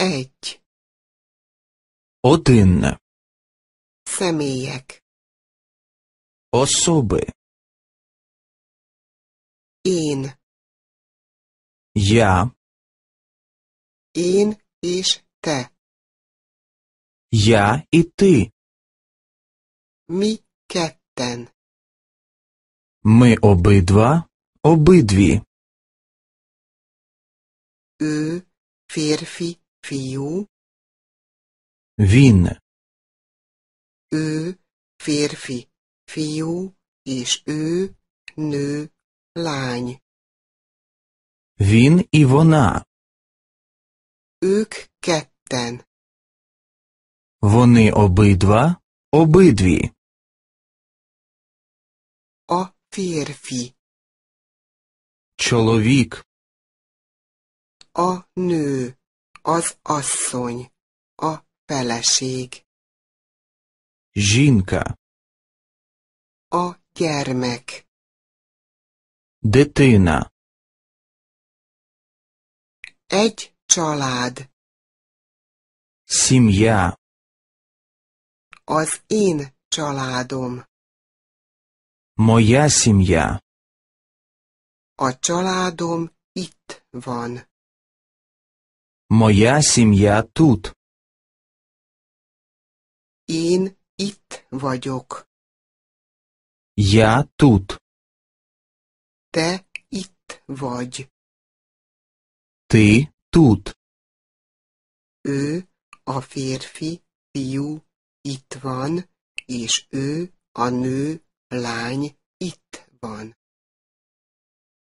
Egy. Один. Személyek. Особи. Én. Я. Én és te. Я і ти. Mi ketten. Ми обидва, обидві. Ő férfi fiú Він. Ő férfi, fiú, és ő nő, lány. Він і вона. Ők ketten. Вони обидва, обидві. A férfi, Чоловік, a nő, az asszony, a feleség. Zsinka. A gyermek. Дитина. Egy család. Simja. Az én családom. Моя сім'я. A családom itt van. Моя сім'я тут. Én itt vagyok. Я тут. Te itt vagy. Ти тут. Ő, a férfi, fiú itt van, és ő, a nő, lány itt van.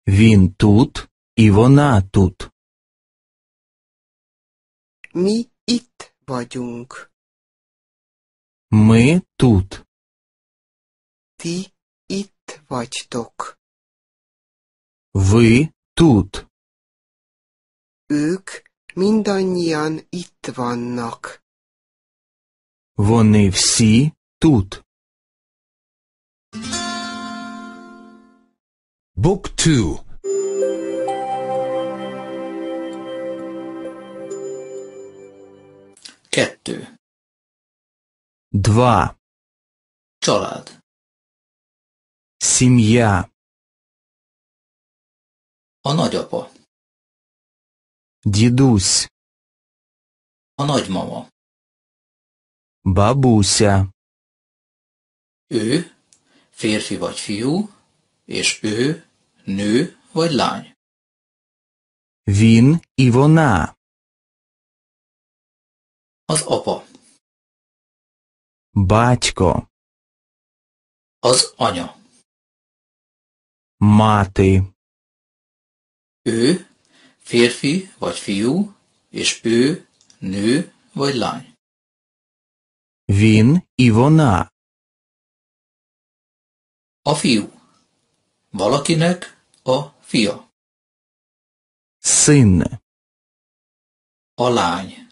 Він тут, і вона тут. Mi itt vagyunk. Ми тут. Ti itt vagytok. Ви тут. Ők mindannyian itt vannak. Вони всі тут. Book 2 Kettő. Два. Család. Семья. A nagyapa. Дедусь. A nagymama. Бабуся. Ő férfi vagy fiú, és ő nő vagy lány. Він і вона. Az apa. Батько. Az anya. Máté. Ő férfi vagy fiú, és ő nő vagy lány. Він і вона. A fiú. Valakinek a fia. Син. A lány.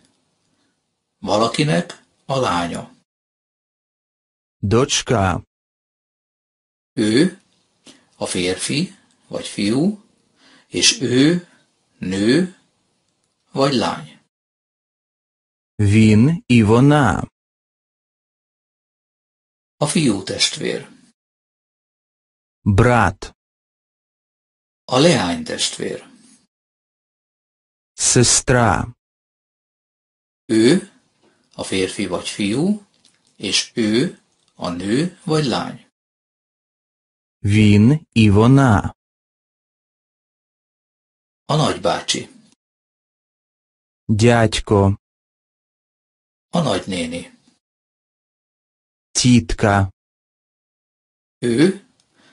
Valakinek a lánya. Docska. Ő, a férfi vagy fiú, és ő, nő vagy lány. Vin Ivona. A fiú testvér. Brat. A leány testvér. Sestra. Ő, a férfi vagy fiú, és ő a nő vagy lány. Vin Ivona. A nagybácsi. Дядько. A nagynéni. Тітка. Ő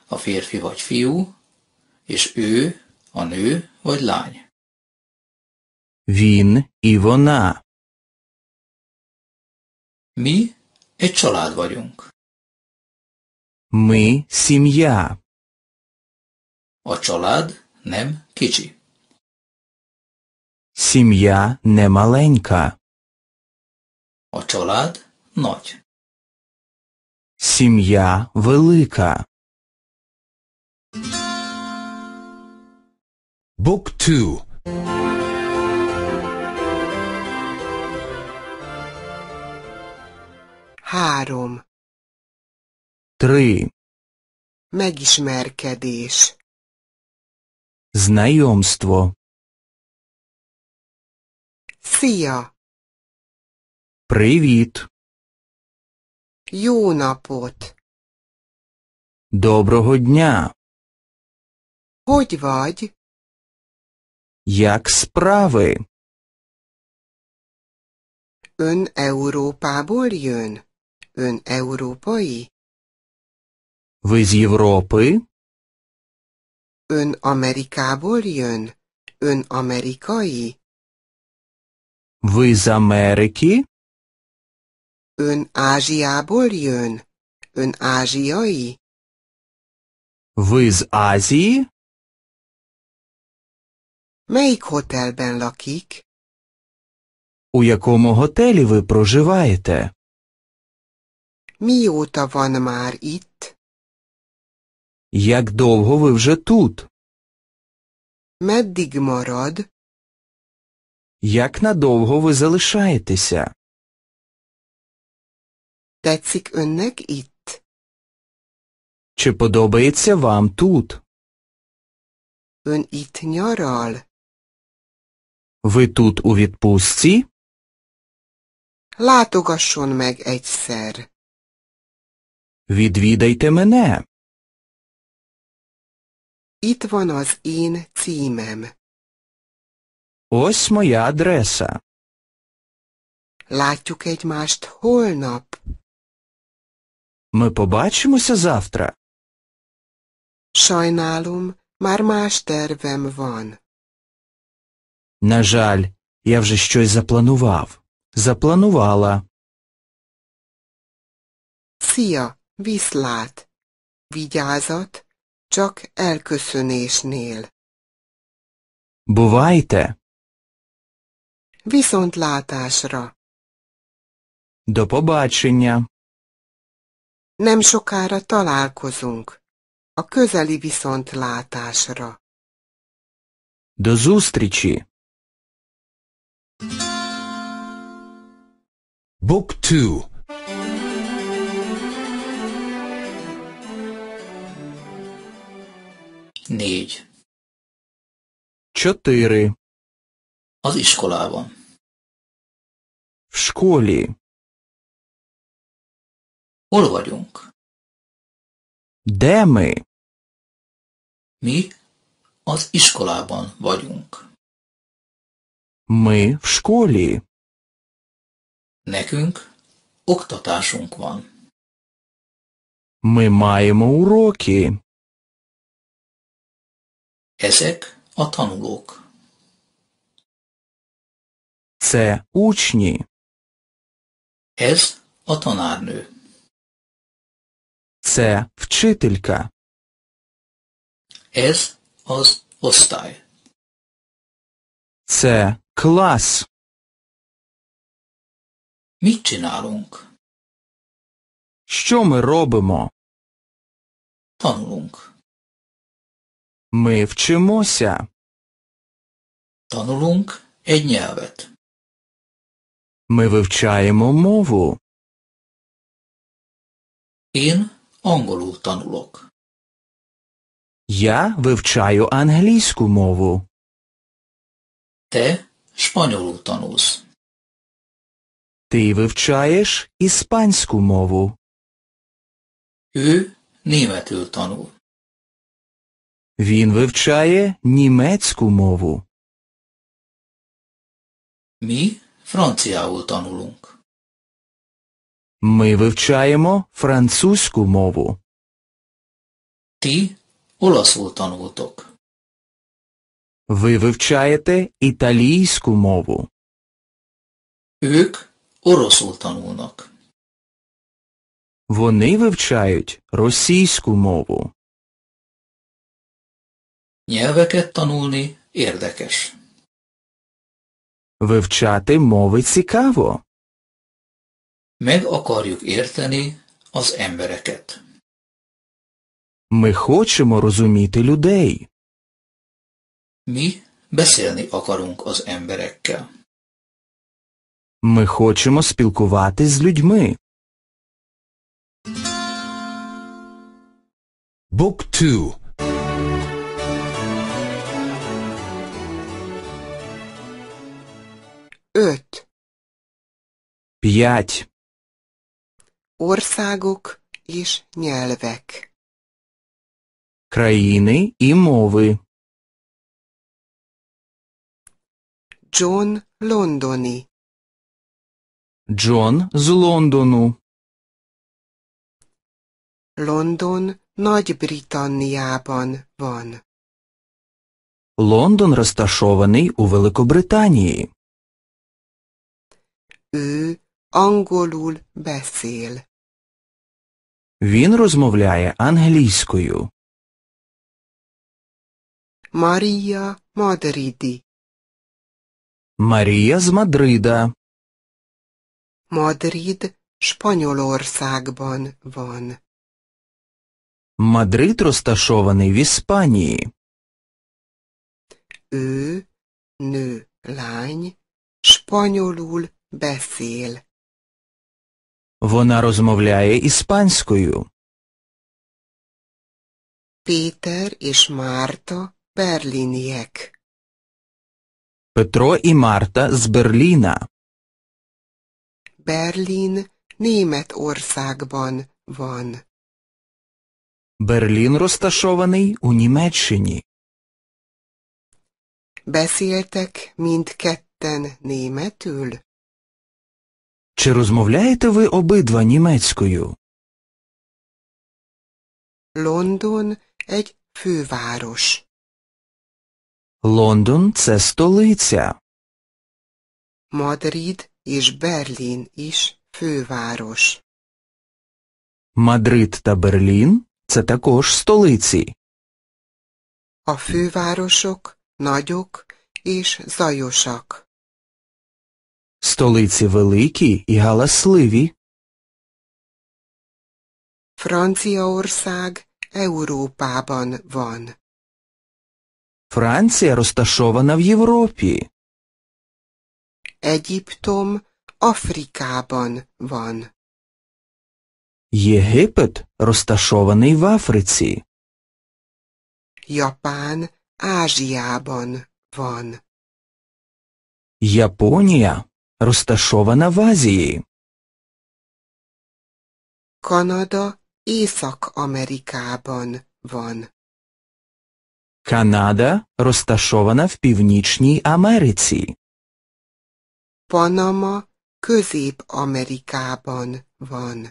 a férfi vagy fiú, és ő a nő vagy lány. Vin Ivona. Mi egy család vagyunk. Mi szimja. A család nem kicsi. nem a lenka. A család nagy. Сім'я велика. Book 2 Három. Три. Megismerkedés. Знайомство. Szia. Привіт. Jó napot. Доброго дня. Hogy vagy? Як справи? Ön Európából jön? În Európai. Ви з Європи? În America jön. În Amerikai. Ви z Америки? În Ázsiából jön. În Ázsiai. Ви з Азії? Melyik hotelben lakik? У якому готелі ви проживаєте? Mióta van már itt? Як довго ви вже тут? Meddig marad? Як надовго ви залишаєтеся? Tetszik önnek itt? Чи подобається вам тут? Ön itt nyaral? Ви тут у відпустці? Látogasson meg egyszer. Відвідайте мене. Itt van az én címem. Ось моя адреса. Látjuk egymást holnap. Ми побачимося завтра. Sajnálom, már más tervem van. На жаль, я вже щось запланував. Запланувала. Szia, viszlát, vigyázat csak elköszönésnél. Бувайте! Viszontlátásra! Do pobácsinja! Nem sokára találkozunk. A közeli viszontlátásra. Do zústricsi! Book 2 Négy. четыре, Az iskolában. В школе, Hol vagyunk? Demi. Mi az iskolában vagyunk. мы в школе, Nekünk oktatásunk van. мы маємо уроки. Ezek a tanulók. Це учні. Ez a tanárnő. Це вчителька. Ez az osztály. Це клас. Mit csinálunk? Що ми робимо? Tanulunk. Ми вчимося. Tanulunk egy Ми вивчаємо мову. Én angolul tanulok. Я вивчаю англійську мову. Te spanyolul tanulsz. Ти вивчаєш іспанську мову. Ю németül tanul. Він вивчає німецьку мову. Ми франціау Ми вивчаємо французьку мову. Ти оласву танулток. Ви вивчаєте італійську мову. Ők oroszul tanulnak. Вони вивчають російську мову. Nyelveket tanulni érdekes. Вивчати мови цікаво. Meg akarjuk érteni az embereket. Ми хочемо розуміти людей. Mi beszélni akarunk az emberekkel. Ми хочемо спілкуватись з людьми. Book 2 Öt. П'ять. Országok és nyelvek. Країни і мови. Джон Лондоні. Джон з Лондону. Лондон Nagy-Britanniában van. Лондон розташований у Великобританії. Ő angolul beszél. Він розмовляє англійською. Марія Мадриді. Марія з Мадрида. Madrid Spanyolországban van. Мадрид розташований в Іспанії. Ő nő lány, spanyolul Beszél. Вона розмовляє іспанською. Péter és Márta berliniek. Петро і Марта з Берліна. Berlin Németországban van. Берлін розташований у Німеччині. Beszéltek mindketten németül? Чи розмовляєте ви обидва німецькою? Лондон egy főváros. Лондон це столиця. Мадрид і Берлін is főváros. Мадрид та Берлін це також столиці. А fővárosok nagyok és zajosak. Столиці великі і галасливі. Franciaország Európában вон Франція розташована в Європі. Егіптом Африкабан ван. Єгипет розташований в Африці. Япан Азіабон вон. Японія розташована в Азії. Kanada Észak-Amerikában van. Канада розташована в Північній Америці. Панама Közép-Америкában van.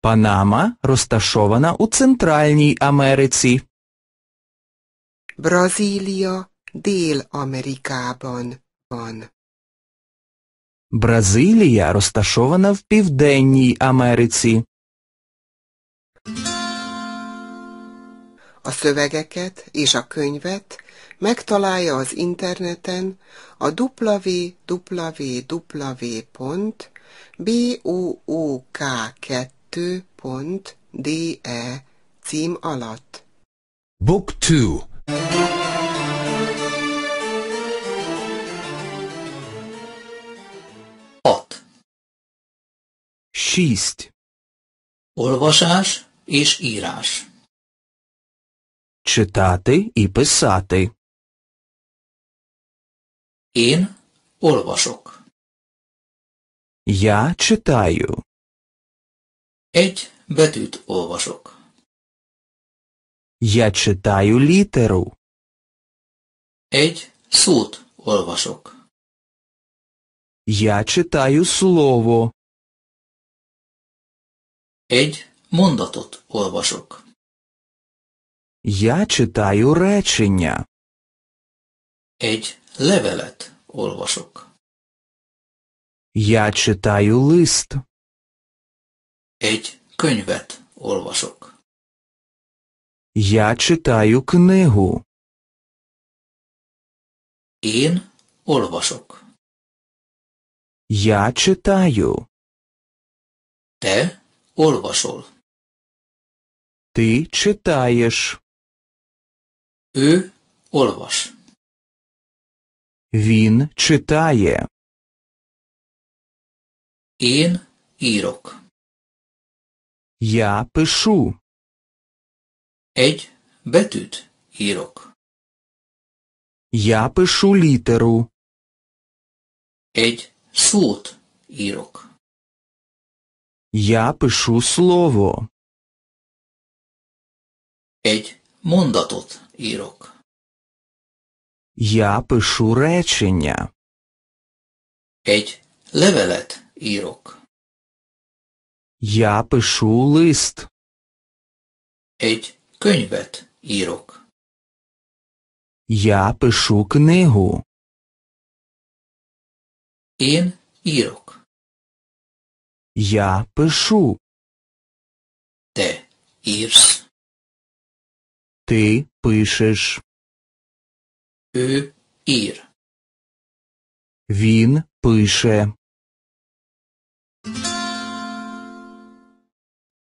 Панама розташована у Центральній Америці. Бразилія Dél-Америкában van. Бразилія розташована в Південній Америці. A szövegeket és a könyvet megtalálja az interneten a www.book2.de cím alatt. Book 2 6. Olvasás és írás. Читати і писати. Én olvasok. Я читаю. Egy betűt olvasok. Я читаю літеру. Egy szót olvasok. Я читаю слово. Egy mondatot olvasok. Я читаю речення. Egy levelet olvasok. Я читаю лист. Egy könyvet olvasok. Я читаю книгу. Én olvasok. Я читаю. Te Olvasol. Ти читаєш. Ő olvas. Він читає. Én írok. Я пишу. Egy betűt írok. Я пишу літеру. Egy szót írok. Я пишу слово. Egy mondatot írok. Я пишу речення. Egy levelet írok. Я пишу лист. Egy könyvet írok. Я пишу книгу. Én írok. Я пишу. Те ірс. Ти пишеш. Ю ір. Він пише.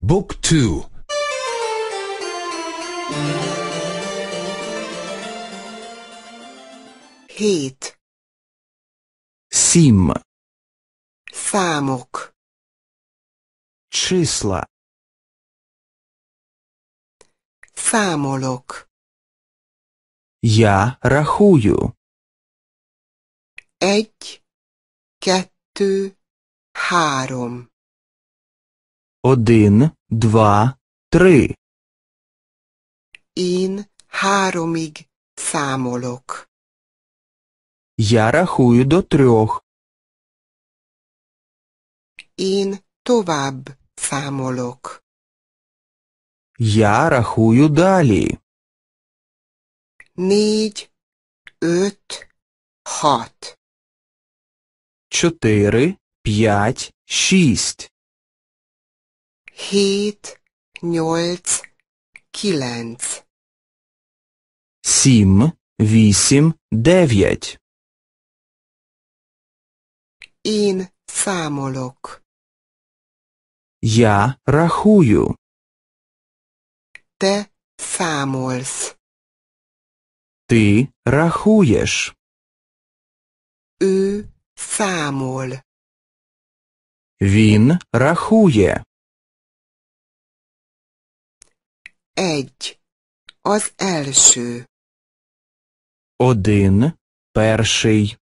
Book 2 Хіт. Сім. Самок. Числа. Számolok. Я рахую. Egy, kettő, három. Один, два, три. Én háromig számolok. Я рахую до трьох. Én tovább Számolok. Já rachuju dali. Négy, öt, hat. Чотири, п'ять, síszt. Hét, nyolc, kilenc. Сім, viszim, дев'ять. Én számolok. Я рахую. Te számolsz. Ти рахуєш. Ő számol. Він рахує. Egy. Az első. Один. Перший.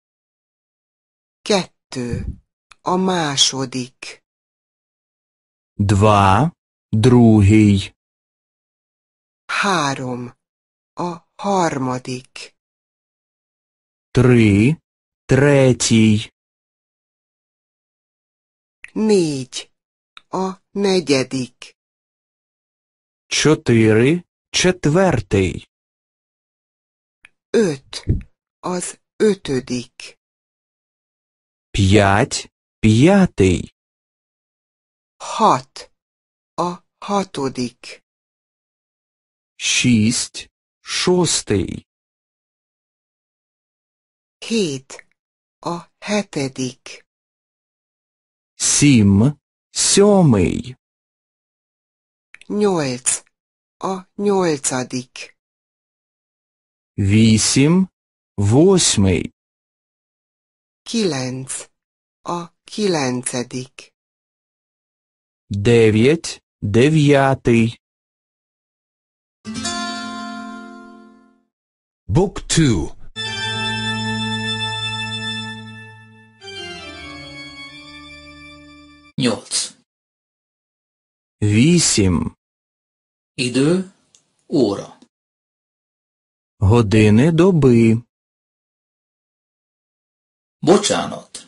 Kettő. A második. Два, другий. Három, a harmadik. Три, третій. Négy, a negyedik. Чотири, четвертий. Öt, az ötödik. П'ять, п'ятий. Hat. A hatodik. Шість, шостий. Hét. A hetedik. Сім, сьомий. Nyolc. A nyolcadik. Вісім, восьмий. Kilenc. A kilencedik. дев'ять, дев'ятий. Book 2 Nyolc. Вісім. Idő, óra. Години доби. Bocsánat.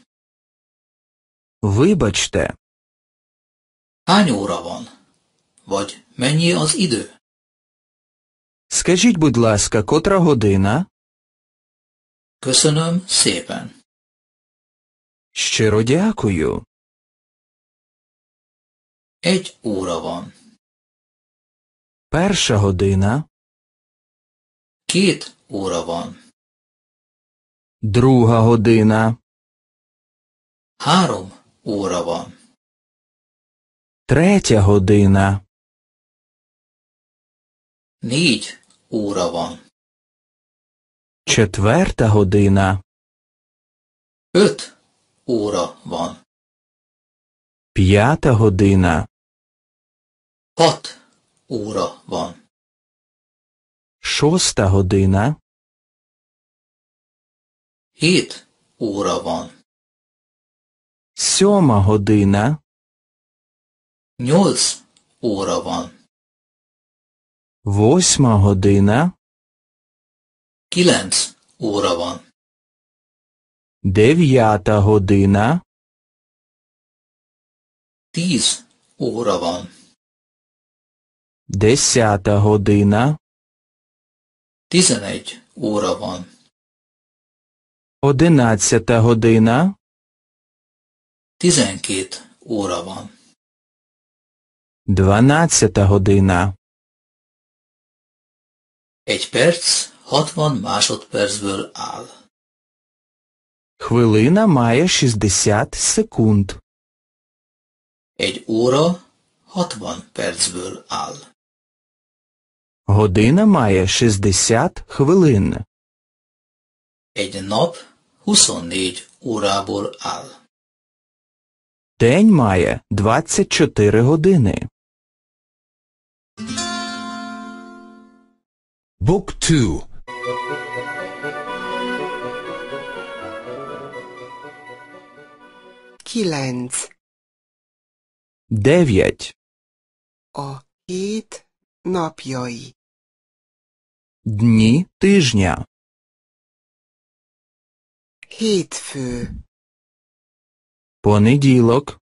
Вибачте. Hány óra van? Vagy mennyi az idő? Скажіть, будь ласка, котра година? Köszönöm szépen. Щиро дякую. Egy óra van. Перша година, Két óra van. друга година, Három óra van. Третя година. Négy óra Четверта година. Öt óra П'ята година. Hat óra Шоста година. Hét óra Сьома година. Nyolc óra van. Восьма година. Kilenc óra van. Дев'ята година. Tíz óra van. Десята година. Tizenegy óra van. Одинадцята година. Tizenkét óra van. Дванадцята година. Egy perc, 60 másodpercből áll. Хвилина має 60 секунд. Egy óra, 60 percből áll. Година має 60 хвилин. Egy nap 24 órából áll. День має 24 години. Book 2 9 Devět. A hét napjai. Дні тижня. Hétfő. Понеділок.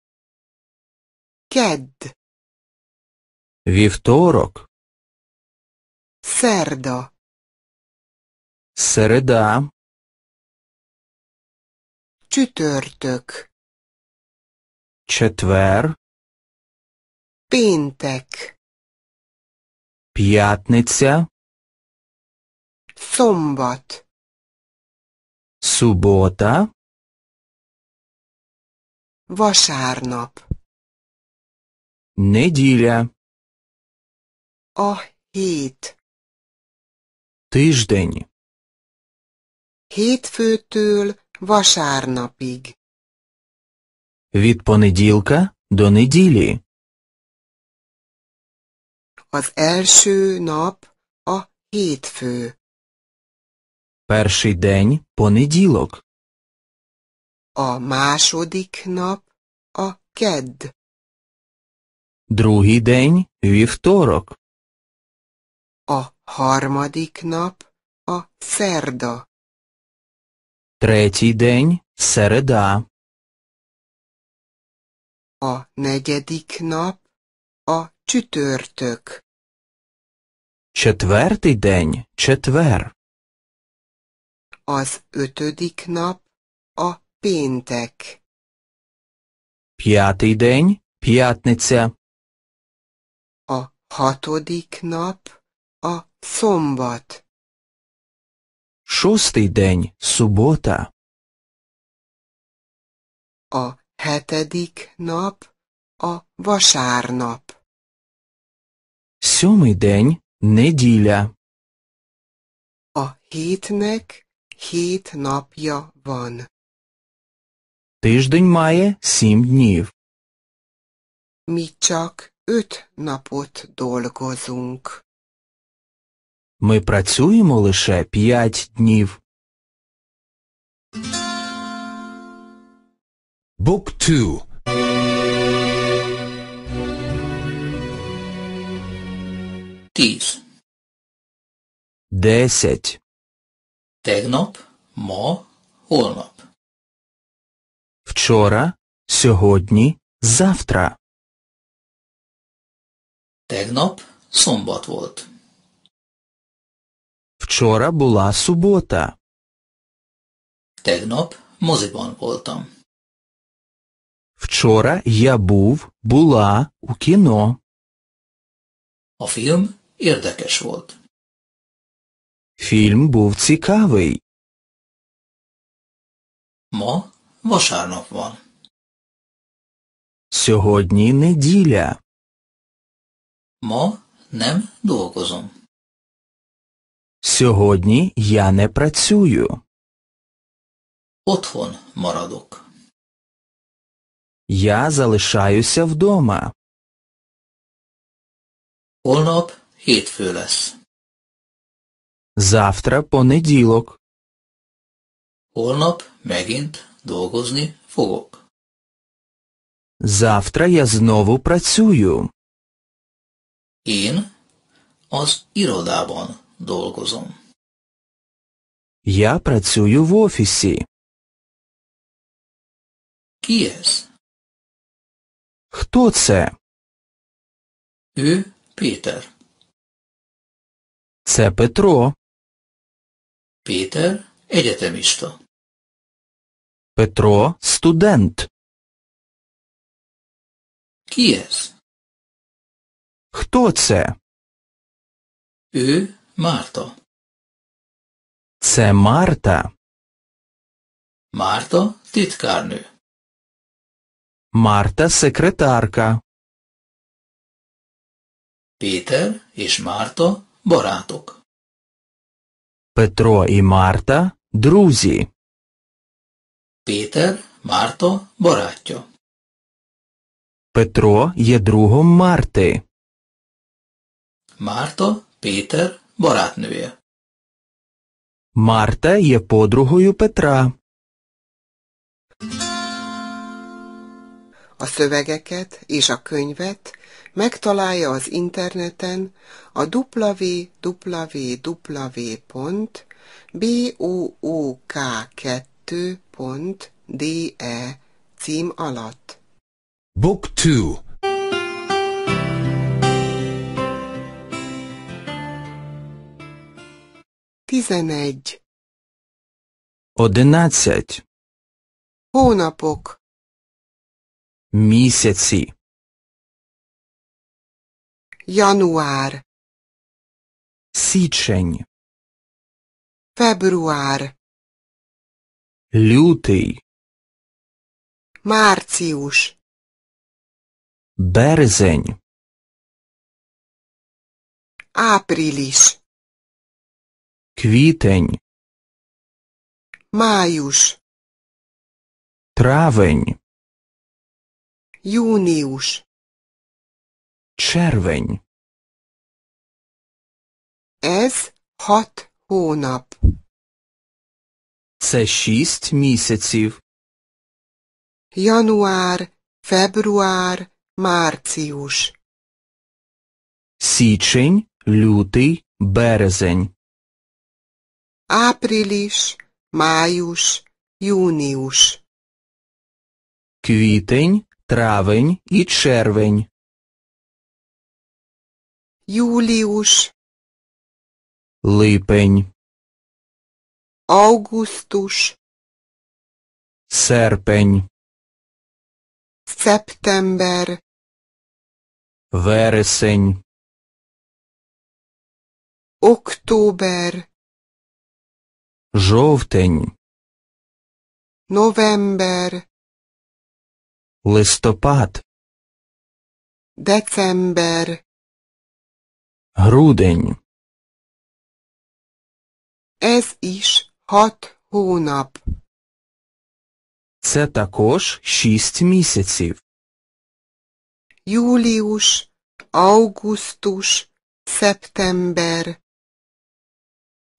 Kedd. Вівторок. Szerda. Szerda. Csütörtök. Четвер. Péntek. Пятница. Szombat. Szubóta. Vasárnap. Неділя. A hét. Тиждень. Hétfőtől vasárnapig. Від понеділка до неділі. Az első nap a hétfő. Перший день понеділок. A második nap a kedd. Другий день вівторок. Harmadik nap a szerda. Третій deň szereda. A negyedik nap a csütörtök. Четвертий deň četver. Az ötödik nap a péntek. П'ятий deň п'ятниця. A hatodik nap a Szombat. Шостий день субота. A hetedik nap a vasárnap. Сьомий день неділя. A hétnek hét napja van. Тиждень має сім днів. Mi csak öt napot dolgozunk. Ми працюємо лише п'ять днів. Book 2 10 Десять. Тегноп, мо, holnap. Вчора, сьогодні, завтра. Tegnap szombat volt. Вчора була субота. Tegnap moziban voltam. Вчора я був, була у кіно. А film érdekes volt. Фільм був цікавий. Ma vasárnap van. Сьогодні неділя. Ma nem dolgozom. Сьогодні я не працюю. Отхон maradok. Я залишаюся вдома. Holnap hétfő lesz. Завтра понеділок. Holnap megint dolgozni fogok. Завтра я знову працюю. Én az irodában dolgozom. Я працюю в офісі. Ki Хто це? Ю. Е, Пітер. Це Петро. Пітер едете місто. Петро студент. Ki Хто це? Ю. Е, Марто. Це Марта. Марто тіткарню. Марта секретарка. Пітер іш Марто бораток. Петро і Марта друзі. Пітер Марто бораттю. Петро є другом Марти. Марто Пітер barátnője. Marta je podruhoju Petra. A szövegeket és a könyvet megtalálja az interneten a www.book2.de cím alatt. Book 2 Tizenegy. Одинадцять. Hónapok. Місяці. Január. Січень. Február. Лютий. Március. Березень. Április. Квітень. Маюш. Травень. Юніуш. Червень. Ez хот hónap. Це шість місяців. Януар, február, március. Січень, лютий, березень. Április, május, június. Квітень, травень і червень. Július. Липень. Augusztus. Серпень. Szeptember. Вересень. Október. жовтень, November, листопад, December, грудень, ez is hat hónap. це також шість місяців. Július, augusztus, szeptember,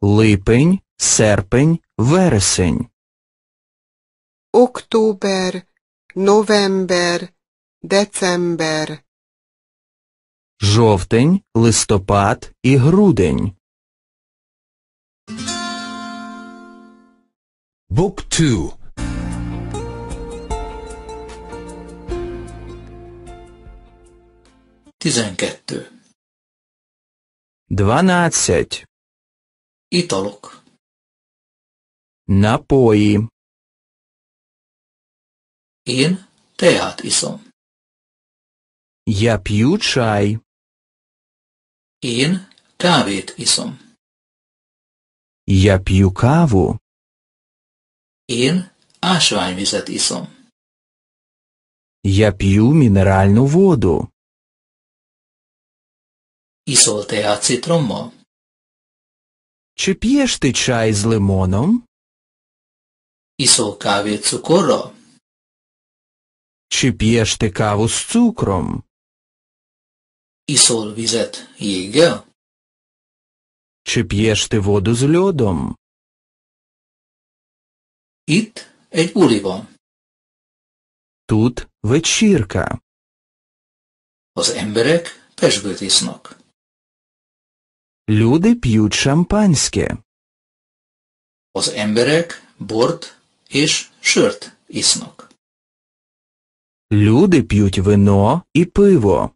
Липень, серпень, вересень. Октобер, november, december. Жовтень, листопад і грудень. Book 2 12 12 Italok Напої. Én teát iszom. Я п'ю чай. Én kávét iszom. Я п'ю каву. Én ásványvizet iszom. Я п'ю мінеральну воду. Iszol teát citrommal? Чи п'єш ти чай з лимоном? Iszol kávét cukorral? Чи п'єш ти каву з цукром? vizet jéggel? Чи п'єш ти воду з льодом? egy buli van. Тут Az emberek pesgőt isznak. Люди п'ють шампанське. Az emberek bort és sört isznak. Люди п'ють вино і пиво.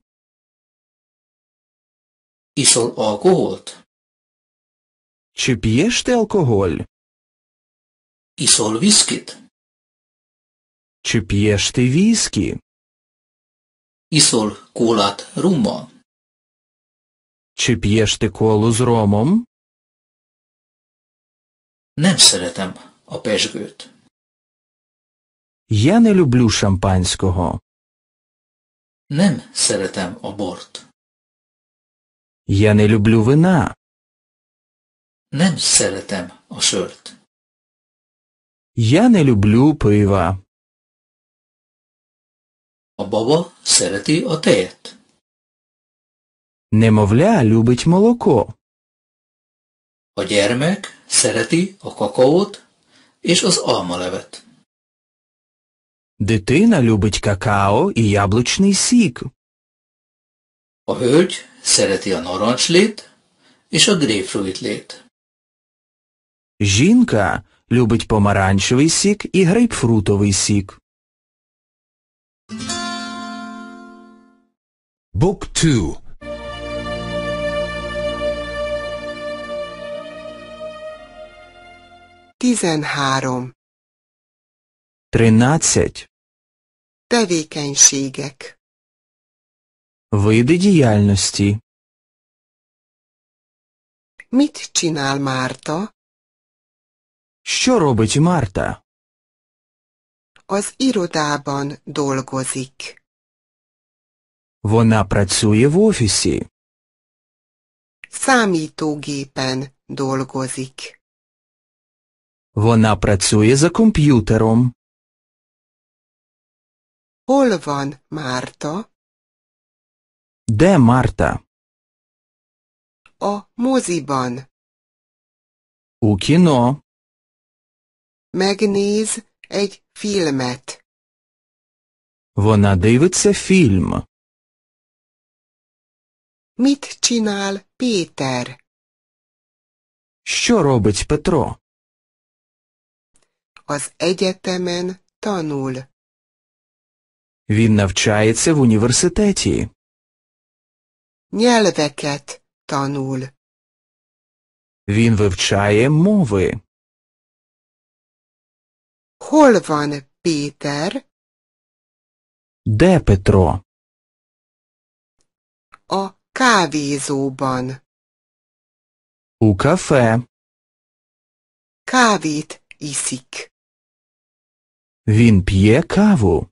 Iszol alkoholt? Чи п'єш ти алкоголь? Iszol viszkit? Чи п'єш ти віскі? Iszol kólát rummal? Чи п'єш ти колу з ромом? Nem szeretem a pesgőt. Я не люблю шампанського. Nem szeretem a bort. Я не люблю вина. Nem szeretem a sört. Я не люблю пива. A baba szereti a tejet. Немовля любить молоко. A gyermek szereti a kakaót és az almalevet. Дитина любить какао і яблучний сік. A hölgy szereti a narancslét és a grapefruitlét. Жінка любить помаранчевий сік і грейпфрутовий сік. Book 2 13 Тринадцять Tevékenységek. Vidi діяльності. Mit csinál Márta? Що робить Марта? Az irodában dolgozik. Вона працює в офісі. Számítógépen dolgozik. Вона працює за комп'ютером. Hol van Márta? De Márta? A moziban. O kino. Megnéz egy filmet. Vona дивиться film. Mit csinál Péter? Що робить Петро? Az egyetemen tanul. Він навчається в університеті. Nyelveket tanul. Він вивчає мови. Hol van Де Петро? A kávézóban. У кафе. Кавіт iszik. Він п'є каву.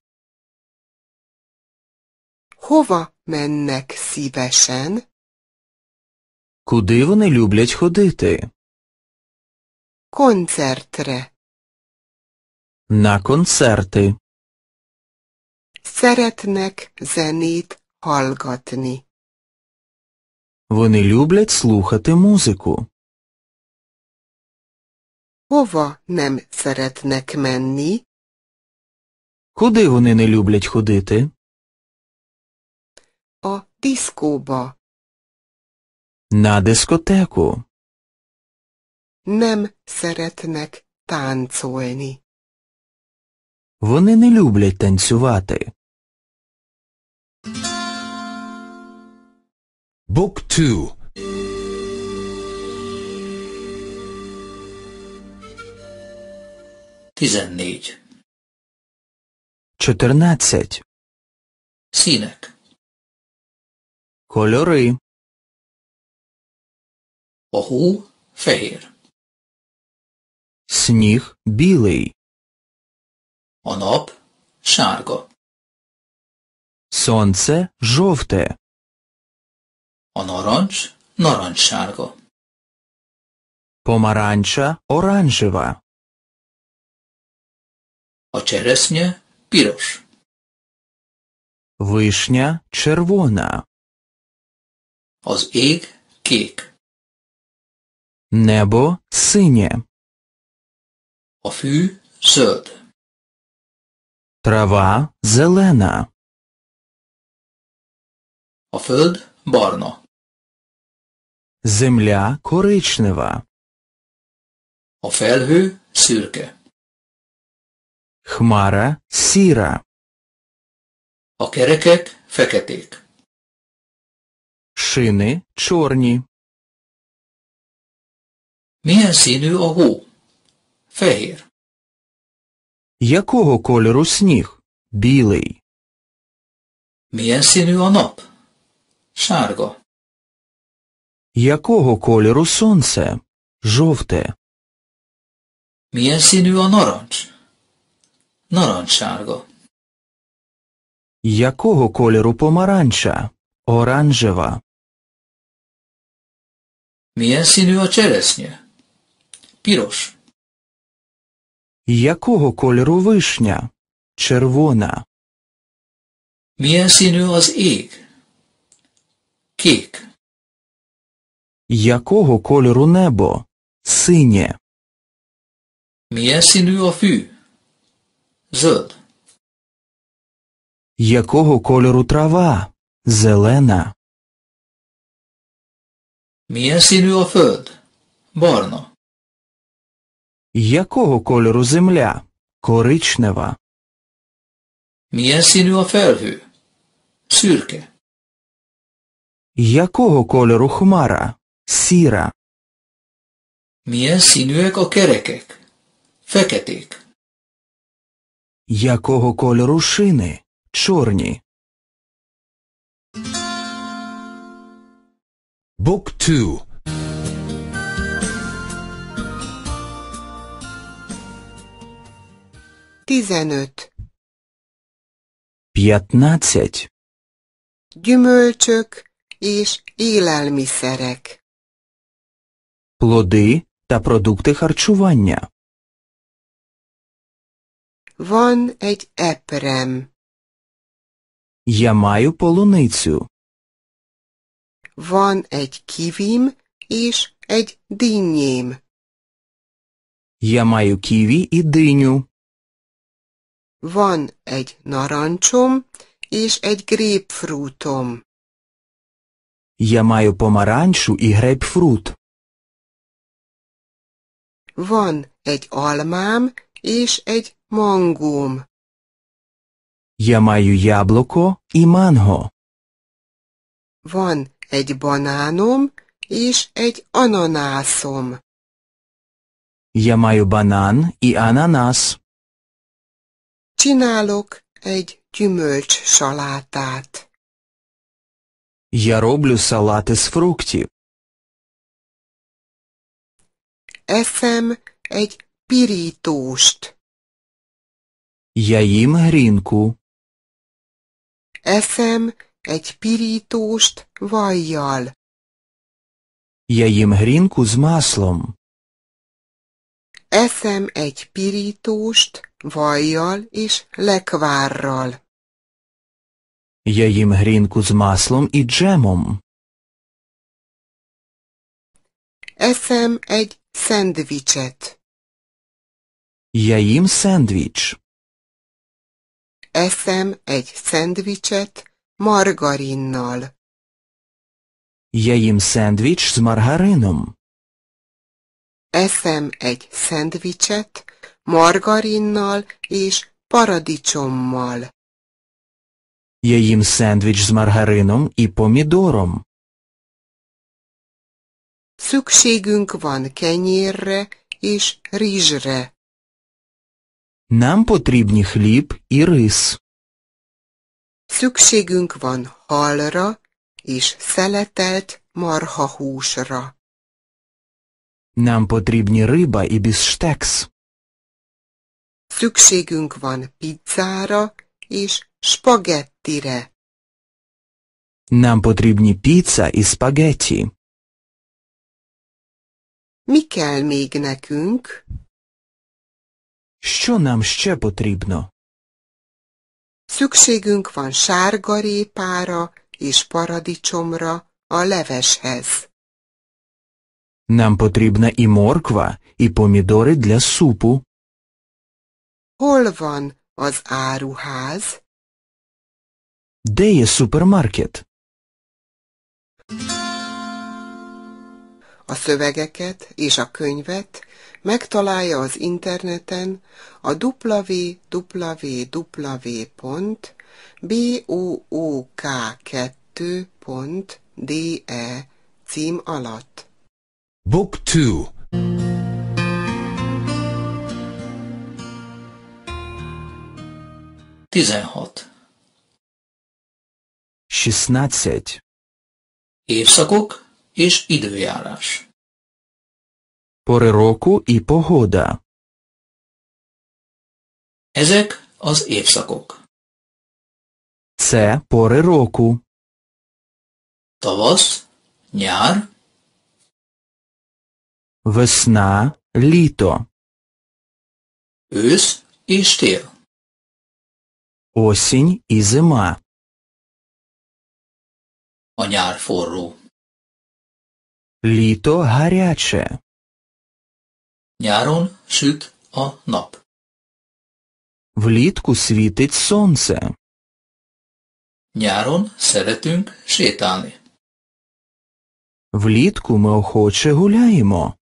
Hova mennek szívesen? Куди вони люблять ходити? Концертре. На концерти. Szeretnek zenét hallgatni. Вони люблять слухати музику. Hova nem szeretnek menni? Куди вони не люблять ходити? diszkóba. Na diszkoteku. Nem szeretnek táncolni. Вони не люблять танцювати. Book 2 14 14 Színek кольори Поху фегір. Сніг білий. Оноп шарго. Сонце жовте. Оноранж норонж шарго. Помаранча оранжева. Очересня пірош. Вишня червона. Az ég kék. Nebo színe. A fű zöld. Trava zelena. A föld barna. Земля коричнева. A felhő szürke. Хмара сіра. A kerekek feketék. Шини чорні. Milyen színű a hó? Якого кольору сніг? Білий. Milyen színű a nap? Якого кольору сонце? Жовте. Milyen színű a narancs? Narancssárga. Якого кольору помаранча? Оранжева milyen színű a cseresznye? Якого кольору вишня? Червона. Milyen színű az ég? Kék. Якого кольору небо? Синє. Milyen színű a fű? Якого кольору трава? Зелена. Міасілю Офед. Борно. Якого кольору земля? Коричнева. Міасілю Офергю. Сюрке. Якого кольору хмара? Сіра. Міасінюек окерекек. Фекетик. Якого кольору шини? Чорні. بوك تو Tizenöt. Piatnácet. Gyümölcsök és élelmiszerek. Плоди та продукти харчування. Van egy eprem. Я маю полуницю. Van egy kivim és egy dinnyém. Я маю ківі і диню. Van egy narancsom és egy grapefruitom. Я маю помаранчу і грейпфрут. Van egy almám és egy mangóm. Я маю яблуко і манго. Van egy banánom és egy ananászom. Ja, маю banán и ananász. Csinálok egy gyümölcs salátát. Ja, роблю салат из фруктів. Eszem egy pirítóst. Ja, їм грінку. Eszem egy pirítóst vajjal. Я їм грінку з маслом. Eszem egy pirítóst vajjal és lekvárral. Я їм грінку з маслом і джемом. Eszem egy szendvicset. Я їм сендвіч. Eszem egy szendvicset Margarinnal. Я їм сендвіч з маргарином. Eszem egy szendvicset margarinnal és paradicsommal. Я їм сендвіч з маргарином pomidorom. Szükségünk van kenyérre és rizsre. Нам потрібні хліб i рис. Szükségünk van halra és szeletelt marhahúsra. Nem потрібні риба і біштекс. Szükségünk van pizzára és spagettire. Nem потрібні pizza і spagetti. Mi kell még nekünk? Що нам ще потрібно? Szükségünk van sárgarépára és paradicsomra a leveshez. Nem потрібна i morkva, i pomidori для супу. Hol van az áruház? De є supermarket. A szövegeket és a könyvet Megtalálja az interneten a www.book2.de cím alatt. Book 2 16 16 Évszakok és időjárás Пори року і погода. Ezek az évszakok. Це пори року. Tavasz, nyár. Весна, літо. Ősz і tél. Осінь і зима. A nyár forró. Літо гаряче. Nyáron süt a nap. Vlítku світить сонце. Nyáron szeretünk sétálni. Vlítku ми охоче гуляємо.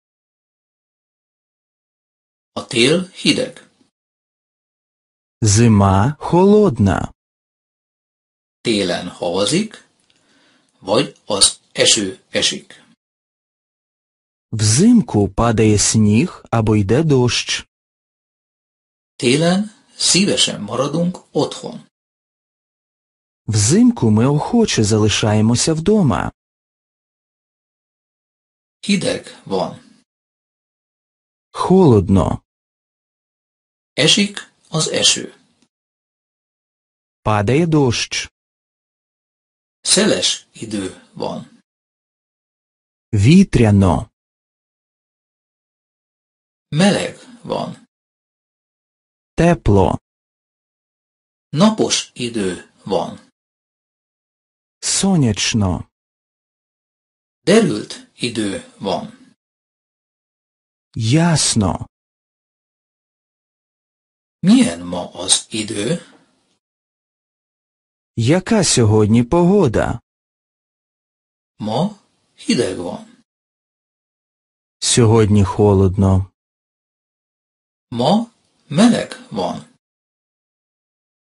A tél hideg. Zima холодна. Télen havazik, vagy az eső esik. Взимку падає сніг або йде дощ. Télen сівеше maradunk otthon. Взимку ми охоче залишаємося вдома. Hideg вон. Холодно. Ешік az eső. Падає дощ. Селеш іду van. Вітряно. Meleg van. Тепло. Napos idő van. Сонячно. Derült idő van. Ясно. Milyen ma az idő? Яка сьогодні погода? Ma hideg van. Сьогодні холодно. Мо мелек вон.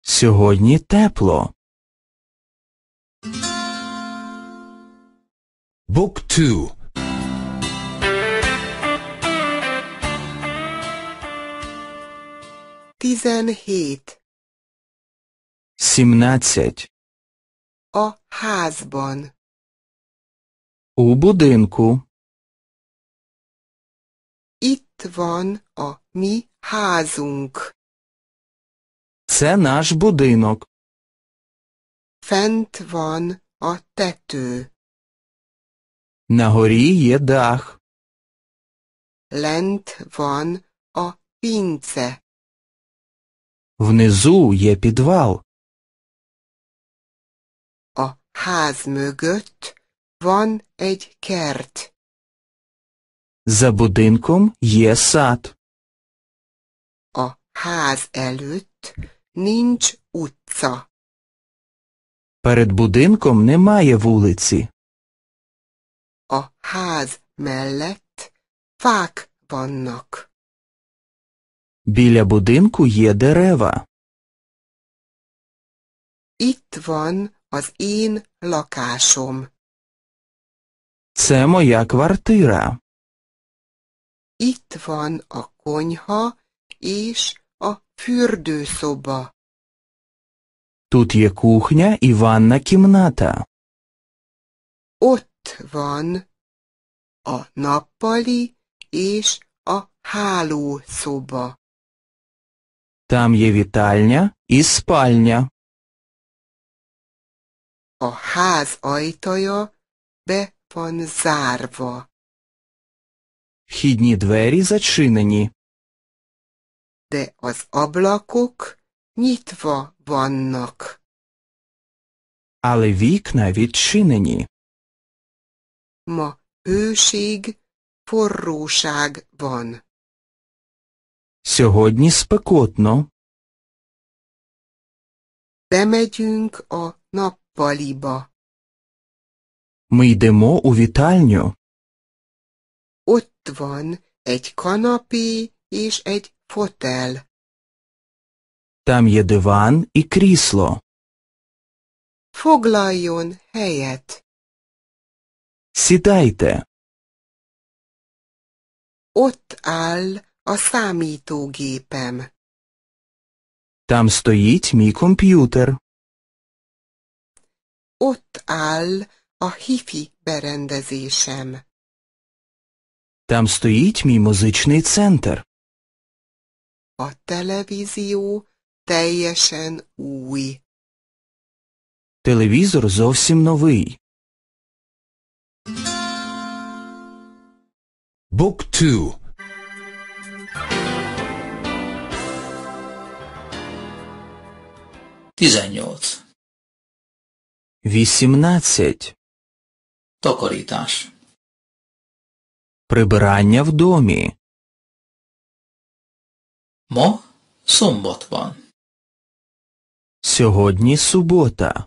Сьогодні тепло. Book 2 Tizenhét. Сімнадцять. О házban. У будинку. Itt van Мі хазунг. Це наш будинок. Фент вон отетю. На горі є дах. Лент вон о пінце. Внизу є підвал. О ház вон van egy За будинком є сад. Ház előtt nincs utca. Перед будинком немає вулиці. A ház mellett fák vannak. Біля будинку є дерева. Itt van az én lakásom. Це моя квартира. Itt van a konyha és A fürdőszoba. Тут є кухня і ванна кімната. Ott van a nappali és a hálószoba. Там є вітальня і спальня. A ház ajtaja be van zárva. Хідні двері зачинені de az ablakok nyitva vannak. Але вікна відчинені. Ma hőség, forróság van. Сьогодні спекотно. Bemegyünk a nappaliba. Ми йдемо у вітальню. Ott van egy kanapé és egy fotel. Tam є диван і крісло. Foglaljon helyet. Sitajte. Ott áll a számítógépem. Tam стоїть mi комп'ютер. Ott áll a hifi berendezésem. Tam стоїть mi музичний center. A televízió teljesen új. Телевізор зовсім новий. Book 2 18 18 Takarítás Прибирання в домі Ma szombat van. Сьогодні субота.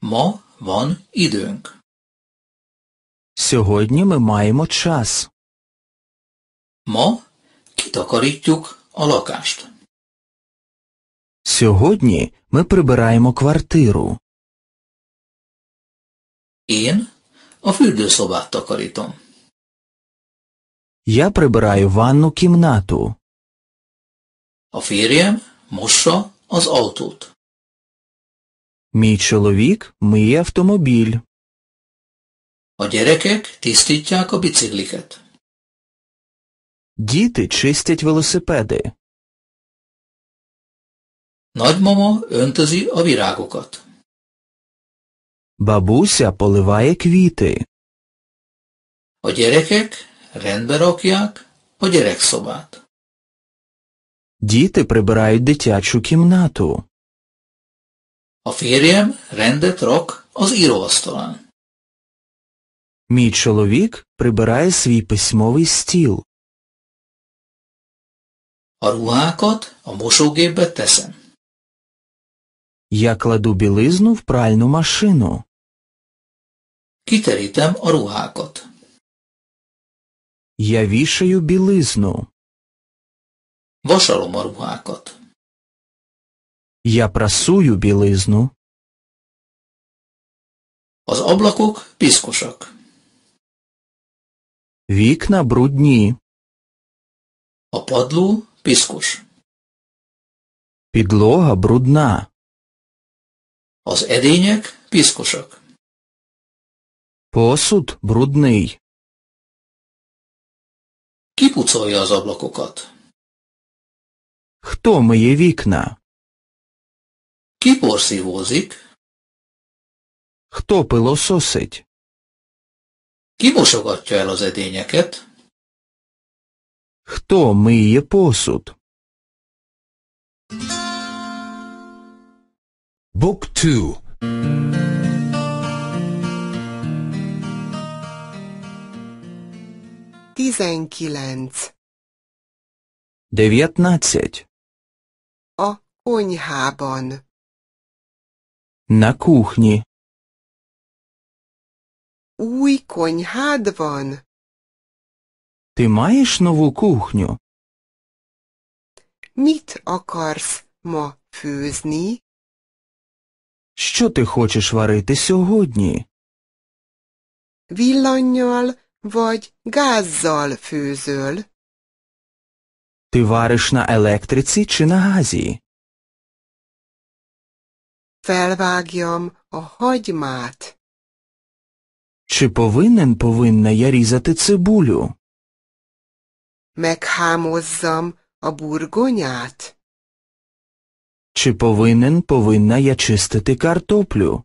Ma van időnk. Сьогодні ми маємо час. Ma kitakarítjuk a lakást. Сьогодні ми прибираємо квартиру. Én a fürdőszobát takarítom. Я прибираю ванну кімнату. A férjem mossa az autót. Мій чоловік mi automobil. A gyerekek tisztítják a bicikliket. Діти чистять велосипеди. Nagymama öntözi a virágokat. Бабуся поливає квіти. A gyerekek rendbe rakják a gyerekszobát. Діти прибирають дитячу кімнату. A férjem rendet rak az Мій чоловік прибирає свій письмовий стіл. A ruhákat a Я кладу білизну в пральну машину. Kiterítem a Я вішаю білизну. Vasalom a ruhákat. Я прасую білизну. Az ablakok piszkosak. Vikna brudni. A padló piszkos. Підлога брудна. Az edények piszkosak. Posud брудний. Kipucolja az ablakokat. Хто миє вікна? Кіпоси возик. Хто пилососить? Кімосоgatja el az Хто миє посуд? Book 2 19 19 A konyhában. Na kuchni. Új konyhád van. Ти маєш нову кухню? Mit akarsz ma főzni? Що ти хочеш варити сьогодні? Villannyal vagy gázzal főzöl? Ти вариш на електриці чи на газі? Felvágjam a hagymát. Чи повинен повинна я різати цибулю? Meghámozzam a burgonyát. Чи повинен повинна я чистити картоплю?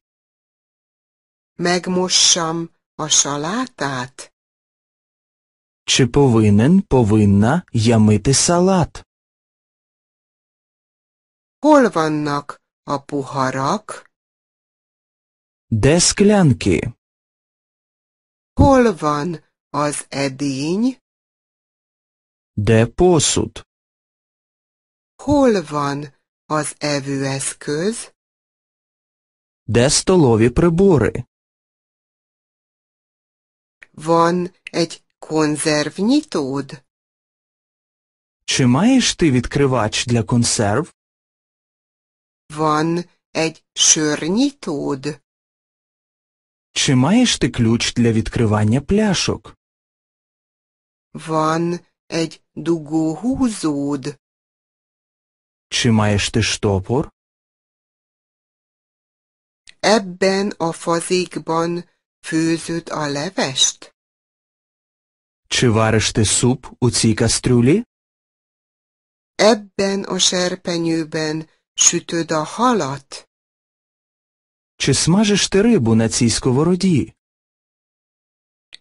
Megmossam a salátát. Чи повинен, повинна я мити салат? Hol vannak a puharak? Де склянки? Hol van az edény? Де посуд? Hol van az evőeszköz? Де столові прибори? Van едь? Консервнітод. Чи маєш ти відкривач для консерв? Ван egy sörnyitód. Чи маєш ти ключ для відкривання пляшок? Ван egy дугогузód. Чи маєш ти штопор? Ebben a fazékban főzöd a levest? Чи вариш ти суп у цій кастрюлі? Ebben a serpenyőben sütöd a halat. Чи смажиш ти рибу на цій сковороді?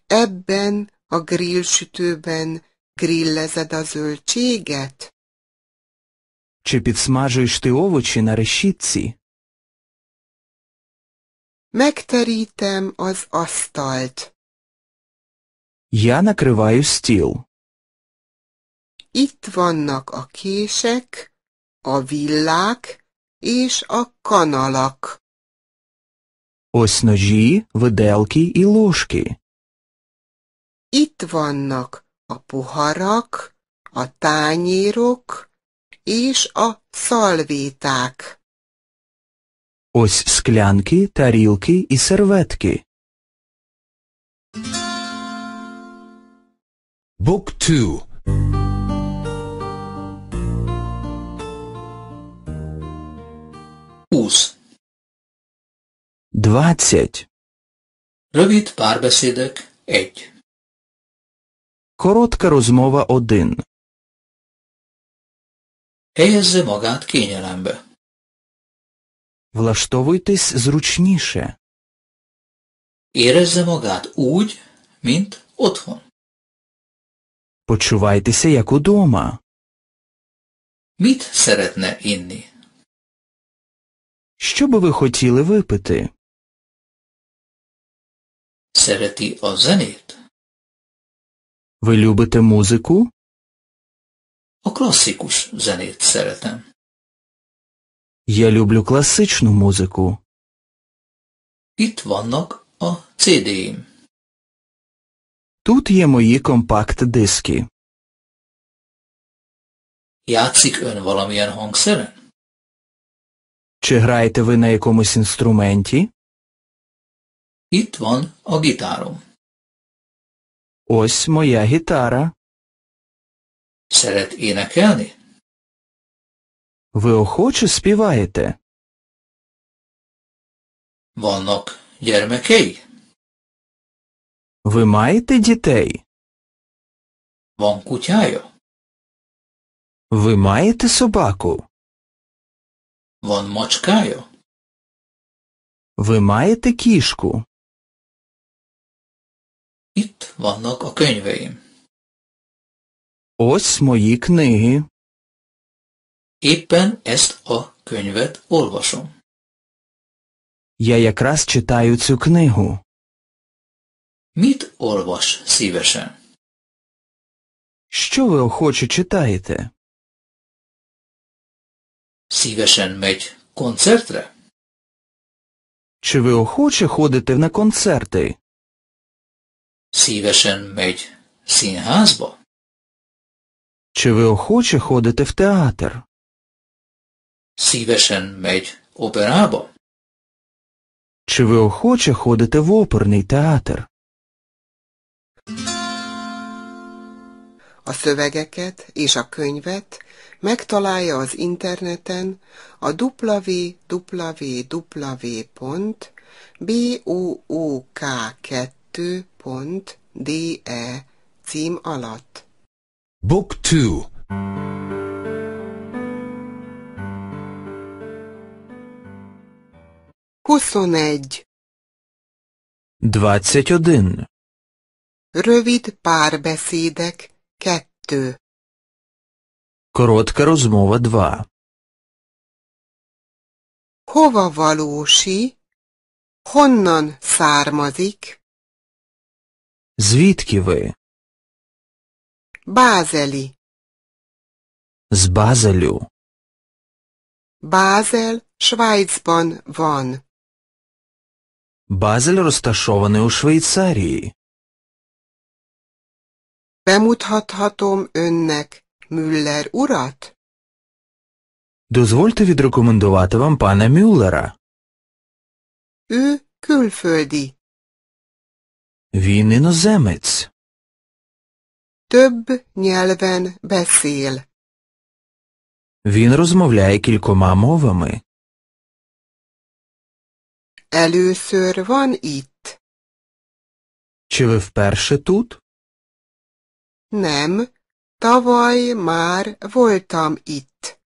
Ebben a grill sütőben grillezed a zöldséget. Чи підсмажуєш ти овочі на решітці? Megterítem az asztalt. Я накриваю стіл. Itt vannak a kések, a villák és a kanalak. Ось ножі, виделки і ложки. Itt vannak a puharak, a tányérok és a szalvéták. Ось склянки, тарілки і серветки. บุ๊กทูอุส20 Робіт парбесідок 1 Коротка розмова один. Helyezze magát kényelembe. Влаштовуйтесь зручніше. Érezze magát úgy, mint otthon. Почувайтеся як удома. Mit szeretne inni? Що би ви хотіли випити? Szereti a zenét? Ви любите музику? A klasszikus zenét Я люблю класичну музику. Itt vannak a cd Тут є мої kompakt-диски. Játszik ön valamilyen hangszeren? Чи граєте ви на якомусь інструменті? Itt van a gitárom. Ось моя гітара. Szeret énekelni? Ви охоче співаєте? Vannak gyermekei? Ви маєте дітей? Вон кутяю. Ви маєте собаку? Вон мочкаю. Ви маєте кішку? Іт ванок океньвеї. Ось мої книги. Іпен ест о кюньвет урвашу. Я якраз читаю цю книгу. Mit olvas szívesen? Що ви охоче читаєте? Сівешен медь koncertre? Чи ви охоче ходите на концерти? Сівешен медь színházba? Чи ви охоче ходите в театр? Сівешен медь операбо Чи ви охоче ходите в оперний театр? a szövegeket és a könyvet megtalálja az interneten a www.book2.de cím alatt. Book 2 21 21 Rövid párbeszédek Kettő. Коротка розмова 2. Hova valósi? Honnan származik? Звідки ви? Bázeli. З Базелю. Базель Svájcban van. Базель розташований у Швейцарії. Bemutathatom önnek Müller urat? Dozvolte відрекомендувати вам пана Мюллера. Ő külföldi. Він іноземець. Több nyelven beszél. Він розмовляє кількома мовами. Először van itt. Чи ви вперше тут? Nem, tavaly már voltam itt.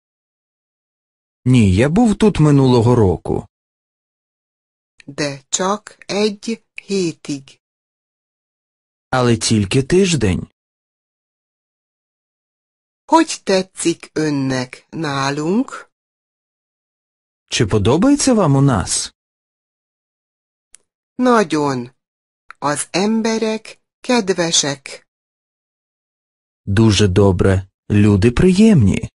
Ні, я був тут минулого року. De csak egy hétig. Але тільки тиждень. Hogy tetszik önnek nálunk? Чи подобається вам у нас? Nagyon. Az emberek kedvesek. Дуже добре. Люди приємні.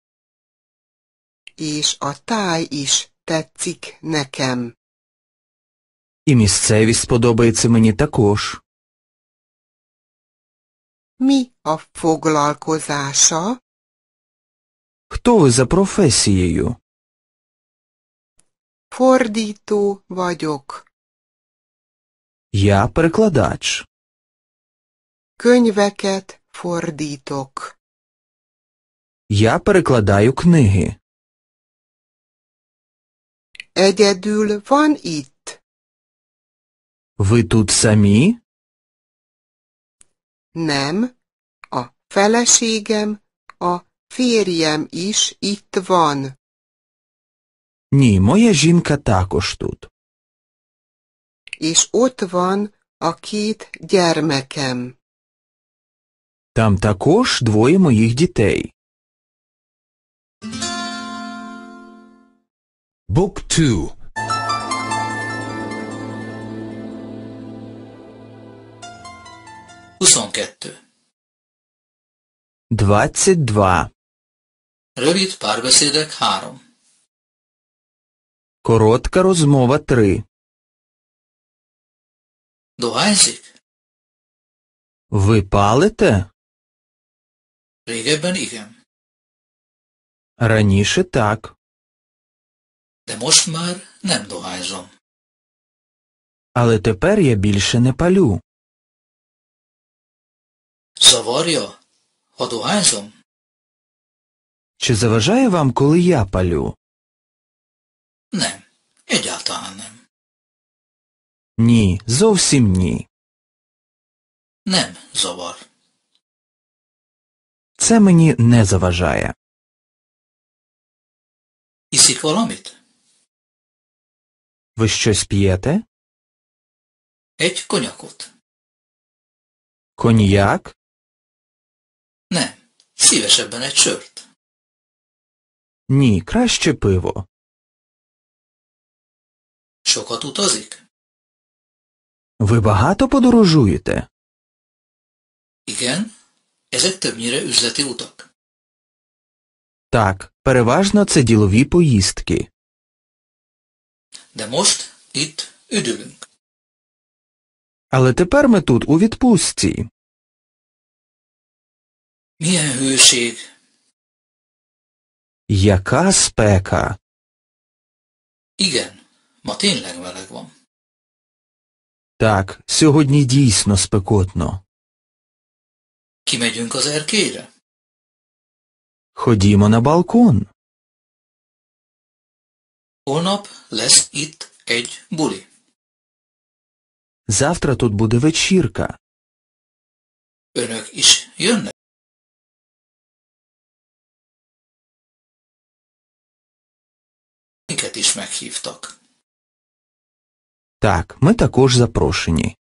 És a táj is tetszik nekem. І місцевість подобається мені також. Mi a foglalkozása? Хто ви за професією? Fordító vagyok. Я перекладач. Könyveket Fordítok. Я перекладаю книги. Egyedül van itt. Ви тут самі? Nem, a feleségem, a férjem is itt van. Ні, моя жінка також тут. És ott van a két gyermekem. Там також двоє моїх дітей. Book 2 22 22 Rövid párbeszédek 3 Коротка розмова 3 Dohányzik? Ви палите? Прийде Бенігем. Раніше так. Де мош мер нем дугайзом. Але тепер я більше не палю. Завор'ю, одугайзом. Чи заважає вам, коли я палю? Не, ідятанем. Ні, зовсім ні. Нем завор це мені не заважає. Ви щось п'єте? Еть Коньяк? Не, szívesebben бене чорт. Ні, краще пиво. Sokat utazik? Ви багато подорожуєте? Igen. Ezek többnyire üzleti utak. Так, переважно це ділові поїздки. De most itt üdülünk. Але тепер ми тут у відпустці. Milyen hőség. Яка спека? Igen, ma tényleg meleg van. Так, сьогодні дійсно спекотно. Kimegyünk az erkélyre? Ходімо на балкон. Holnap lesz itt egy buli. Завтра тут буде вечірка. Önök is jönnek? Minket is meghívtak. Так, ми також запрошені.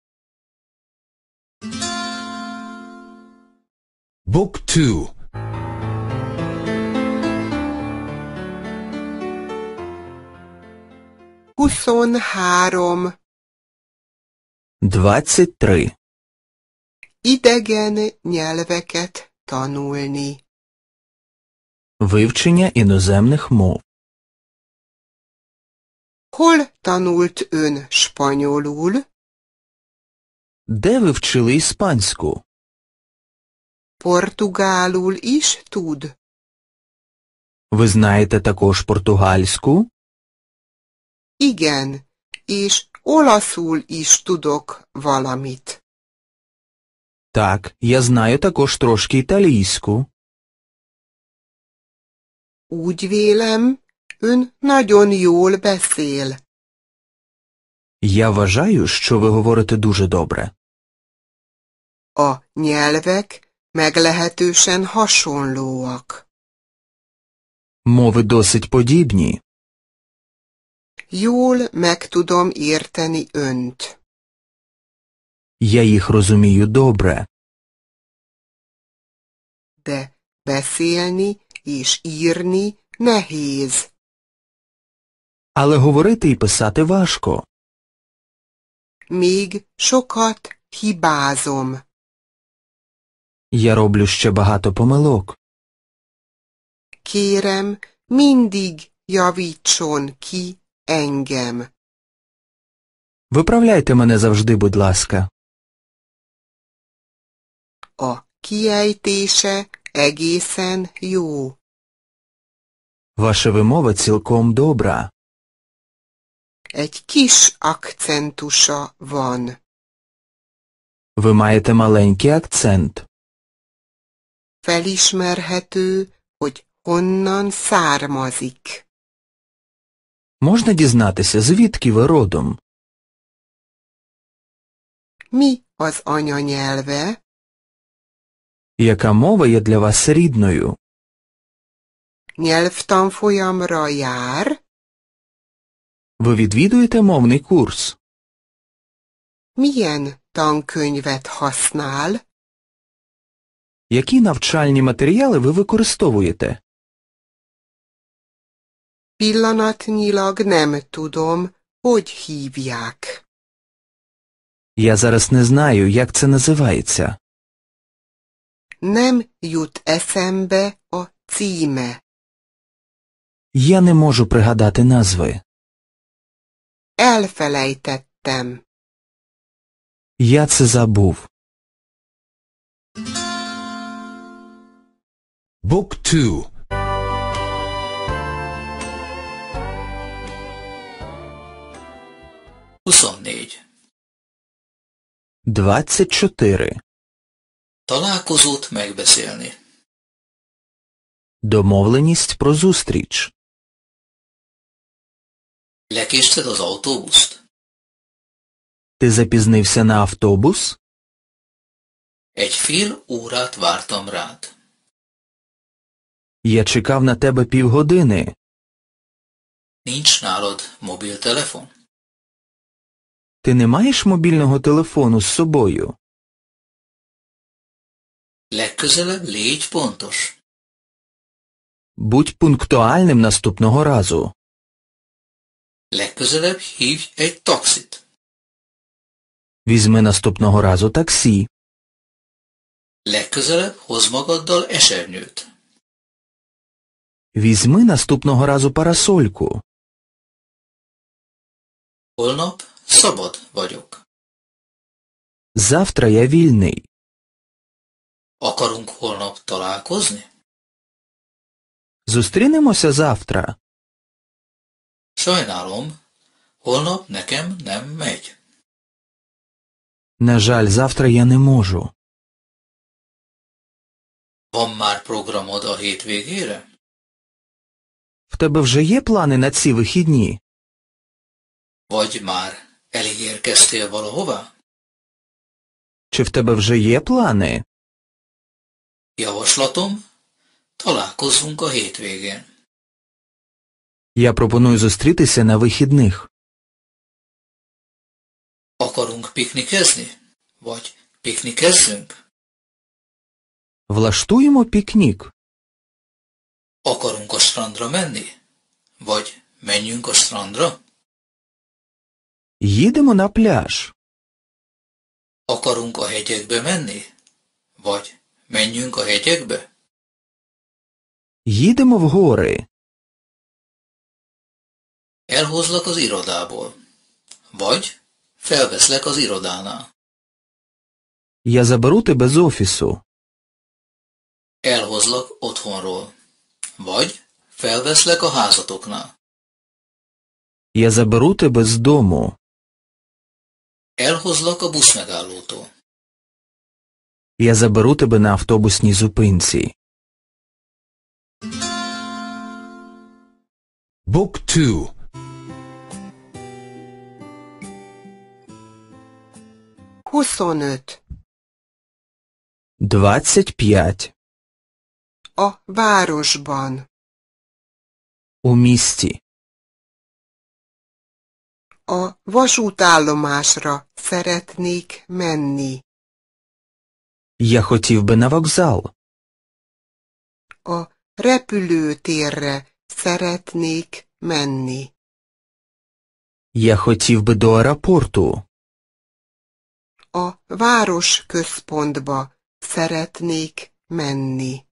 Book 2 هوسون هاروم دواتسيت تري Idegen nyelveket tanulni. Вивчення іноземних мов. Hol tanult ön spanyolul? Де ви вчили іспанську? Portugálul is tud. Ви знаєте також португальську? Igen, és olaszul is tudok valamit. Так, я знаю також трошки італійську. Úgy vélem, ön nagyon jól beszél. Я вважаю, що ви говорите дуже добре. A nyelvek Meglehetősen hasonlóak. Мови досить подібні. Jól meg tudom érteni önt. Я їх розумію добре. De beszélni és írni nehéz. Але говорити і писати важко. Még sokat hibázom. Я роблю ще багато помилок. Kérem, mindig javítson ki engem. Виправляйте мене завжди, будь ласка. A kiejtése egészen Ю. Ваша вимова цілком добра. Едь кіш акцентуша вон. Ви маєте маленький акцент. Felismerhető, hogy honnan származik. Можна дізнатися, звідки ви родом? Mi az anyanyelve? Яка мова є для вас рідною? Nyelvtanfolyamra jár? Ви відвідуєте мовний курс? Milyen tankönyvet használ? Які навчальні матеріали ви використовуєте? Pillanatnyilag nem tudom, hogy hívják. Я зараз не знаю, як це називається. Nem jut eszembe a címe. Я не можу пригадати назви. Elfelejtettem. Я це забув. บุ๊กทู24 Találkozót megbeszélni. Домовленість про зустріч. Lekésted az autóbuszt? Ти запізнився на автобус? Egy fél órát vártam rád. Я чекав на тебе півгодини. народ мобіль телефон. Ти не маєш мобільного телефону з собою? Legközelebb лідь pontos. Будь пунктуальним наступного разу. Legközelebb hívj ей токсит. Візьми наступного разу таксі. Legközelebb hozz magaddal esernyőt. Візьми наступного разу парасольку. Улноп собот vagyok. Завтра я вільний. Akarunk holnap találkozni? Зустрінемося завтра. Sajnálom, holnap nekem nem megy. На жаль, завтра я не можу. Van már programod a hétvégére? В тебе вже є плани на ці вихідні? Vagy már elérkeztél valahova? Чи в тебе вже є плани? Javaslatom, találkozunk a hétvégén. Я пропоную зустрітися на вихідних. Akarunk piknikezni? Vagy piknikezzünk? Влаштуємо пікнік. Akarunk a strandra menni? Vagy menjünk a strandra? Їдемо на пляж. Akarunk a hegyekbe menni? Vagy menjünk a hegyekbe? Їдемо в гори. Elhozlak az irodából. Vagy felveszlek az irodánál. Я заберу тебе з офісу. Elhozlak otthonról. vagy felveszlek a házatoknál. Я заберу тебе з дому. Elhozlak a buszmegállótól. Я заберу тебе на автобусній зупинці. Book 2 25 25 a városban. O miszti. A vasútállomásra szeretnék menni. Ja, hotív be на вокзал. A repülőtérre szeretnék menni. Я хотів би до аеропорту. A városközpontba szeretnék menni.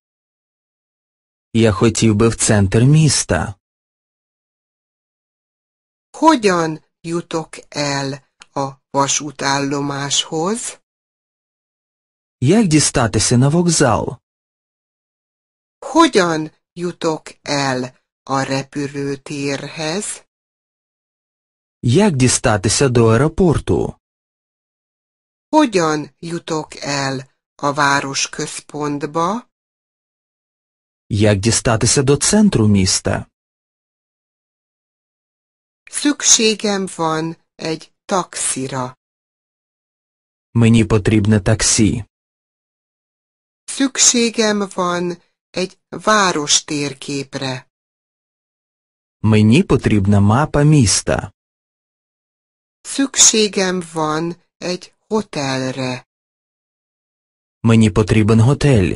Я хотів би в центр міста. Hogyan jutok el a vasútállomáshoz? Як дістатися на вокзал? Hogyan jutok el a repülőtérhez? Як дістатися до аеропорту? Hogyan jutok el a városközpontba? Як дістатися до центру міста? Szükségem van egy taxira. Мені потрібне таксі. Szükségem van egy város Мені потрібна мапа міста. Szükségem van egy hotelre. Мені потрібен готель.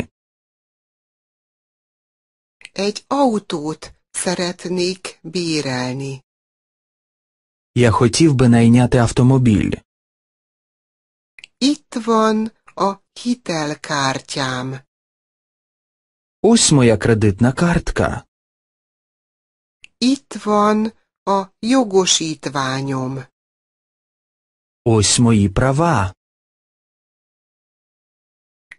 Egy autót szeretnék bírálni. Я хотів би найняти автомобіль. Itt van a hitelkártyám. Ось моя кредитна картка. Itt van a jogosítványom. Ось мої права.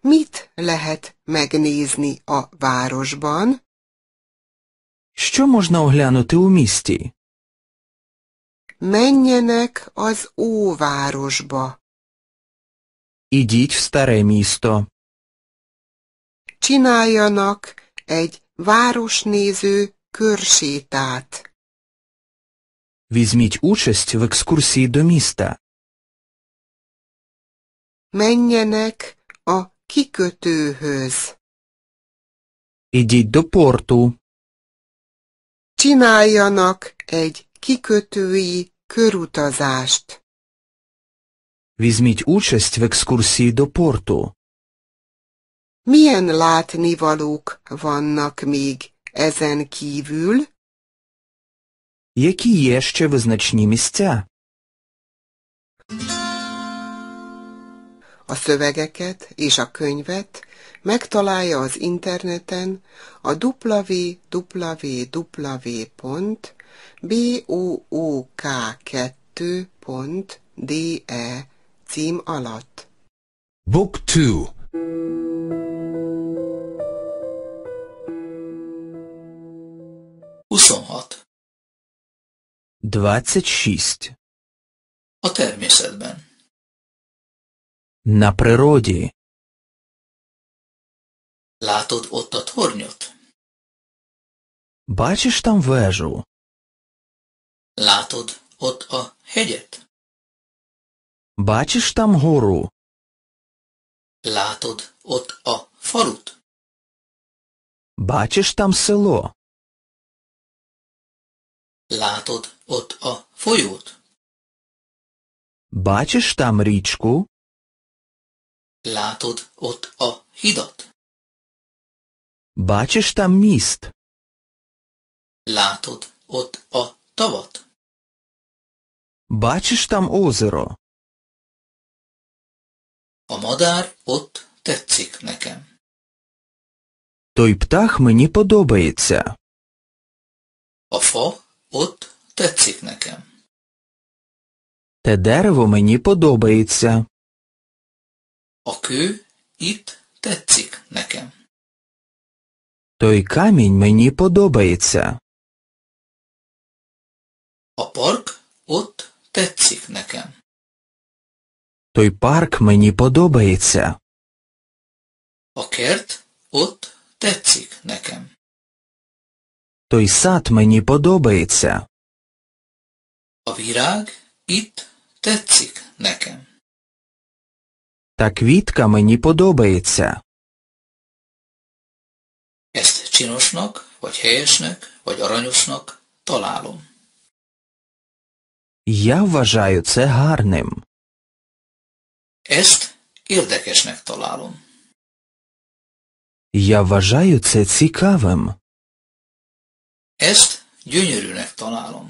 Mit lehet megnézni a városban? Що можна оглянути у місті? Menjenek az óvárosba. Ідіть в старе місто. Csináljanak egy városnéző körsétát. Візьміть участь в екскурсії до міста. Menjenek a kikötőhöz. Ідіть до порту. Csináljanak egy kikötői körutazást. Візьміть участь v екскурсії do Porto. Milyen látnivalók vannak még ezen kívül? Які є ще визначні A szövegeket és a könyvet Megtalálja az interneten a www.book2.de cím alatt. Book 2 26. 26. A természetben. На природі. Látod ott a tornyot? Bácsis tam вежу? Látod ott a hegyet? Bácsis tam гору? Látod ott a falut? Bácsis tam szeló. Látod ott a folyót? Bácsis tam річку? Látod ott a hidat? Бачиш там міст? Látod ott a tavat? Бачиш там озеро? A madár ott tetszik nekem. Той птах мені подобається. A fa ott tetszik nekem. Те дерево мені подобається. A kő itt tetszik nekem. Той камінь мені подобається. A park ott tetszik nekem. Той парк мені подобається. Окерт от ott tetszik Той сад мені подобається. A virág itt tetszik nekem. Та квітка мені подобається. csinosnak, vagy helyesnek, vagy aranyosnak találom. Я вважаю це гарним. Ezt érdekesnek találom. Я вважаю це цікавим. Ezt gyönyörűnek találom.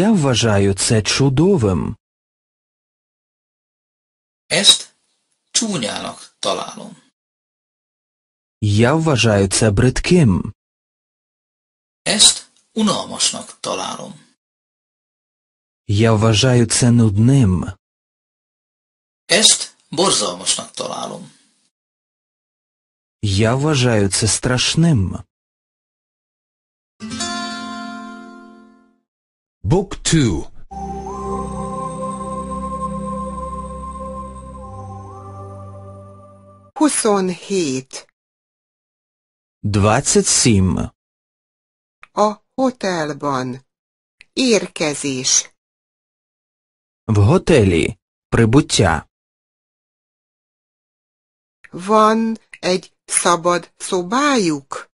Я вважаю це чудовим. Ezt csúnyának találom. Я вважаю це бридким. Ezt unalmasnak találom. Я вважаю це нудним. Ест borzalmasnak találom. Я вважаю це страшним. Book 2 27 27. A hotelban. Érkezés. В hoteli Прибуття. Van egy szabad szobájuk?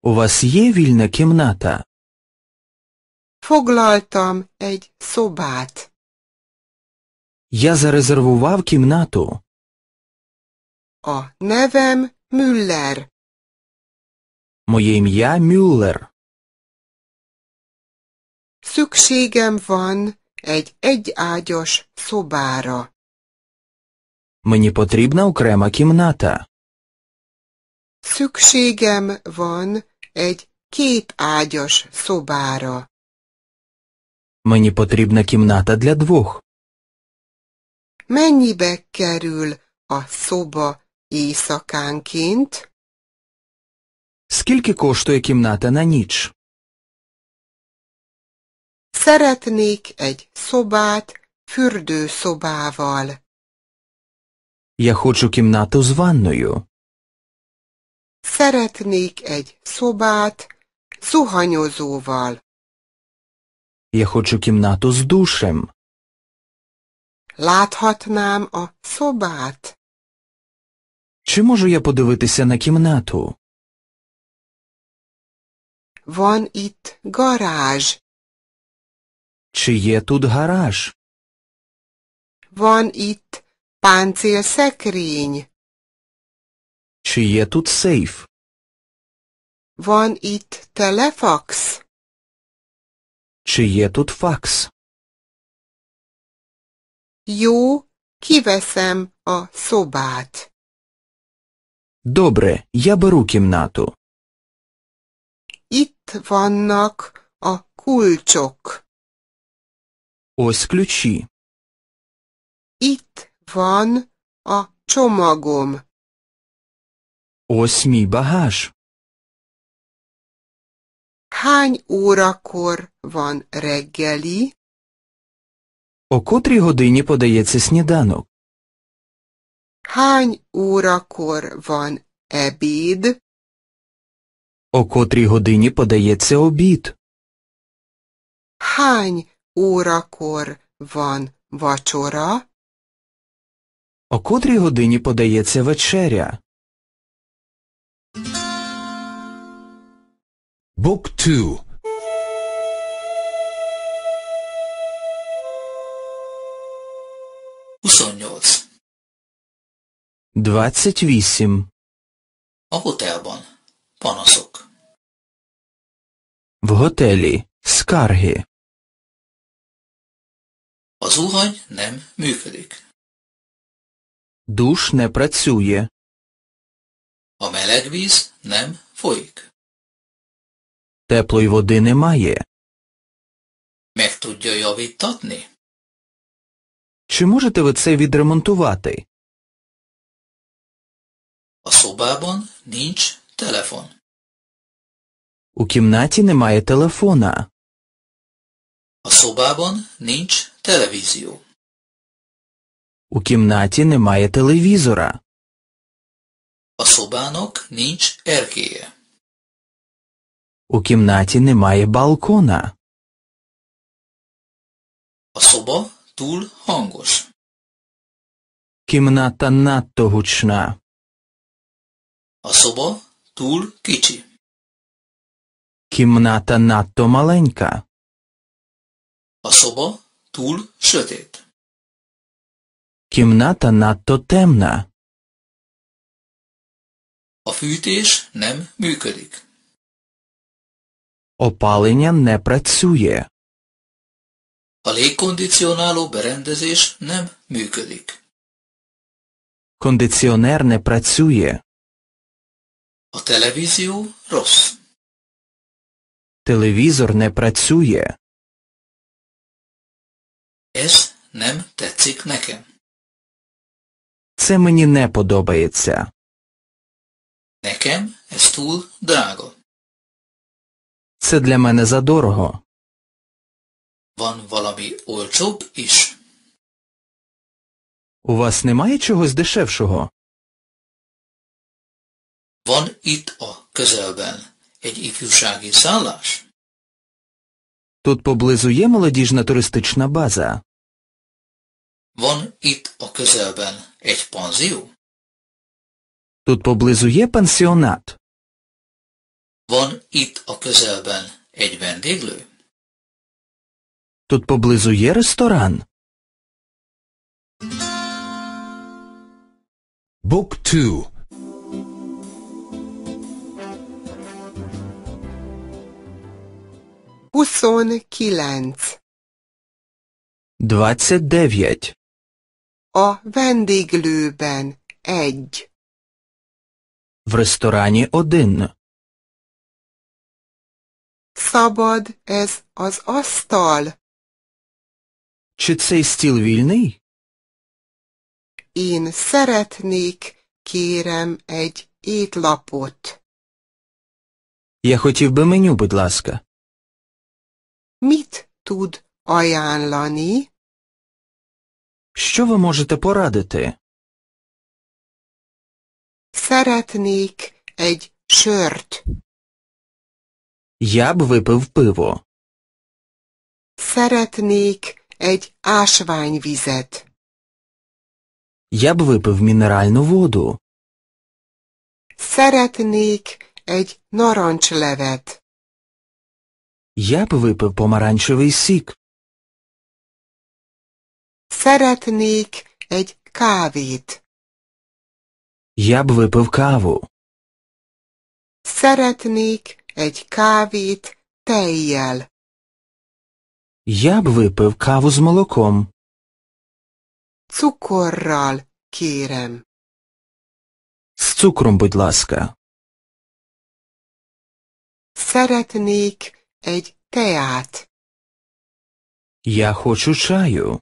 У вас є вільна кімната? Foglaltam egy szobát. Я зарезервував кімнату. A nevem Müller. Моє ім'я Мюллер. Szükségem van egy egyágyos szobára. Мені потрібна окрема кімната. Szükségem van egy kétágyos szobára. Мені потрібна кімната для двох. Mennyibe kerül a szoba éjszakánként? Скільки коштує кімната на ніч? Szeretnék egy szobát fürdőszobával. Я хочу кімнату з ванною. Szeretnék egy szobát zuhanyozóval. Я хочу кімнату з душем. Láthatnám a szobát. Чи можу я подивитися на кімнату? Van itt garázs. Чи є тут гараж? Van itt páncélszekrény. Чи є тут сейф? Van itt telefax. Чи є тут факс? Jó, kiveszem a szobát. Добре, я беру кімнату vannak a kulcsok. Ось ключі. Itt van a csomagom. Ось мій багаж. Hány órakor van reggeli? O котрій годині подається сніданок? Hány órakor van ebéd? О котрій годині подається обід. Хань уракор ван вачора. О котрій годині подається вечеря. Book 2 28 A hotelban поносок. В готелі скарги. Az zuhany nem Душ не працює. A meleg víz nem Теплої води немає. Meg tudja javítatni? Чи можете ви це відремонтувати? A szobában nincs Телефон. У кімнаті немає телефона. A szobában nincs У кімнаті немає телевізора. A szobának nincs У кімнаті немає балкона. A szoba túl hangos. Кімната надто гучна. A szoba Túl kicsi. Кімната надто маленька. A szoba túl sötét. Кімната надто темна. A fűtés nem működik. Опалення не працює. A légkondicionáló berendezés nem működik. Кондиціонер не працює. У телевізію рос. Телевізор не працює. Es nem tetszik nekem. Це мені не подобається. Nekem ez túl drága. Це для мене задорого. Van valami olcsóbb is. У вас немає чогось дешевшого? Van itt a közelben egy ifjúsági szállás? Тут поблизу є молодіжна туристична база. Van itt a közelben egy panzió? Тут поблизу є пансіонат. Van itt a közelben egy vendéglő? Тут поблизу є ресторан. Book 2 Huszonkilenc. 29. A vendéglőben egy. В ресторані один. Szabad ez az asztal. Чи цей стіл вільний? Én szeretnék, kérem, egy étlapot. Я хотів би меню, будь ласка. Mit tud ajánlani? Що ви можете порадити? Szeretnék egy sört. Я б випив пиво. Szeretnék egy ásványvizet. Я б випив мінеральну воду. Szeretnék egy narancslevet. Я б випив помаранчевий сік. Szeretnék egy kávét. Я б випив каву. Szeretnék egy kávét tejjel. Я б випив каву з молоком. Cukorral, kérem. З цукром, будь ласка. Szeretnék egy teát. Я хочу чаю.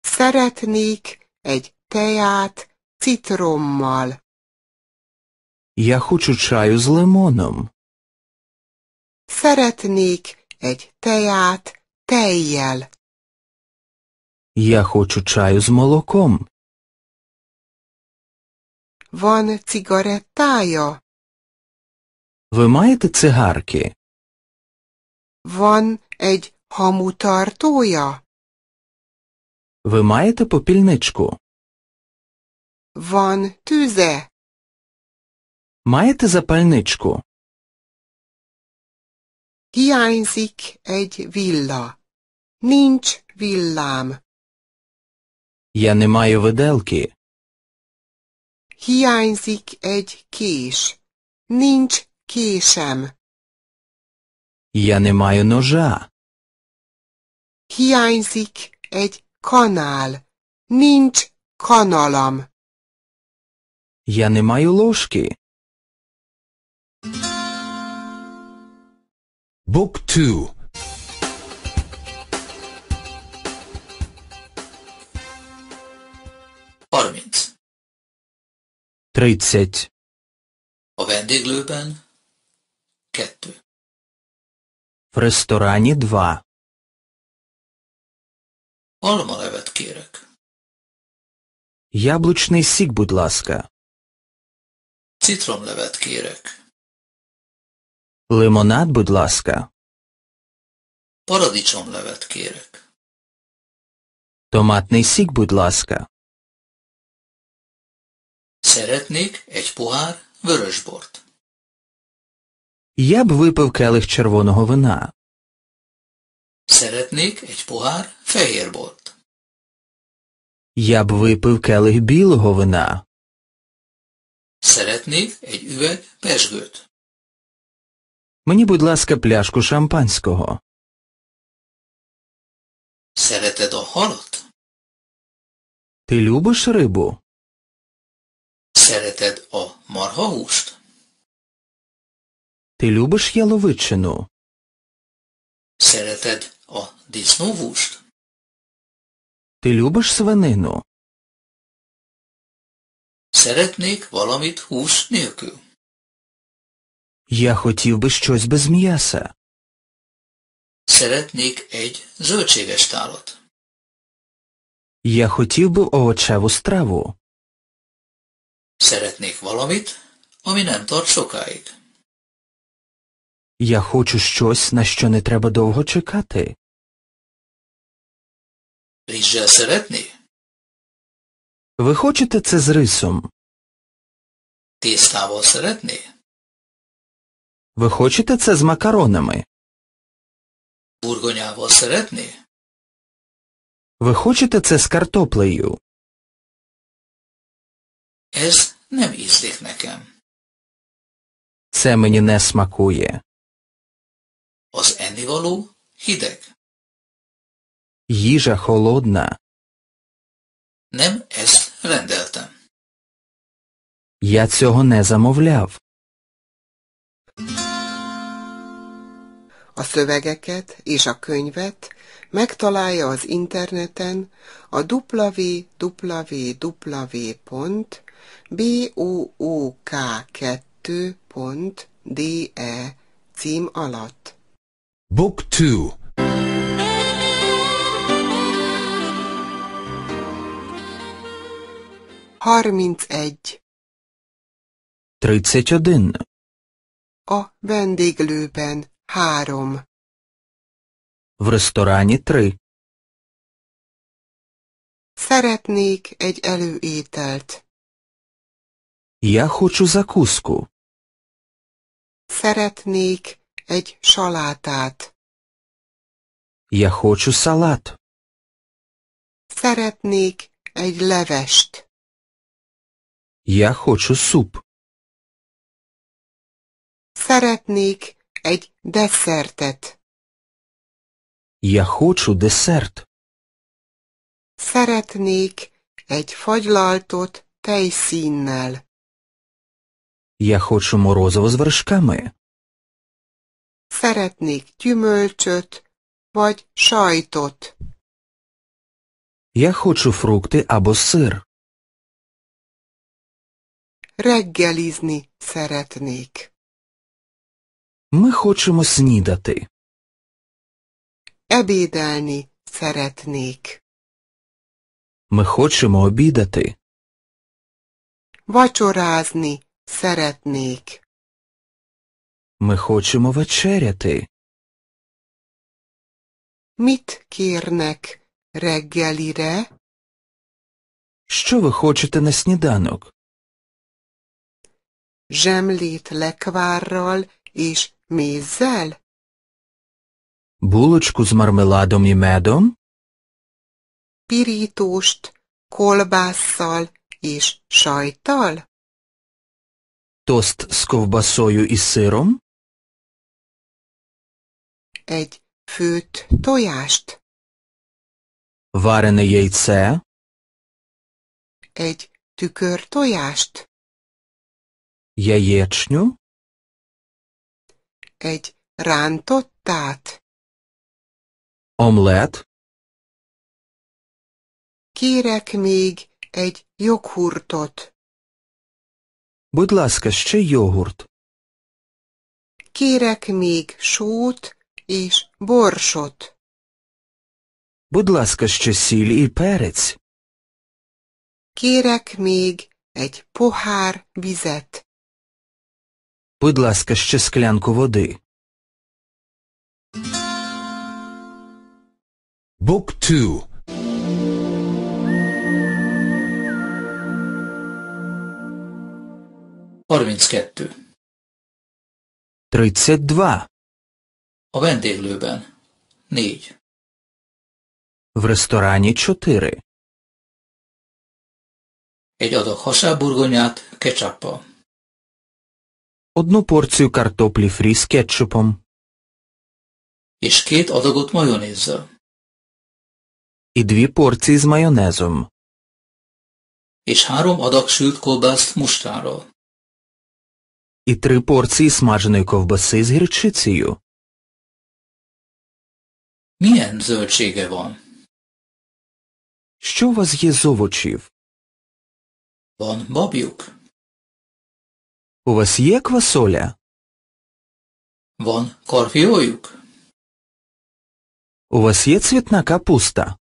Szeretnék egy teát citrommal. Я хочу чаю з лимоном. Szeretnék egy teát tejjel. Я хочу чаю з молоком. Van cigarettája? Ви маєте цигарки? Van egy hamutartója? Ви маєте попільничку? Van tüze? Маєте запальничку? Hiányzik egy villa. Nincs villám. Я не маю виделки. Hiányzik egy kés. Nincs késem. Я не маю ножа. Hiányzik egy kanál. Nincs kanalam. Я не маю ложки. Book 2 30 30 A vendéglőben 2 ресторані 2. Almalevet kérek. Яблучний сік, будь ласка. Citromlevet kérek. Лимонад, будь ласка. Paradicsomlevet kérek. Томатний сік, будь ласка. Szeretnék egy pohár vörösbort. Я б випив келих червоного вина. Серетник egy pohár fehér Я б випив келих білого вина. Серетник egy üveg pesgőt. Мені, будь ласка, пляшку шампанського. Szereted a halat? Ти любиш рибу? Szereted о marhahúst? Ти любиш яловичину? Szereted a disznóvúst? Ти любиш свинину? Szeretnék valamit hús nélkül. Я хотів би щось без м'яса. Szeretnék egy zöldséges tálat. Я хотів би овочеву страву. Szeretnék valamit, ami nem tart sokáig. Я хочу щось, на що не треба довго чекати. Річ же Ви хочете це з рисом? Ти став осередний. Ви хочете це з макаронами? Бургоняв осередний. Ви хочете це з картоплею? Ес не містихнеке. Це мені не смакує. Az ennivaló hideg. Jízsa holodna. Nem ezt rendeltem. Я цього не замовляв. A szövegeket és a könyvet megtalálja az interneten a www.book2.de cím alatt. Book 2 31 31 A vendéglőben 3 В ресторані 3 Szeretnék egy előételt. Я хочу закуску. Szeretnék egy salátát. Я хочу салат. Szeretnék egy levest. Я хочу суп. Szeretnék egy desszertet. Я хочу десерт. Szeretnék egy fagylaltot tejszínnel. Я хочу морозиво з вершками szeretnék gyümölcsöt vagy sajtot. Я хочу фрукти або сир. Реggелізні серетник. Ми хочемо снідати. Ебідальні серетник. Ми хочемо обідати. Вачоразні серетник. Ми хочемо вечеряти. Mit kérnek регеліре? Що ви хочете на сніданок? Zsemlét lekvárral és mézzel? Булочку з мармеладом і медом? Pirítóst kolbásszal és sajtal? Тост з ковбасою і сиром? egy főtt tojást? Варене яйце? Egy tükör tojást? Яєчню? Egy rántottát. Omlet. Kérek még egy joghurtot. Будь ласка, ще йогурт. Kérek még sót és borsot. Будь ласка, ще сіль і перець. Kérek még egy pohár vizet. Будь ласка, ще склянку води. Book 2 32 32 a vendéglőben. Négy. В ресторані чотири. Egy adag hasábburgonyát ketchuppal. Одну порцію картоплі фрі з кетчупом. És két adagot majonézzel. І дві порції з майонезом. És három adag sült kolbászt mustárral. І три порції смаженої ковбаси з гірчицею. Milyen zöldsége van? Що у вас є з овочів? Van babjuk. У вас є квасоля? Van karfioljuk. У вас є цвітна капуста?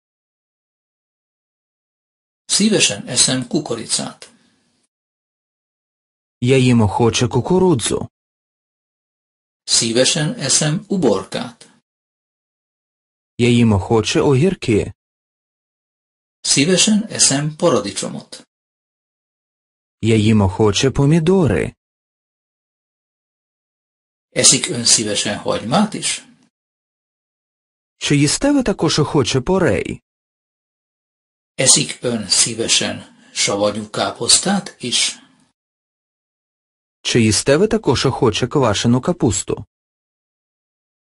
Szívesen eszem kukoricát. Я їм охоче кукурудзу. Szívesen eszem uborkát. Я їм охоче огірки. Szívesen eszem paradicsomot. Я їм охоче помідори. Eszik ön szívesen hagymát is? Чи їсте ви також охоче порей? Eszik ön szívesen savanyú káposztát is? Чи їсте ви також охоче квашену капусту?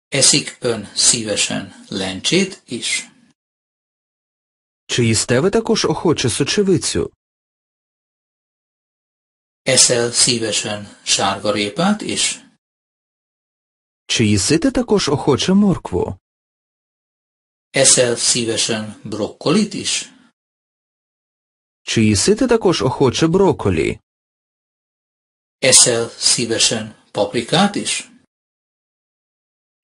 Eszik ön szívesen lencsét is? Чи їсте ви також охоче сочевицю? Eszel szívesen sárgarépát is? Чи їсите також охоче моркву? Eszel szívesen brokkolit is? Чи їсите також охоче броколі? Eszel szívesen paprikát is?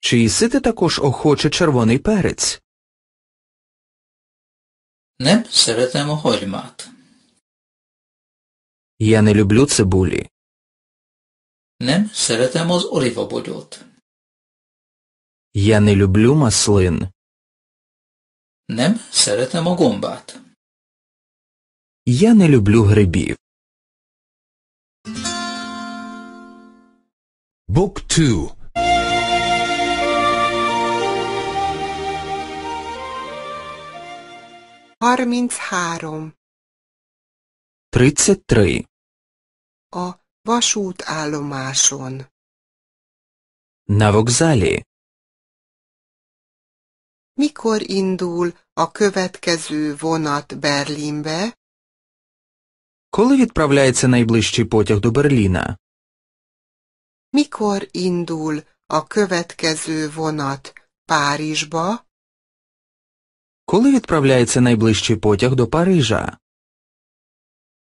Чи їсити також охоче червоний перець? Nem szeretem a Я не люблю цибулі. Nem szeretem з olivabogyót. Я не люблю маслин. Nem szeretem a Я не люблю грибів. Book 2 33 33 A vasútállomáson. Na vokzáli Mikor indul a következő vonat Berlinbe? Коли відправляється найближчий потяг до Берліна? Mikor indul a következő vonat Párizsba? Коли відправляється найближчий потяг до Парижа?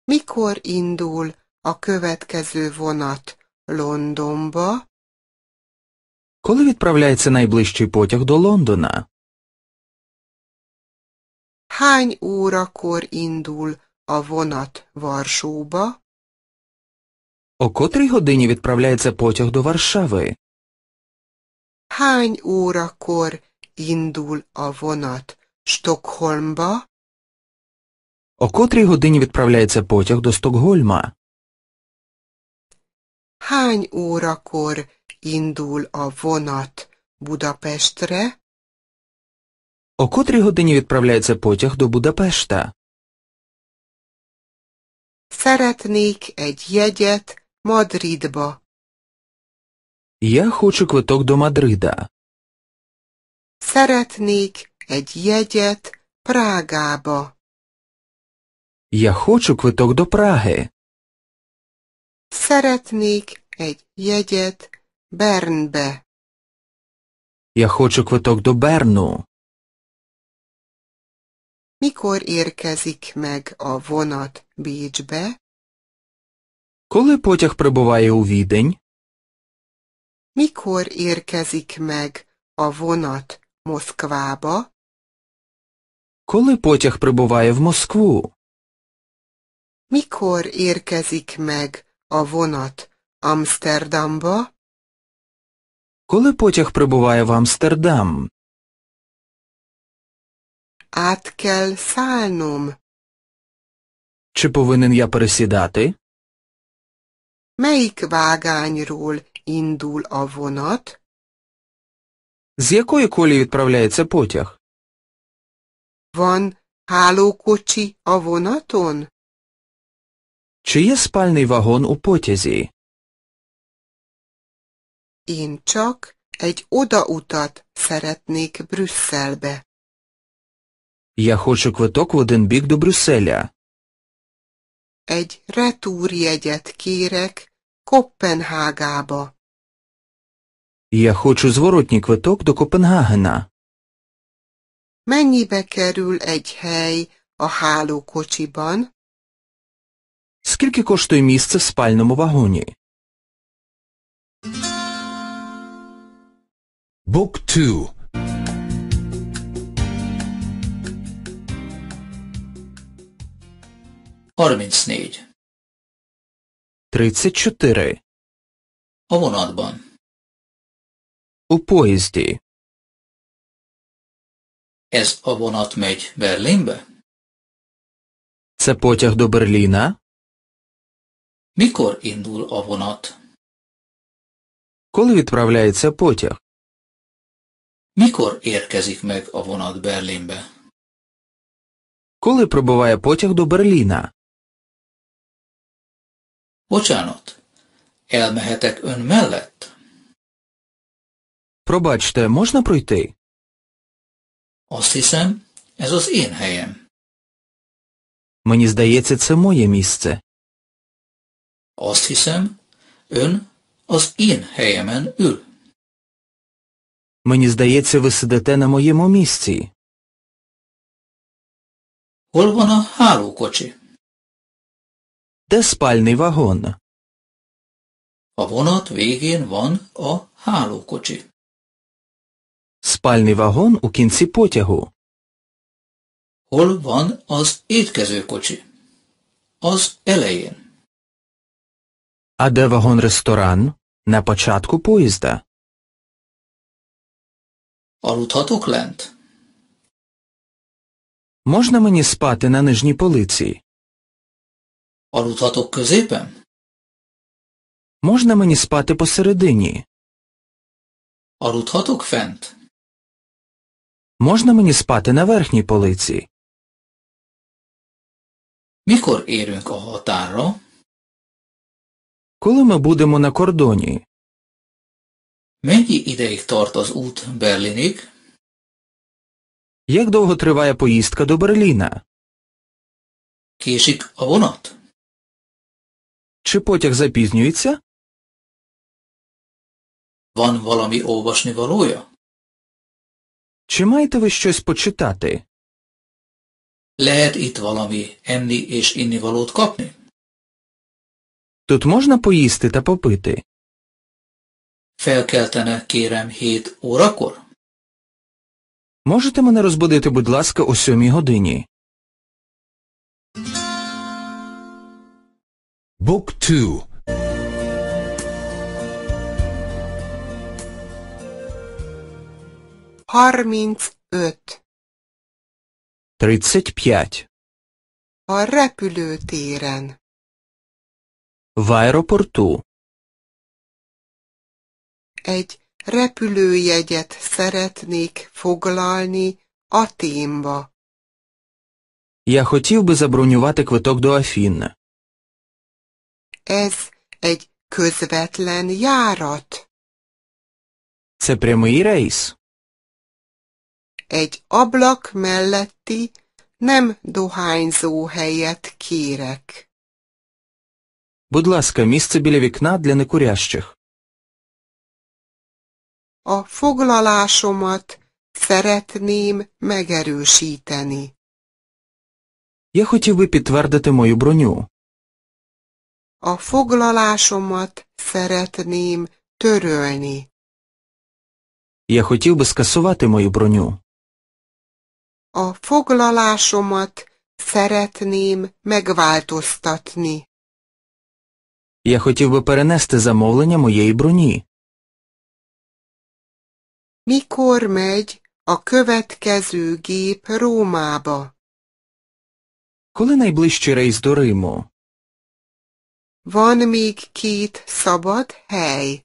Mikor indul a következő vonat Londonba? Коли відправляється найближчий потяг до Лондона? Hány órakor indul a vonat Varsóba? О котрій годині відправляється потяг до Варшави? Hány órakor indul a vonat Штокгольмба? О котрій годині відправляється потяг до Стокгольма? Hány órakor indul a vonat Budapestre? О котрій годині відправляється потяг до Будапешта? Szeretnék egy jegyet Madridba. Я хочу квиток до Мадрида. Szeretnék egy jegyet Prágába. Я хочу квиток do Праги. Szeretnék egy jegyet Bernbe. Я хочу квиток do Bernu? Mikor érkezik meg a vonat Bécsbe? Коли потяг прибуває у Відень? Mikor érkezik meg a vonat Moszkvába? Коли потяг прибуває в Москву? Mikor érkezik meg a vonat Коли потяг прибуває в Амстердам? Át kell Чи повинен я пересідати? Melyik vágányról indul a vonat? З якої колії відправляється потяг? Van hálókocsi a vonaton? Чи є спальний вагон у Én csak egy odautat szeretnék Brüsszelbe. Я хочу квиток в один бік до Брюсселя. Egy retúrjegyet kérek Kopenhágába. Я хочу зворотній квиток до Копенгагена. Mennyibe kerül egy hely a hálókocsiban? Скільки коштує місце в спальному вагоні? Book 2 34 34 A vonatban У поїзді Ez a vonat megy Berlinbe? Це потяг до Берліна? Mikor indul a vonat? Коли відправляється потяг? Mikor érkezik meg a vonat Berlinbe? Коли прибуває потяг до Берліна? Bocsánat, elmehetek ön mellett? Пробачте, можна пройти? Azt hiszem, ez az én helyem. Мені здається, це моє місце. Azt hiszem, ön az én helyemen ül. Мені здається, ви сидите на моєму місці. Hol van a hálókocsi? De spálni vagon. A vonat végén van a hálókocsi. Спальний вагон у кінці потягу. Hol van az étkezőkocsi? Az elején. А де вагон-ресторан? На початку поїзда. Aludhatok lent? Можна мені спати на нижній полиці? Aludhatok középen? Можна мені спати посередині? Aludhatok fent? Можна мені спати на верхній полиці? Mikor érünk a határra? Коли ми будемо на кордоні? Mennyi ideig tart az út Berlinig? Як довго триває поїздка до Берліна? Késik a vonat? Чи потяг запізнюється? Van valami olvasnivalója? Чи маєте ви щось почитати? Lehet itt valami enni és innivalót kapni? Тут можна поїсти та попити. Felkeltene kérem 7 órakor? Можете мене розбудити, будь ласка, о сьомій годині. Book 2 35 35 A repülőtéren. В аэропорту. Egy repülőjegyet szeretnék foglalni Aténba. Я хотів би забронювати квиток до Афін. Ez egy közvetlen járat. Це прямий рейс egy ablak melletti nem dohányzó helyet kérek. Budlaszka, miszce місце біля вікна A foglalásomat szeretném megerősíteni. Я хотів би підтвердити мою броню. A foglalásomat szeretném törölni. Я хотів би скасувати мою броню. A foglalásomat szeretném megváltoztatni. Я хотів би перенести замовлення моєї броні. Mikor megy a következő gép Rómába? Коли найближчий рейс до Риму? Van még két szabad hely.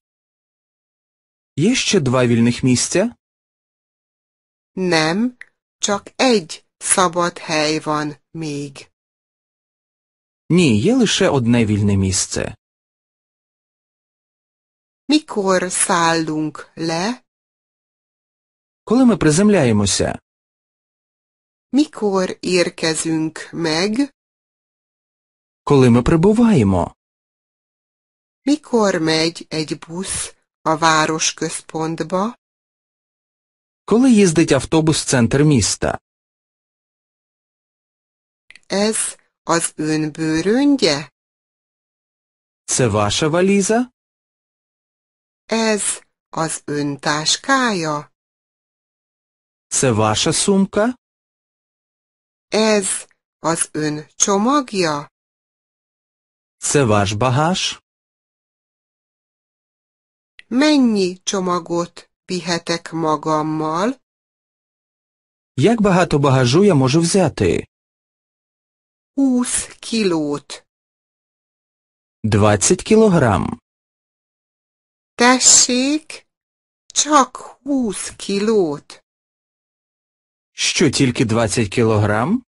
Є ще два вільних місця? Nem, Csak egy szabad hely van még. Ні, є лише одне вільне місце. Mikor szállunk le? Коли ми приземляємося? Mikor érkezünk meg? Коли ми прибуваємо? Mikor megy egy busz a városközpontba? Коли їздить автобус в центр міста? Ez az ön bőröngye? Це ваша валіза? Ez az ön táskája? Це ваша сумка? Ez az ön csomagja? Це ваш багаж? Mennyi csomagot pihetek magammal? Як багато багажу я можу взяти? 20 kilót. 20 кілограм. Tessék, csak 20 kilót. Що тільки 20 кілограм?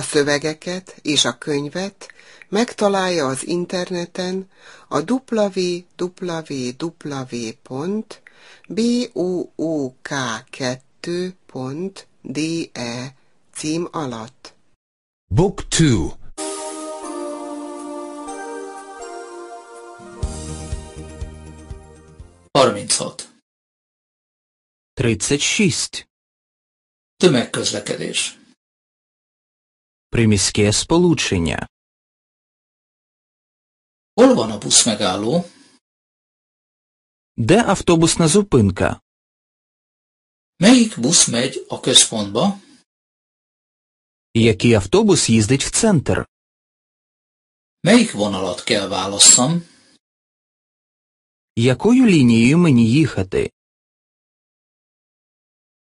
A szövegeket és a könyvet Megtalálja az interneten a www.book2.de cím alatt. Book 2 36 36 Tömegközlekedés Приміське сполучення Hol van a buszmegálló? De autóbuszna zupynka? Melyik busz megy a központba? Який автобус їздить в центр? Melyik vonalat kell válasszam? Якою лінією мені їхати?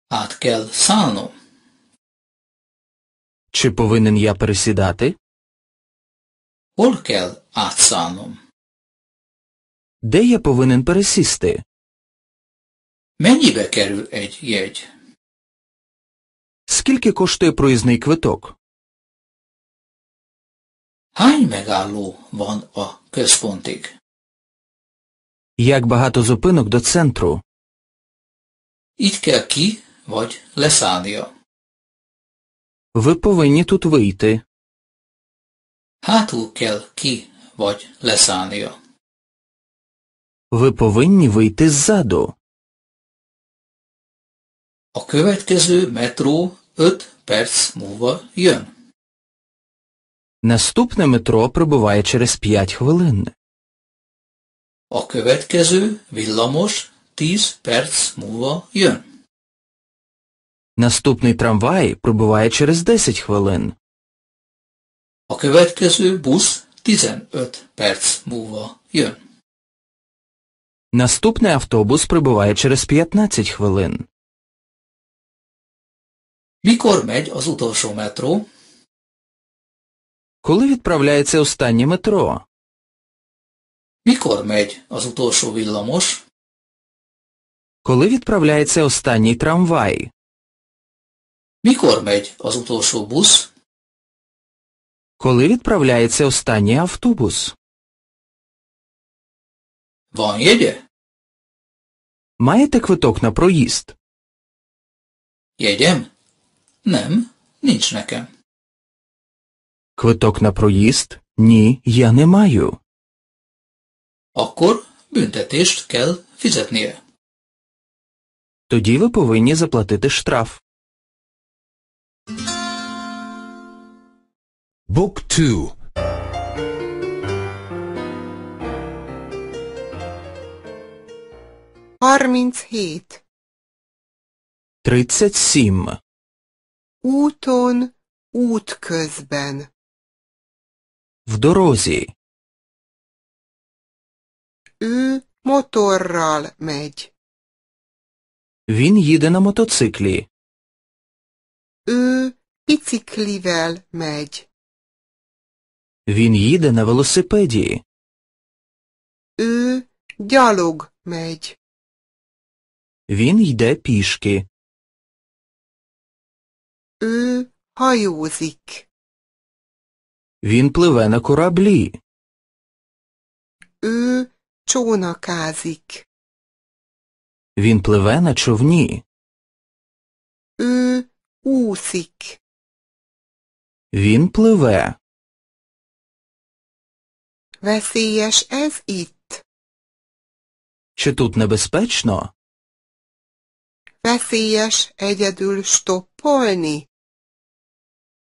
Át kell szállnom. Чи повинен я пересідати? Hol kell Де я повинен пересісти? Мені kerül egy jegy? Скільки коштує проїзний квиток? Hány megálló van a központig? Як багато зупинок до центру? Itt kell ki, vagy Ви повинні тут вийти. Hátul kell ki vagy leszállnia. Ви повинні вийти ззаду. A következő metró 5 perc múlva jön. Наступне метро прибуває через 5 хвилин. A következő villamos 10 perc múlva jön. Наступний трамвай прибуває через 10 хвилин. A következő busz 15 perc múlva jön. Наступний автобус прибуває через 15 хвилин. Mikor megy az utolsó metró? Коли відправляється останнє метро? Mikor megy az utolsó villamos? Коли відправляється останній трамвай? Mikor megy az utolsó busz? Коли відправляється останній автобус? Вон їде? Маєте квиток на проїзд? Єдем? Нем, ніч некем. Квиток на проїзд? Ні, я не маю. Akkor büntetést kell fizetnie. Тоді ви повинні заплатити штраф. بوك تو هارمينز هيت تريتسات سيم Úton, útközben. В дорозі. Ő motorral megy. Він їде на мотоциклі. Ő biciklivel megy. Він їде на велосипеді. Ő gyalog megy. Він йде пішки. Ő е, hajózik. Він пливе на кораблі. Ő е, csónakázik. Він пливе на човні. Ő е, úszik. Він пливе. Veszélyes ez itt. Чи тут небезпечно? Veszélyes egyedül stoppolni.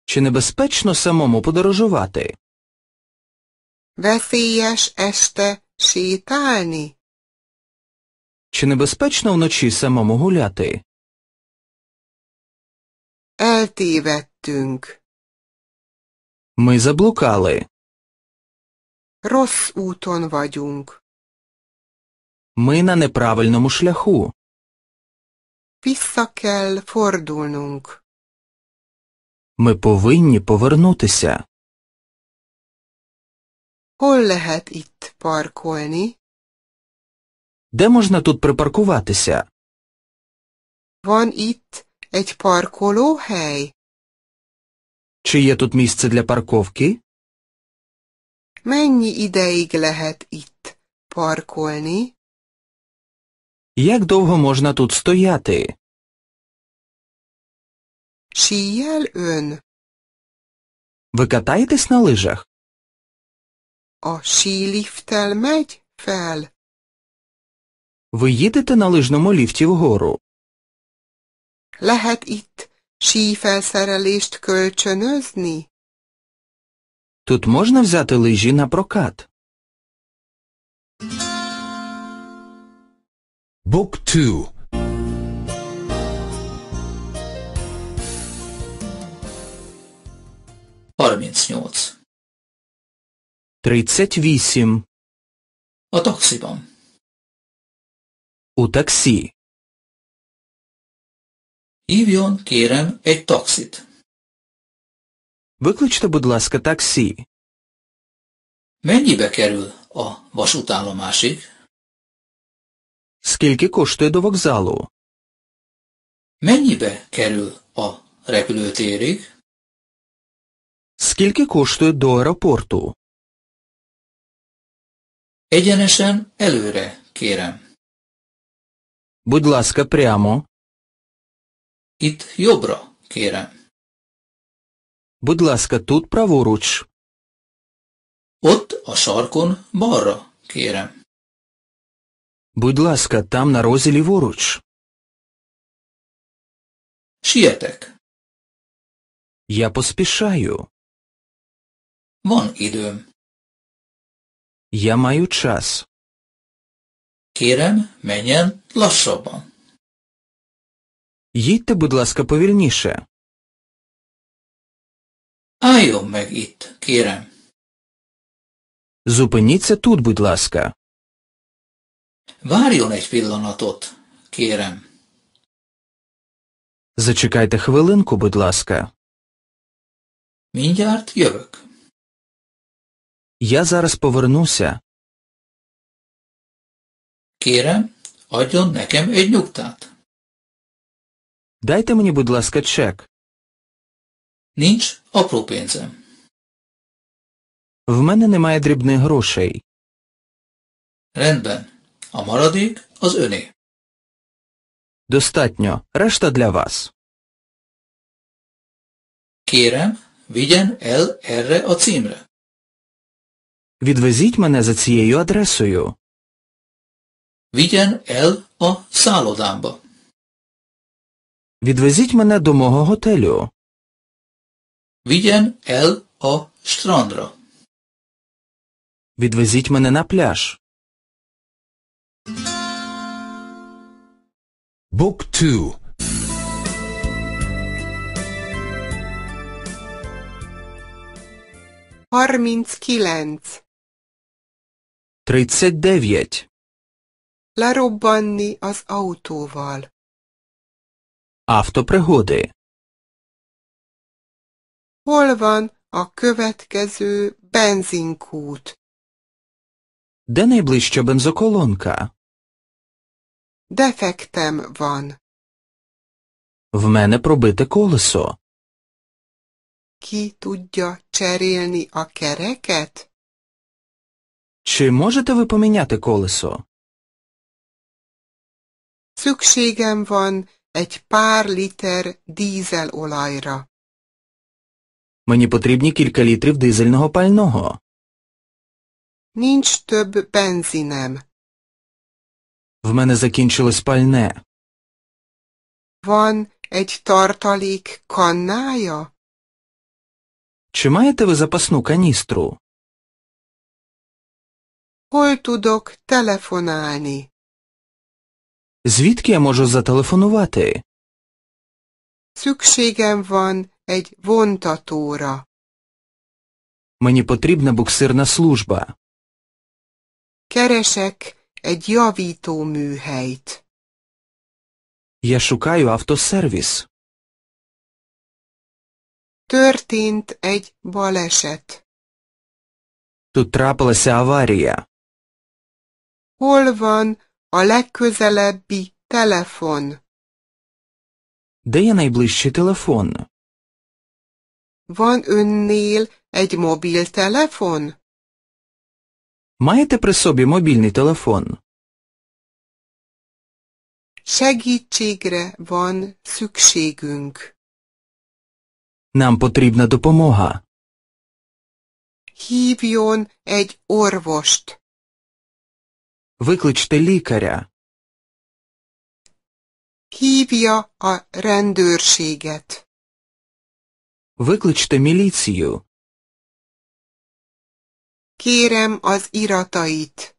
Чи небезпечно самому подорожувати? Veszélyes este sétálni. Чи небезпечно вночі самому гуляти? Eltévedtünk. Ми заблукали. Rossz úton Ми на неправильному шляху. Vissza kell Ми повинні повернутися. Hol lehet itt Де можна тут припаркуватися? Ван Van itt egy parkolóhely? Чи є тут місце для парковки? Mennyi ideig lehet itt parkolni? Як довго можна тут стояти? Síjjel ön? Ви катаєтесь на лижах? A síliftel megy fel? Ви їдете на лижному ліфті вгору. Lehet itt sífelszerelést kölcsönözni? Тут можна взяти лижі на прокат. Book 2 Armincnyolc. 38. A taxiban. У таксі. Hívjon kérem egy taxit. Викличте, будь ласка, таксі. Mennyibe kerül a vasútállomásig? Скільки коштує до вокзалу? Mennyibe kerül a repülőtérig? Скільки коштує до аеропорту? Egyenesen előre, kérem. Будь ласка, прямо. Itt jobbra, kérem. Будь ласка, тут праворуч. От a sarkon balra, kérem. Будь ласка, там на розі ліворуч. Sietek. Я поспішаю. Вон időm. Я маю час. Кірем menjen lassabban. Їдьте, будь ласка, повільніше. Álljon meg itt, kérem! Зупиніться тут, будь ласка. Várjon egy pillanatot, kérem. Зачекайте хвилинку, будь ласка. Mindjárt jövök. Я зараз повернуся. Kérem, adjon nekem egy nyugtát. Дайте мені, будь ласка, чек. Nincs apró pénzem. В мене немає дрібних грошей. Rendben. A maradék az öné. Достатньо. Решта для вас. Kérem, vigyen el erre a címre. Відвезіть мене за цією адресою. Vigyen el a szállodámba. Відвезіть мене до мого готелю. Vigyen el a strandra. Відвезіть мене на пляж. Book 2 39 39 Lerobbanni az autóval. Автопригоди Hol van a következő benzinkút? De найближча benzokolonka? Defektem van. В мене пробите колесо. Ki tudja cserélni a kereket? Чи можете ви поміняти колесо? Szükségem van egy pár liter dízelolajra. Мені потрібні кілька літрів дизельного пального. Нінч több benzinem. В мене закінчилось пальне. Van egy tartalék kannája? Чи маєте ви запасну каністру? Hol tudok Звідки я можу зателефонувати? Szükségem van egy vontatóra. Мені потрібна буксирна служба. Keresek egy javítóműhelyt. Я шукаю автосервіс. Történt egy baleset. Тут трапилася аварія. Hol van a legközelebbi telefon? Де є найближчий телефон? Van önnél egy mobiltelefon? Маєте при собі мобільний telefon. Segítségre van szükségünk. Нам потрібна допомога. Hívjon egy orvost. Викличте лікаря. Hívja a rendőrséget. Викличте міліцію. Kérem az iratait.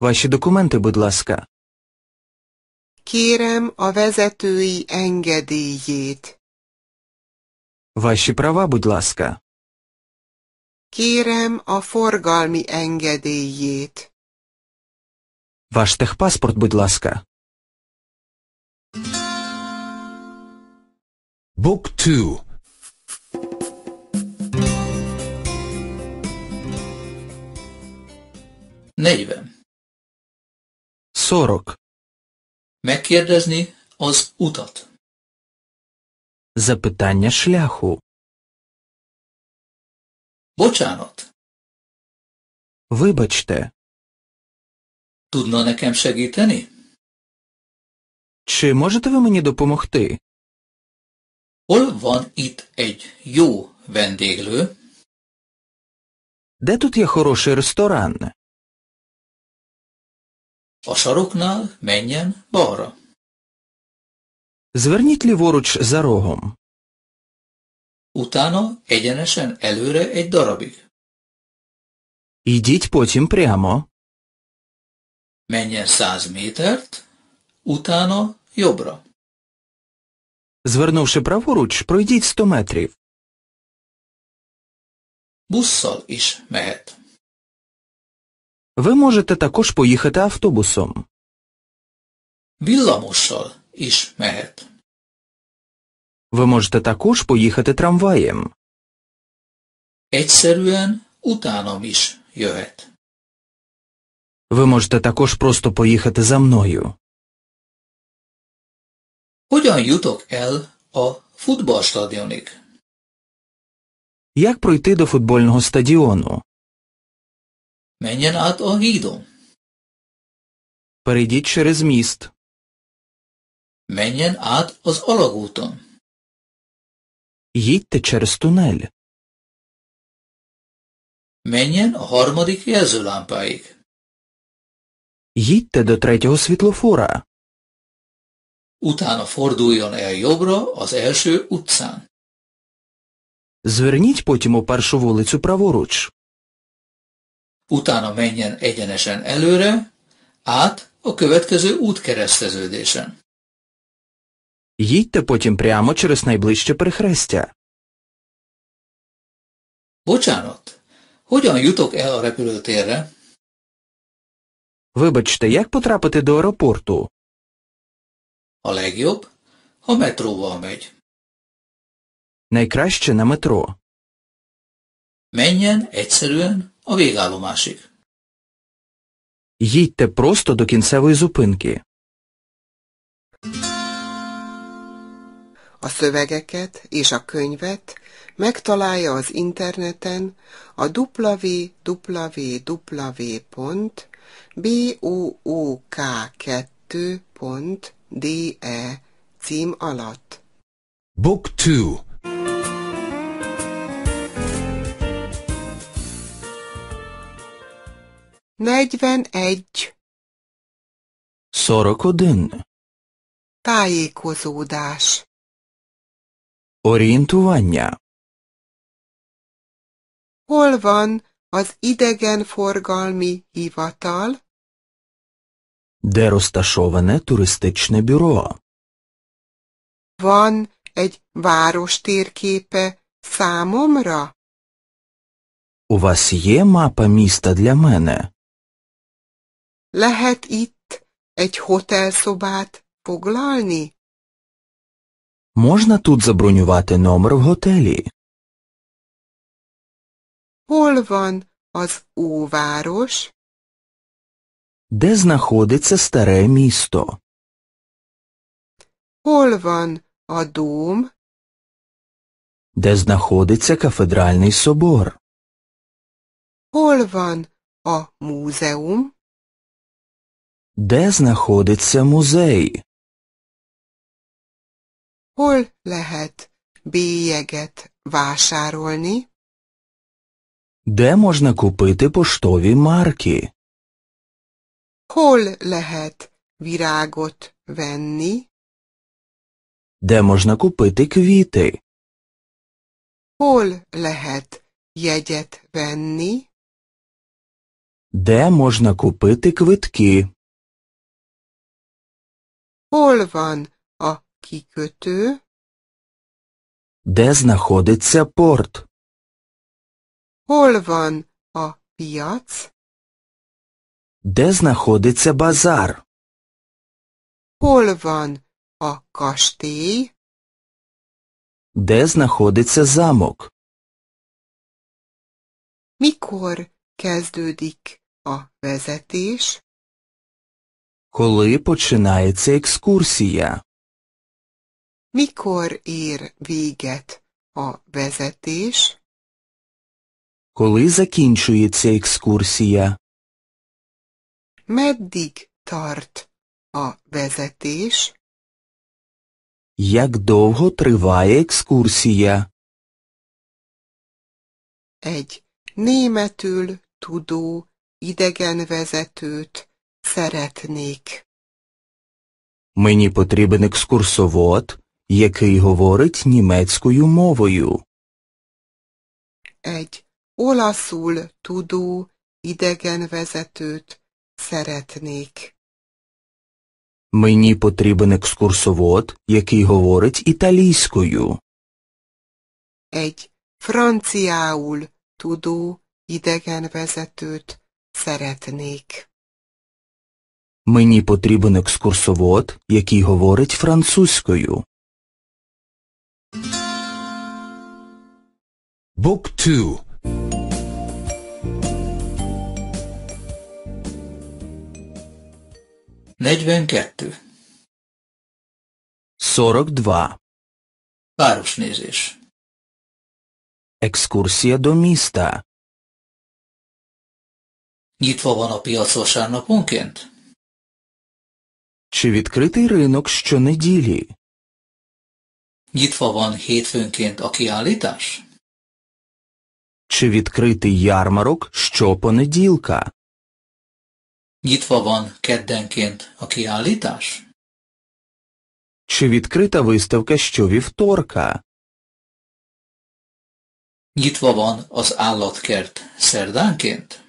Ваші документи, будь ласка. Kérem a vezetői engedélyét. Ваші права, будь ласка. Kérem a forgalmi engedélyét. Ваш техпаспорт, будь ласка. บุ๊กทู 40. Szorok. Megkérdezni az utat. Zapytania szlachu. Bocsánat. Wybaczte. Tudna nekem segíteni? Чи можете ви мені допомогти? Hol van itt egy jó vendéglő? De тут є хороший ресторан? A saroknál menjen balra. Зверніть ліворуч за рогом. Utána egyenesen előre egy darabig. Ідіть потім прямо. Menjen száz métert, utána jobbra. Звернувши праворуч, пройдіть 100 метрів. Busszal is mehet. Ви можете також поїхати автобусом. Villamossal is mehet. Ви можете також поїхати трамваєм. Egyszerűen utánam is jöhet. Ви можете також просто поїхати за мною. Hogyan jutok el a futballstadionig? Як пройти до футбольного стадіону? Menjen át a hídon. Перейдіть через міст. Menjen át az alagúton. Їдьте через тунель. Menjen a harmadik jelzőlámpáig. Їдьте до третього світлофора. Utána forduljon el jobbra az első utcán. Зверніть потім у першу вулицю праворуч. Utána menjen egyenesen előre, át a következő út kereszteződésen. Їдьте потім прямо через найближче перехрестя. Bocsánat, hogyan jutok el a repülőtérre? Вибачте, як потрапити до аеропорту? A legjobb, ha metróval megy. Найкраще na metró. Menjen egyszerűen a végállomásig. Їдьте просто до кінцевої зупинки. A szövegeket és a könyvet megtalálja az interneten a www.book2.com DE cím alatt. Book 2 41 41 Tájékozódás Orientuvanya Hol van az idegenforgalmi hivatal? Де розташоване туристичне бюро? Van egy város térképe számomra? У вас є мапа міста для мене? Lehet itt egy hotelszobát foglalni? Можна тут забронювати номер в готелі? Hol van az óváros? де знаходиться старе місто. Ольван Адум. Де знаходиться кафедральний собор? Ольван а музеум. Де знаходиться музей? Hol lehet bélyeget vásárolni? Де можна купити поштові марки? Hol lehet virágot venni? Де можна купити квіти? Hol lehet jegyet venni? Де можна купити квитки? Hol van a kikötő? Де знаходиться порт? Hol van a piac? Де знаходиться базар? Hol van a Де знаходиться замок? Mikor kezdődik а vezetés? Коли починається екскурсія? Mikor ір véget а vezetés? Коли закінчується екскурсія? Meddig tart a vezetés? Як довго триває екскурсія? Egy németül tudó idegenvezetőt szeretnék. Мені потрібен екскурсовод, який говорить німецькою мовою. Egy olaszul tudó idegenvezetőt Szeretnék. Мені потрібен екскурсовод, який говорить італійською. Egy franciául tudó idegenvezetőt szeretnék. Мені потрібен екскурсовод, який говорить французькою. Book 2 42. 42. Városnézés. Exkurszia do mista. Nyitva van a piac vasárnaponként? Чи відкритий ринок щонеділі? Nyitva van hétfőnként a kiállítás? Чи відкритий ярмарок щопонеділка? Nyitva van keddenként a kiállítás? Чи відкрита виставка щовівторка? Nyitva van az állatkert szerdánként?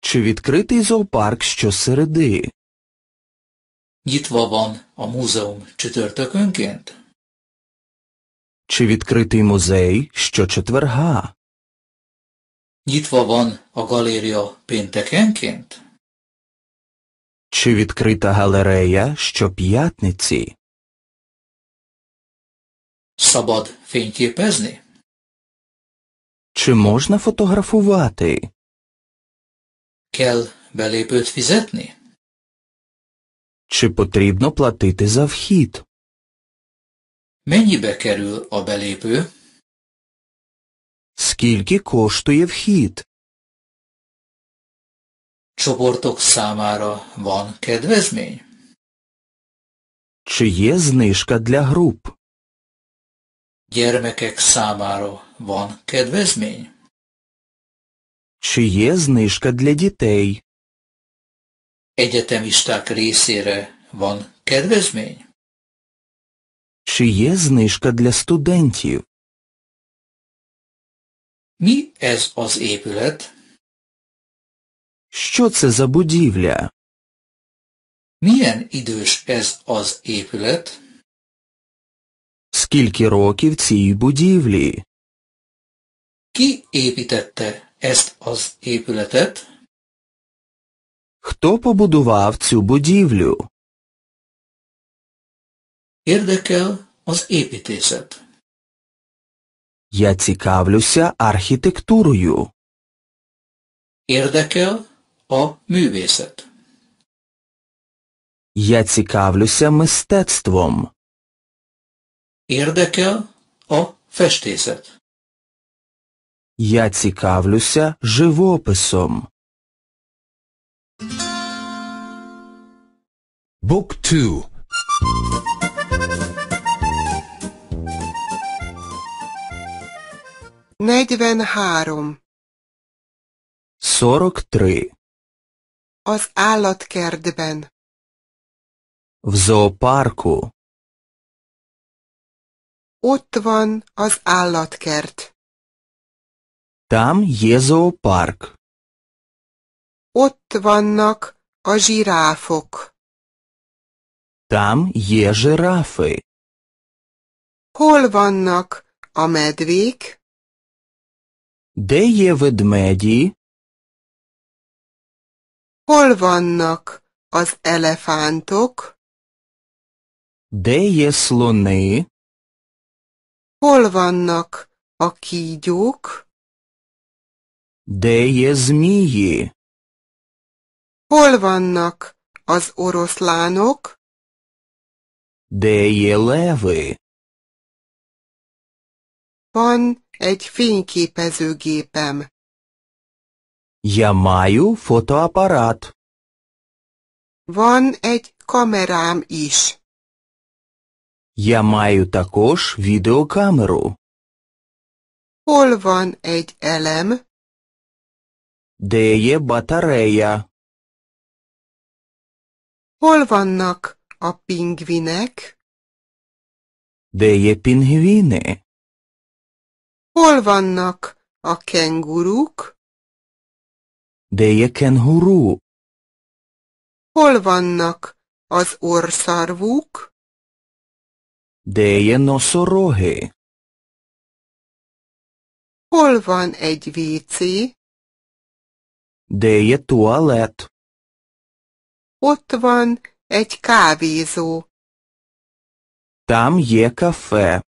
Чи відкритий зоопарк щосереди? Nyitva van a múzeum csütörtökönként? Чи відкритий музей щочетверга? Nyitva van a galéria péntekenként? Чи відкрита галерея щоп'ятниці? Szabad fényképezni? Чи можна фотографувати? Kell belépőt fizetni? Чи потрібно платити за вхід? Mennyibe kerül a belépő? Скільки коштує вхід? Csoportok számára van kedvezmény? Чи є знижка для груп? Gyermekek számára van kedvezmény? Чи є знижка для дітей? Egyetemisták részére van kedvezmény? Чи є знижка для студентів? Mi ez az épület? Що це за будівля? Milyen idős ez az épület? Скільки років цій будівлі? Ki építette ezt az épületet? Хто побудував цю будівлю? Érdekel az építészet. Я цікавлюся архітектурою. Érdekel о мювісет. Я цікавлюся мистецтвом. Érdekel о festészet. Я цікавлюся живописом. БУК 2 Negyvenhárom. Сорок Az állatkertben. V zooparku. Ott van az állatkert. Tam je zoopark. Ott vannak a zsiráfok. Tam je жирафи. Hol vannak a medvék? Де є ведмеді? Hol vannak az elefántok? Де є слони? Hol vannak a kígyók? Де є змії? Hol vannak az oroszlánok? Де є леви? Van egy fényképezőgépem. Я маю фотоапарат. Van egy kamerám is. Я маю також відеокамеру. Hol van egy elem? Де є батарея? Hol vannak a pingvinek? Де є пінгвіни? Hol vannak a kenguruk? Deje kenguru? Hol vannak az orszarvuk? Deje nosorohe. Hol van egy WC? Deje toalet. Ott van egy kávézó. Tam je kafe.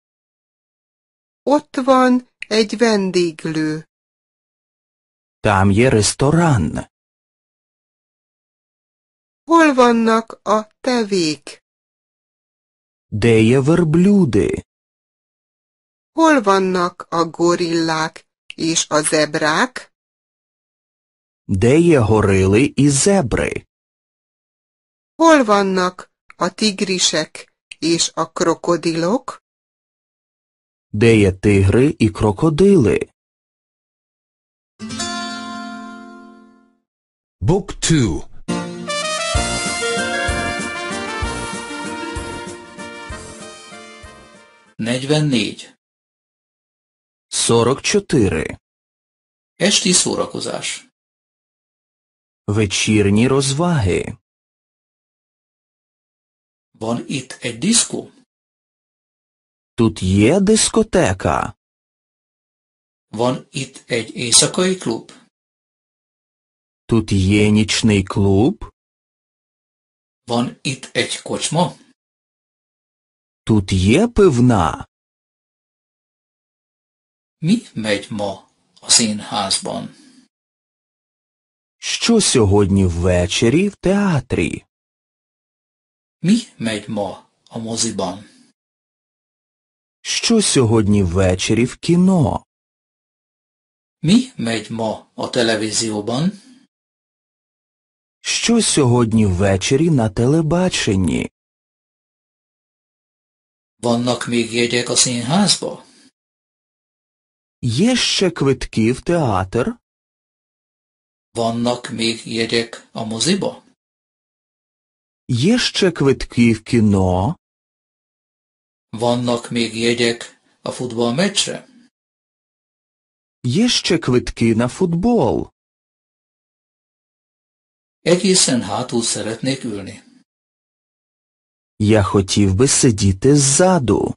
Ott van egy vendéglő. Tam je ресторан. Hol vannak a tevék? De je верблюди? Hol vannak a gorillák és a zebrák? De je горили i зебри? Hol vannak a tigrisek és a krokodilok? де є тигри і крокодили. Book 2 44 44 Esti szórakozás Вечірні розваги Van itt egy diszkó? Тут є дискотека. Van itt egy éjszakai klub. Тут є нічний клуб. Van itt egy kocsma. Тут є пивна. Mi megy ma a színházban? Що сьогодні ввечері в театрі? Mi megy ma a moziban? Що сьогодні ввечері в кіно? Mi медьмо ma a Що сьогодні ввечері на телебаченні? Воннок міг jegyek a színházba? Є ще квитки в театр? Vannak még jegyek a moziba? Є ще квитки в кіно? Vannak még jegyek a futballmeccsre? Jeszcze ще квитки на Egészen hátul szeretnék ülni. Я хотів би сидіти ззаду.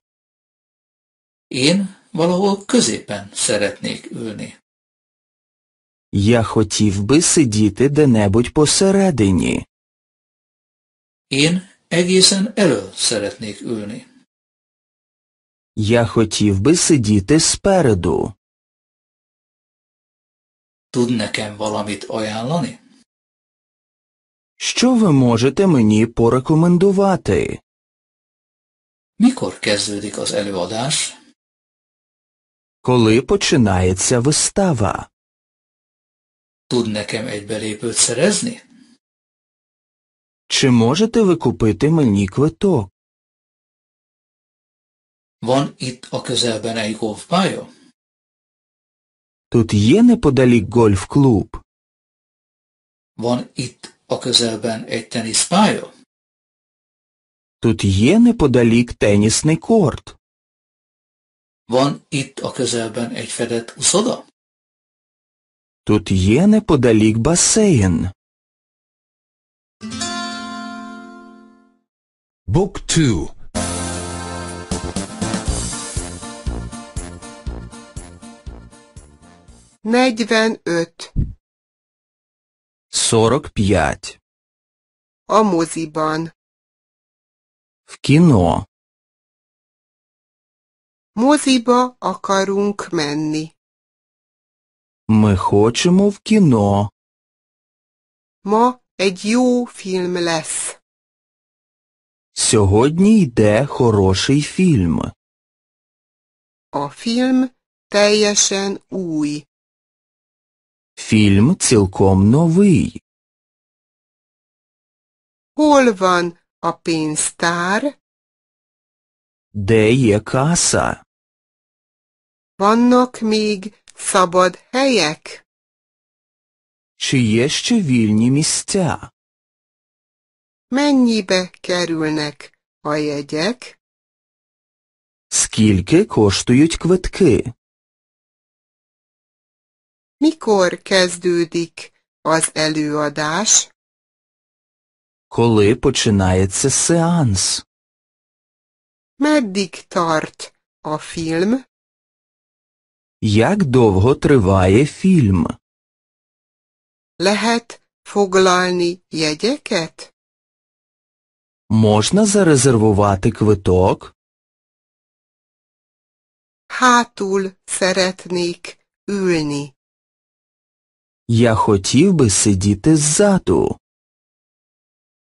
Én valahol középen szeretnék ülni. Я хотів би сидіти де-небудь посередині. Én egészen elől szeretnék ülni. Я хотів би сидіти спереду. Що ви можете мені порекомендувати? Mikor kezdődik az előadás? Коли починається вистава? Tud nekem egy belépőt Чи можете ви купити мені квиток? Van itt a közelben egy golfpálya? Тут є неподалік гольф-клуб. Van itt a közelben egy teniszpálya? Тут є неподалік тенісний корт. Van itt a közelben egy fedett uszoda? Тут є неподалік басейн. Book 2 45. 45. A moziban. В кино. Moziba akarunk menni. Ми хочемо в кіно. Ma egy jó film lesz. Сьогодні йде хороший фільм. A film teljesen új. Фільм цілком новий. Hol van a pénztár? Де є каса? Vannak még szabad helyek? Чи є ще вільні місця? Mennyibe kerülnek a jegyek? Скільки коштують квитки? Mikor kezdődik az előadás? Коли починається сеанс? Meddig tart a film? Як довго триває фільм? Lehet foglalni jegyeket? Можна зарезервувати квиток? Hátul szeretnék ülni. Я хотів би сидіти ззаду.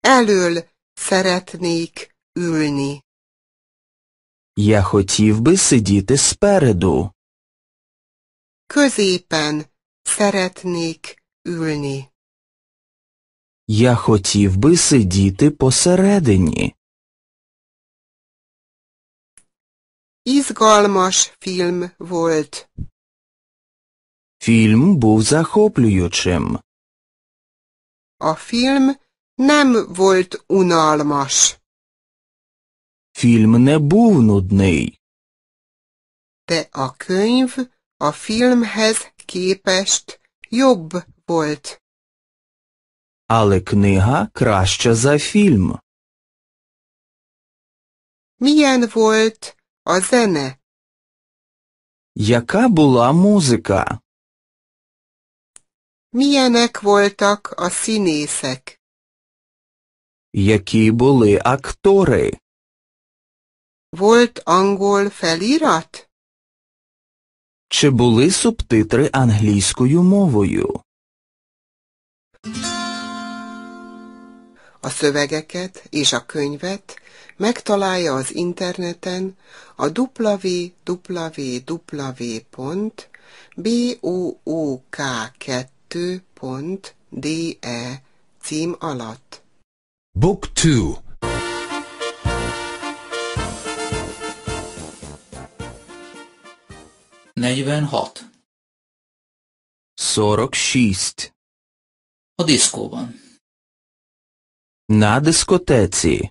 Elől szeretnék ülni. Я хотів би сидіти спереду. Középen szeretnék ülni. Я хотів би сидіти посередині. Izgalmas film volt. Фільм був захоплюючим. А фільм nem volt unalmas. Фільм не був нудний. De a könyv a filmhez képest jobb volt. Але книга краща за фільм. Milyen volt a zene? Яка була музика? Milyenek voltak a színészek? Які були актори? Volt angol felirat? Чи були субтитри англійською мовою? A szövegeket és a könyvet megtalálja az interneten a www.book2 2.de cím alatt. Book 2 46 síst A diszkóban Na diszkotéci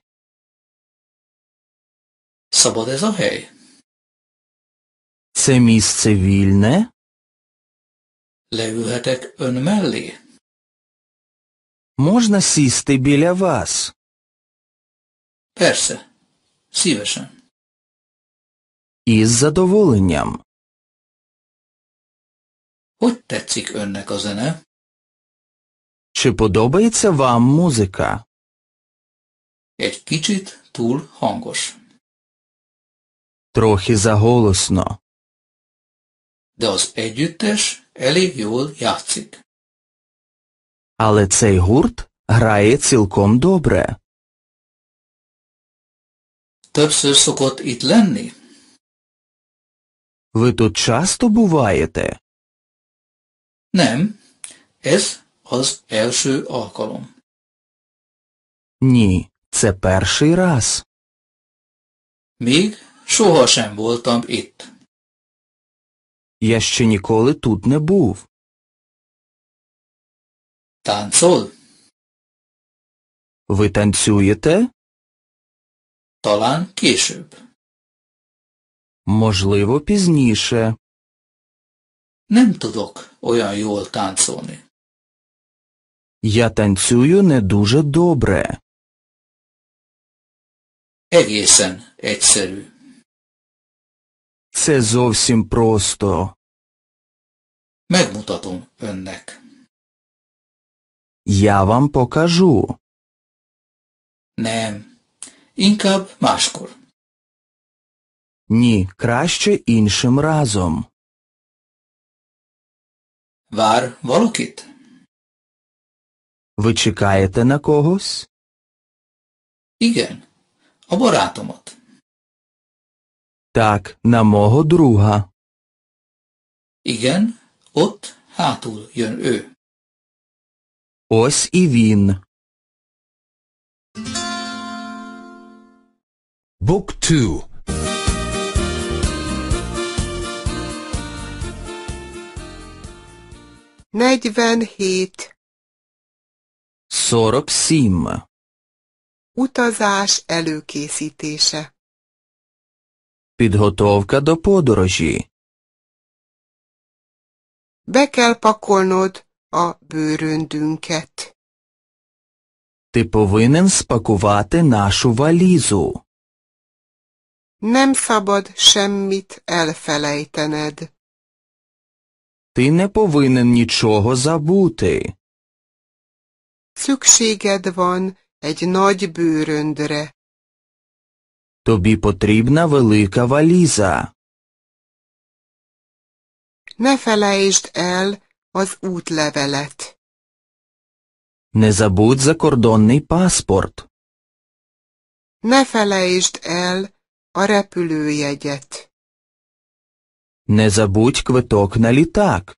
Szabad ez a hely? Це місце вільне? Levyhetek ön mellé? Можна сісти біля вас? Persze. Szívesen. Із задоволенням. Hogy tetszik önnek a zene? Чи подобається вам музика? Egy kicsit túl hangos. Трохи заголосно. De az együttes Елі Юл Яцик. Але цей гурт грає цілком добре. Többször szokott itt lenni? Ви тут часто буваєте? Nem, ez az első alkalom. Ні, це перший раз. Még sohasem voltam itt. Я ще ніколи тут не був. Танцол? Ви танцюєте? Талан кішеб. Можливо, пізніше. Nem tudok olyan jól táncolni. Я танцюю не дуже добре. Egészen egyszerű. Це зовсім просто. Megmutatom önnek. Я вам покажу. Не. Inkább máskor. Ні, краще іншим разом. Вар valakit? Ви чекаєте на когось? Іген. A barátomat. Так, на мого друга. Igen, ott hátul jön ő. Ось і він. Book 2 47 47 Utazás előkészítése Підготовка до подорожі. Be kell pakolnod a bőröndünket. Ти повинен спакувати нашу валізу. Nem szabad semmit elfelejtened. Ти не повинен нічого забути. Szükséged van egy nagy bőröndre. Тобі потрібна велика валіза. Ne felejtsd el az útlevelet. Не забудь закордонний паспорт. Ne felejtsd el a repülőjegyet. Не забудь квиток на літак.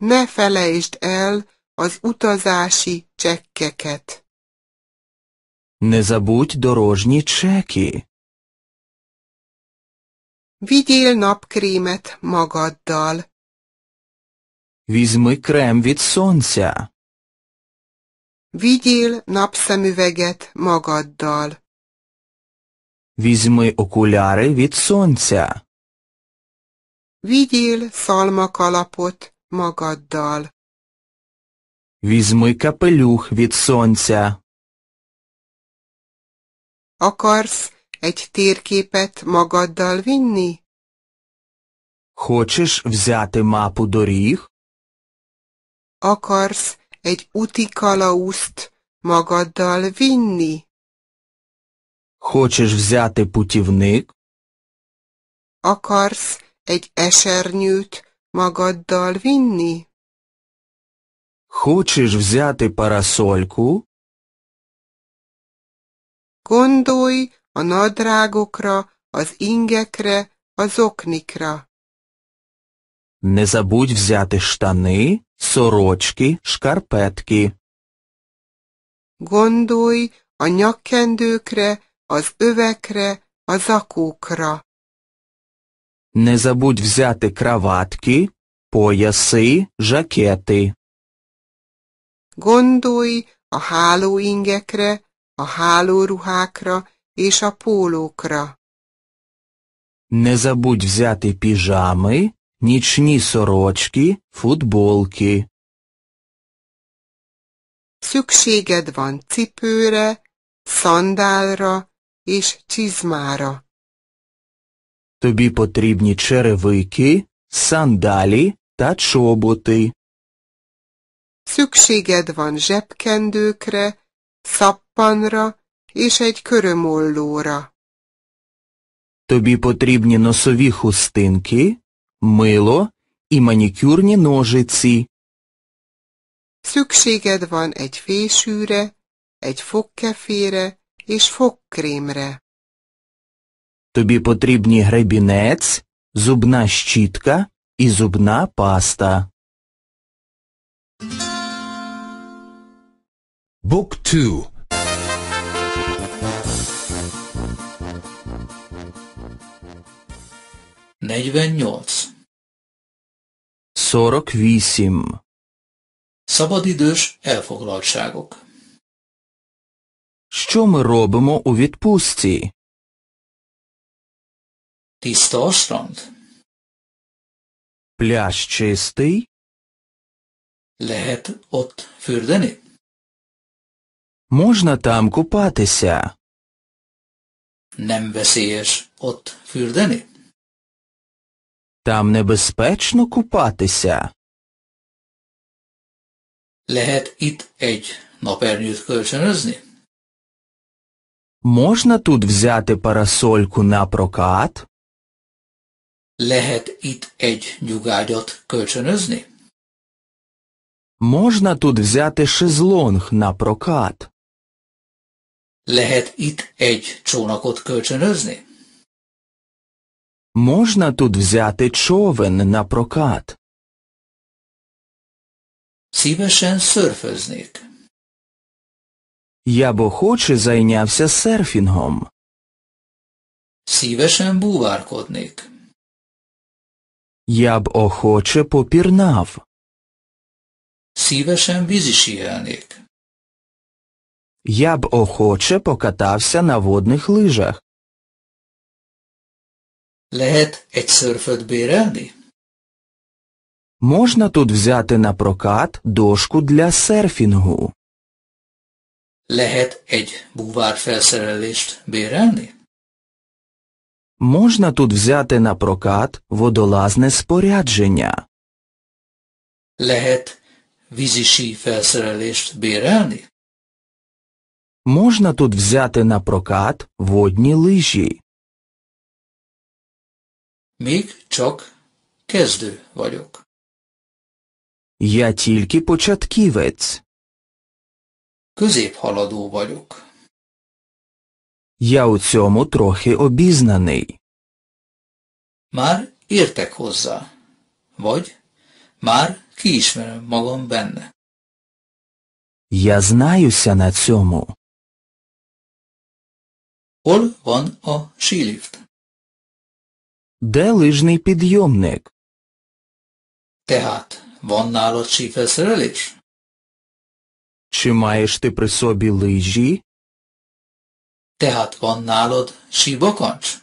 Ne felejtsd el az utazási csekkeket. Не забудь дорожні чеки. Vigyél napkrémet magaddal. Візьми крем від сонця. Vigyél napszemüveget magaddal. Візьми окуляри від сонця. Vigyél szalmakalapot magaddal. Візьми капелюх від сонця. Akarsz egy térképet magaddal vinni? Хочеш взяти мапу доріг? Akarsz egy úti kalauzt magaddal vinni? Хочеш взяти путівник? Akarsz egy esernyőt magaddal vinni? Хочеш взяти парасольку? gondolj a nadrágokra, az ingekre, a zoknikra. Ne zabudj vziáti stany, szorocski, skarpetki. Gondolj a nyakkendőkre, az övekre, a zakókra. Ne zabudj vziáti kravátki, pojaszi, zsakéti. Gondolj a hálóingekre, a hálóruhákra és a pólókra. Не забудь взяти піжами, нічні сорочки, футболки. Szükséged van cipőre, szandálra és csizmára. Тобі потрібні черевики, сандалі та чоботи. Szükséged van zsebkendőkre, szap панра és egy körömollóra. Тобі потрібні носові хустинки, мило і манікюрні ножиці. Szükséged van egy fésűre, egy fogkefére és fogkrémre. Тобі потрібні гребінець, зубна щітка і зубна паста. Book 2 48. 48. Szabadidős elfoglaltságok. Що ми робимо у відпустці? Tiszta a strand? Пляж чистий? Lehet ott fürdeni? Можна там купатися? Nem veszélyes ott fürdeni? Там небезпечно купатися. Lehet itt egy napernyőt kölcsönözni? Можна тут взяти парасольку на прокат? Lehet itt egy nyugágyat kölcsönözni? Можна тут взяти шезлонг на прокат? Lehet itt egy csónakot kölcsönözni? Можна тут взяти човен на прокат. Сівешен szörföznék. Я б охоче зайнявся серфінгом. Szívesen búvárkodnék. Я б охоче попірнав. Szívesen vízisíelnék. Я б охоче покатався на водних лижах. Lehet egy szörföt bérelni? Можна тут взяти на прокат дошку для серфінгу. Lehet egy búvárfelszerelést bérelni? Можна тут взяти на прокат водолазне спорядження. Lehet vízisi felszerelést bérelni? Можна тут взяти на прокат водні лижі. Még csak kezdő vagyok. Я тільки початківець. Középhaladó vagyok. Я у цьому трохи обізнаний. Már értek hozzá, vagy már kiismerem magam benne. Я знаюся на цьому. Hol van a sílift? Де лижний підйомник? Тегат вон nálad sífelszerelés? Чи маєш ти при собі лижі? Тегат вон nálad síbakancs?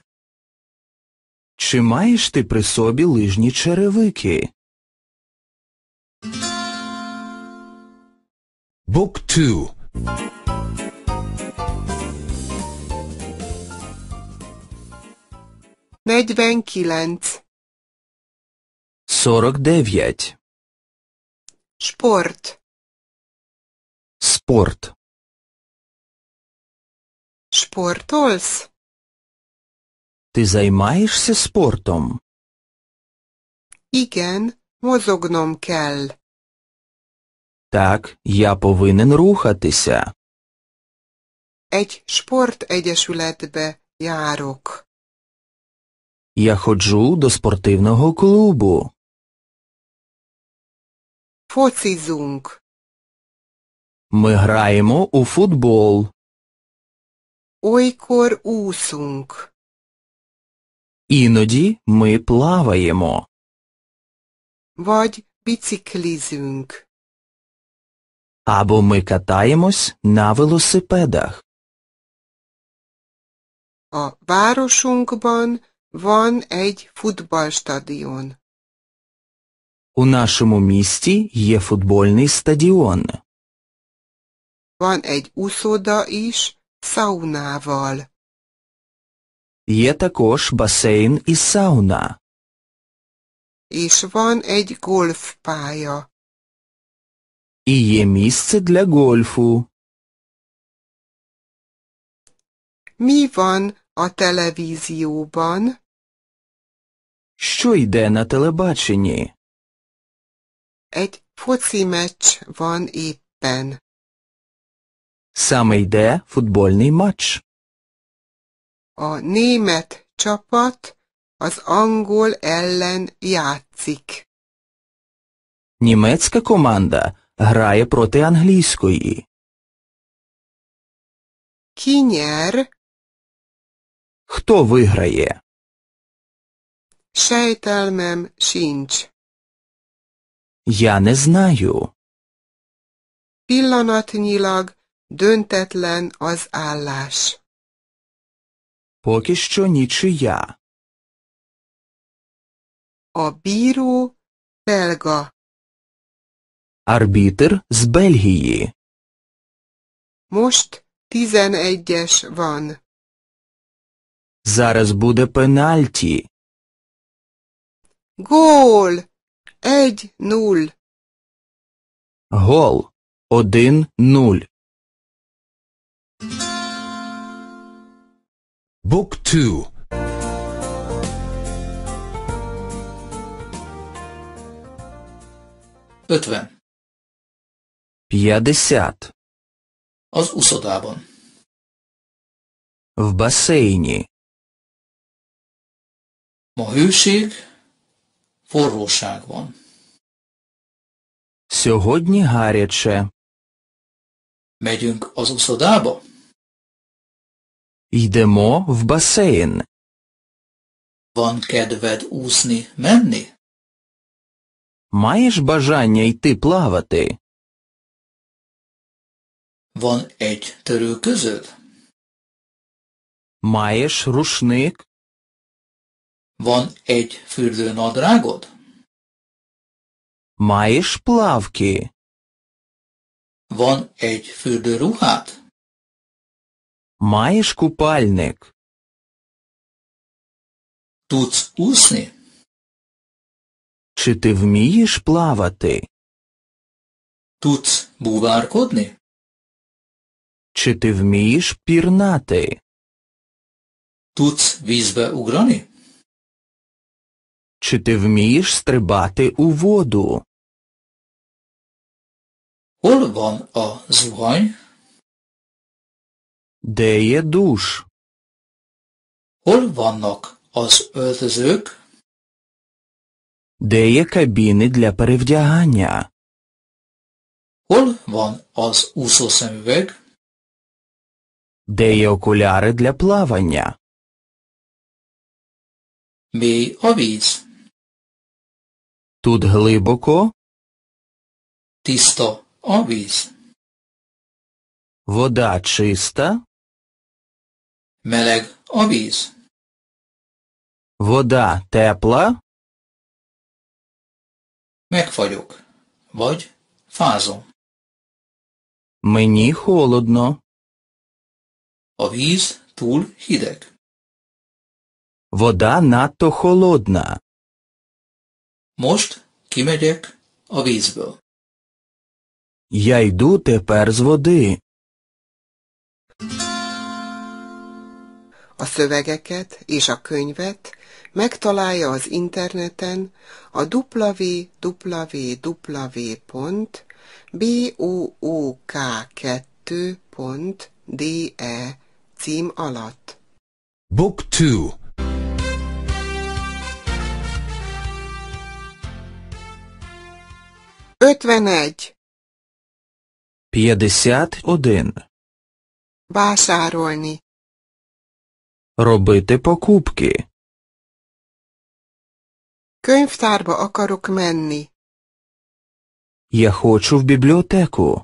Чи маєш ти при собі лижні черевики? Book 2 49. 49. Спорт. Спорт. Спортолс. Ти займаєшся спортом? Igen, mozognom kell. Так, я повинен рухатися. Egy sportegyesületbe járok. Я ходжу до спортивного клубу. Фоцизунг. Ми граємо у футбол. Ойкор усунг. Іноді ми плаваємо. Вадь біциклізунг. Або ми катаємось на велосипедах. А варушунгбан Van egy футбольстадіон. У нашому місті є футбольний стадіон. Van egy úszoda is szaunával. Є також басейн і сауна. És van egy golfpálya. І є місце для гольфу. Mi van a televízióban? Що йде на телебаченні? Egy foci meccs van éppen. Саме йде футбольний матч. A német csapat az angol ellen játszik. Німецька команда грає проти англійської. Ki Хто виграє? Sejtelmem sincs. Я не знаю. Pillanatnyilag döntetlen az állás. Поки що нічия. A bíró belga. Arbiter z Belgii. Most tizenegyes van. Зараз буде пенальті. Гол! Egy null. Гол. Один нуль. Book two. Ötven. 50. Az uszodában. В басейні. Ma hőség Forróság van. Сьогодні гаряче. Megyünk az uszodába? Йдемо в басейн. Van kedved úszni, menni? Маєш бажання йти плавати? Van egy törőközöd? Маєш рушник? Van egy fürdőnadrágod? Маєш плавки? Van egy fürdőruhát? Маєш купальник? Tudsz úszni? Чи ти вмієш плавати? Tudsz búvárkodni? Чи ти вмієш пірнати? Tudsz vízbe ugrani? Чи ти вмієш стрибати у воду? Hol о a Де є душ? Hol vannak зюк. Де є кабіни для перевдягання? Hol van az úszószemüveg? Де є окуляри для плавання? Mély a Тут глибоко? Tiszta a víz. Вода чиста? Мелег a víz. Вода тепла? Megfagyok, Водь фазу. Мені холодно. A víz túl hideg. Вода надто холодна. Most kimegyek a vízből. Я йду тепер з води. A szövegeket és a könyvet megtalálja az interneten a www.book2.de cím alatt. Book 2 Ötvenegy. П'ятдесят один. Vásárolni. Робити покупки. Könyvtárba akarok menni. Я хочу в бібліотеку.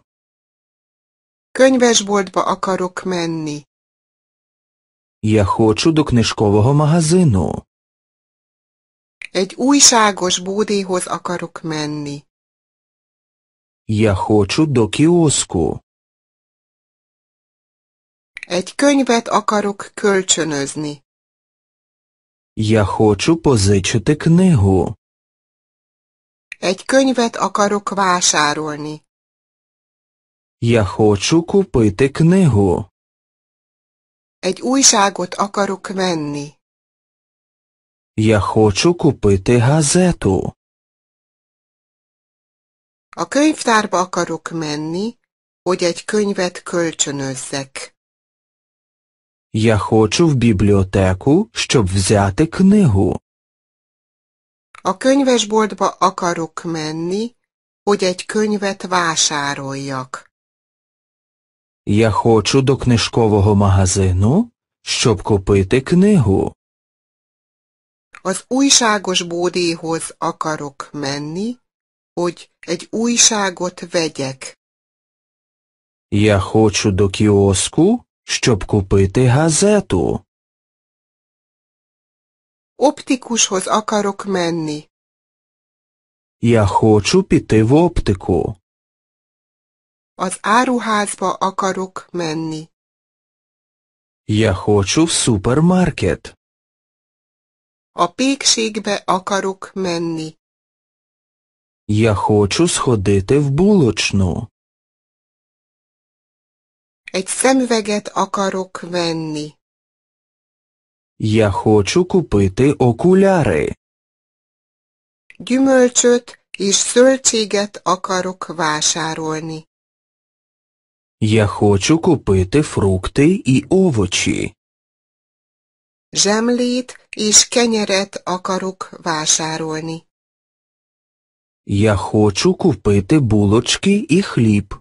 Könyvesboltba akarok menni. Я хочу до книжкового магазину. Egy újságos bódéhoz akarok menni. Я хочу до кіоску. Egy könyvet akarok kölcsönözni. Я хочу позичити книгу. Egy könyvet akarok vásárolni. Я хочу купити книгу. Egy újságot akarok venni. Я хочу купити газету. A könyvtárba akarok menni, hogy egy könyvet kölcsönözzek. Я хочу в бібліотеку, щоб взяти книгу. A könyvesboltba akarok menni, hogy egy könyvet vásároljak. Я хочу до книжкового магазину, щоб купити книгу. Az újságos bódéhoz akarok menni, hogy egy újságot vegyek. Я хочу до кіоску, щоб купити газету. Optikushoz akarok menni. Ja, хочу піти в оптику. Az áruházba akarok menni. Ja, хочу в супермаркет. A pékségbe akarok menni. Я хочу сходити в булочну. Egy szemüveget akarok venni. Я хочу купити окуляри. Gyümölcsöt és zöldséget akarok vásárolni. Я хочу купити фрукти і овочі. Zsemlét és kenyeret akarok vásárolni. Я хочу купити булочки і хліб.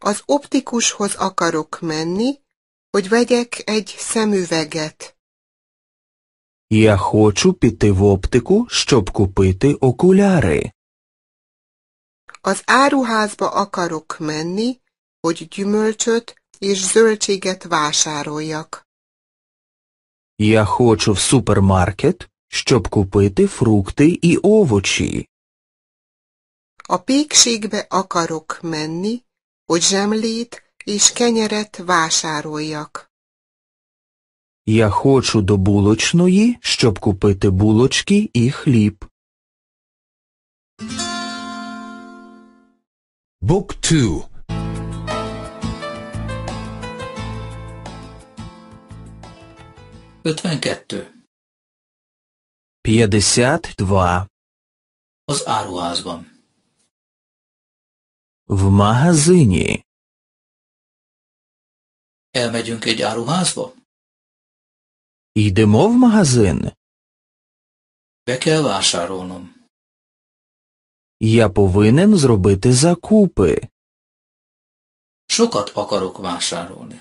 Az optikushoz akarok menni, hogy vegyek egy szemüveget. Я хочу піти в оптику, щоб купити окуляри. Az áruházba akarok menni, hogy gyümölcsöt és zöldséget vásároljak. Я хочу в супермаркет, щоб купити фрукти і овочі. A pékségbe akarok menni, hogy zsemlét és kenyeret vásároljak. Я хочу до булочної, щоб купити булочки і хліб. Book 2 52 52. Az áruházban. В магазині. Elmegyünk egy áruházba? Йдемо в магазин. Be kell vásárolnom. Я повинен зробити закупи. Sokat akarok vásárolni.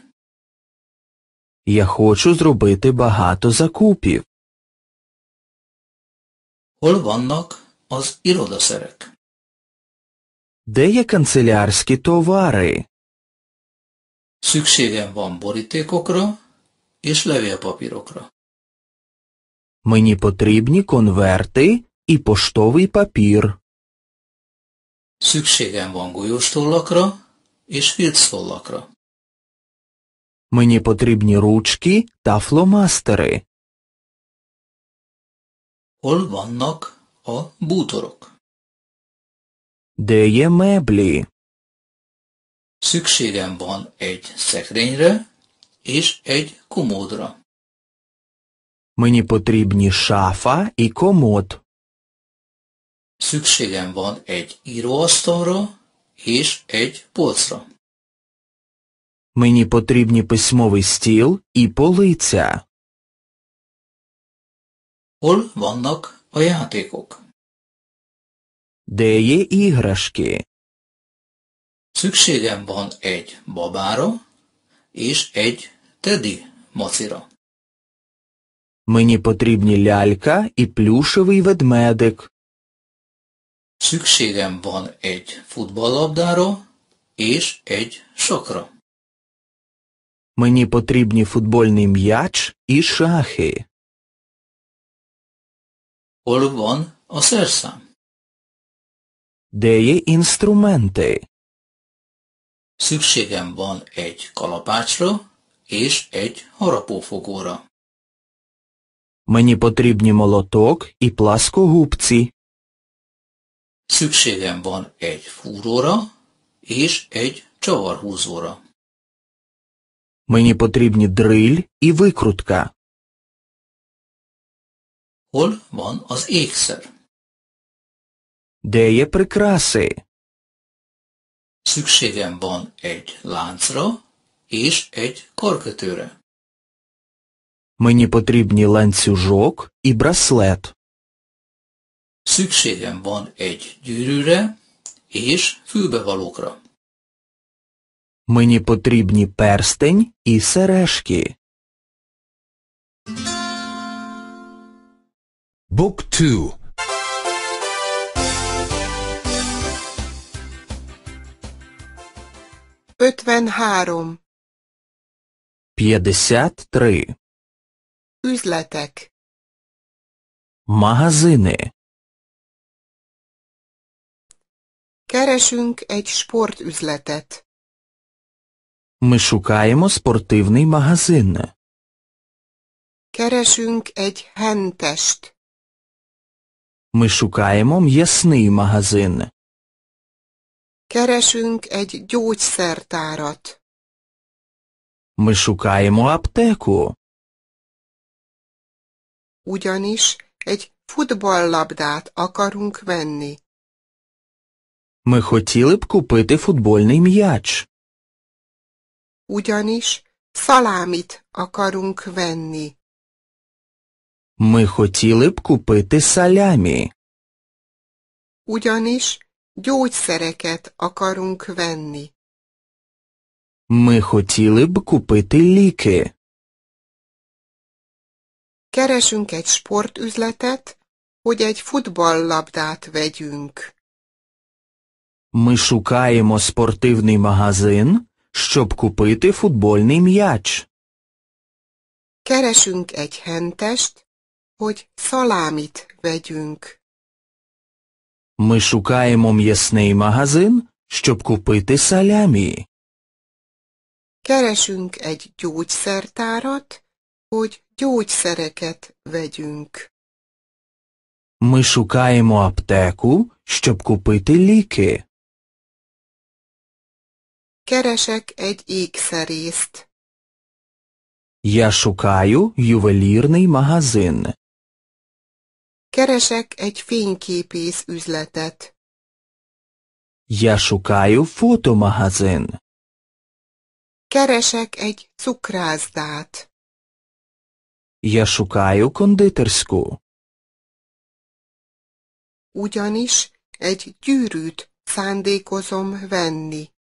Я хочу зробити багато закупів. Hol vannak az irodaszerek? Де є канцелярські товари? Szükségem van borítékokra és levélpapírokra. Мені потрібні конверти і поштовий папір. Szükségem van golyóstollakra és filctollakra. Мені потрібні ручки та фломастери. Hol vannak a bútorok? De je meblé? Szükségem van egy szekrényre és egy komódra. Мені потрібні шафа і комод. Szükségem van egy íróasztalra és egy polcra. Мені потрібні письмовий стіл і полиця. Hol vannak a játékok? Де є іграшки? Szükségem van egy babára és egy tedi macira. Мені потрібні лялька і плюшевий ведмедик. Szükségem van egy futballlabdára és egy sokra. Мені потрібні футбольний м'яч і шахи. Орбон осерса. Де є інструменти? Szükségem van egy kalapácsra és egy harapófogóra. Мені потрібні молоток і пласкогубці. Szükségem van egy fúróra és egy csavarhúzóra. Мені потрібні дриль і викрутка. Hol van az ékszer? Де є прикраси? Szükségem van egy láncra és egy karkötőre. Мені потрібні ланцюжок і браслет. Szükségem van egy gyűrűre és fülbevalókra. Мені потрібні перстень і сережки. بوك تو ötven három üzletek магазини Keresünk egy sportüzletet. Ми шукаємо спортивний магазин. Keresünk egy hentest. Ми шукаємо м'ясний магазин. Keresünk egy gyógyszertárat. Ми шукаємо аптеку. Ugyanis egy futballlabdát akarunk venni. Ми хотіли б купити футбольний м'яч. Ugyanis szalámit akarunk venni. Ми хотіли б купити салямі. Ugyanis gyógyszereket akarunk venni. Ми хотіли б купити ліки. Keresünk egy sportüzletet, hogy egy futballlabdát vegyünk. Ми шукаємо спортивний магазин, щоб купити футбольний м'яч. Keresünk egy hentest, hogy szalámit vegyünk. Ми шукаємо м'ясний магазин, щоб купити салямі. Keresünk egy gyógyszertárat, hogy gyógyszereket vegyünk. Ми шукаємо аптеку, щоб купити ліки. Keresek egy ékszerészt. Я шукаю ювелірний магазин. Keresek egy fényképész üzletet. Я шукаю фотомагазин. Keresek egy cukrászdát. Я шукаю кондитерську. Ugyanis egy gyűrűt szándékozom venni.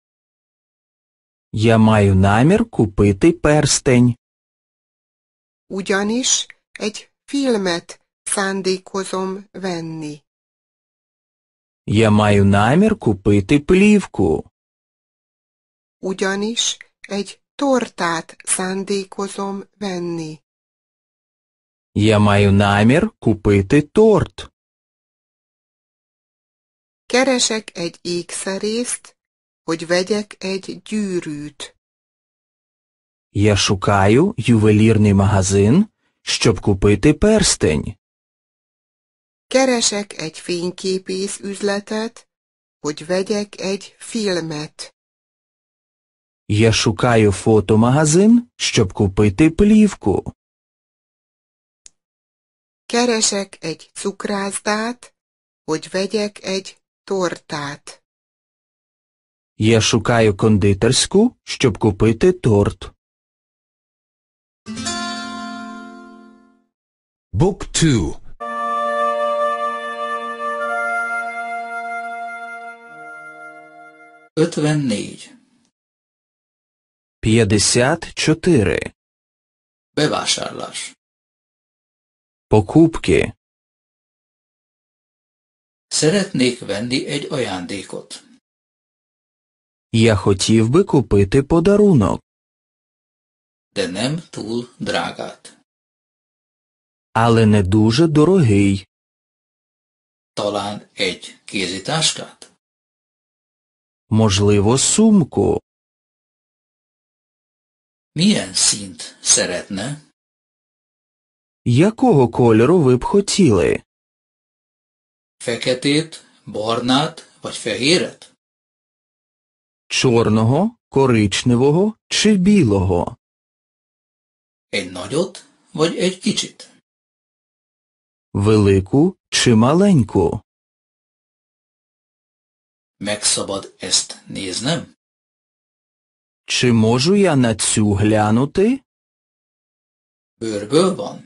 Я маю намір купити перстень. Ugyanis egy filmet Szándékozom venni. Я маю намір купити плівку. Ugyanis egy tortát szándékozom venni. Я маю намір купити торт. Keresek egy ékszerészt, hogy vegyek egy gyűrűt. Я шукаю ювелірний магазин, щоб купити перстень. Keresek egy fényképész üzletet, hogy vegyek egy filmet. Я шукаю фотомагазин, щоб купити плівку. Keresek egy cukrászdát, hogy vegyek egy tortát. Я шукаю кондитерську, щоб купити торт. Book 2 54. 54. Bevásárlás. Покупки. Szeretnék venni egy ajándékot. Я хотів би купити подарунок. De nem túl drágát. Але не дуже дорогий. Talán egy kézitáskát? Можливо, сумку. Milyen сінт szeretne? Якого кольору ви б хотіли? Фекетит, борнат, vagy fehéret? Чорного, коричневого чи білого? Egy nagyot vagy egy kicsit? Велику чи маленьку? Megszabad ezt néznem? Чи можу я на цю глянути? Bőrből van?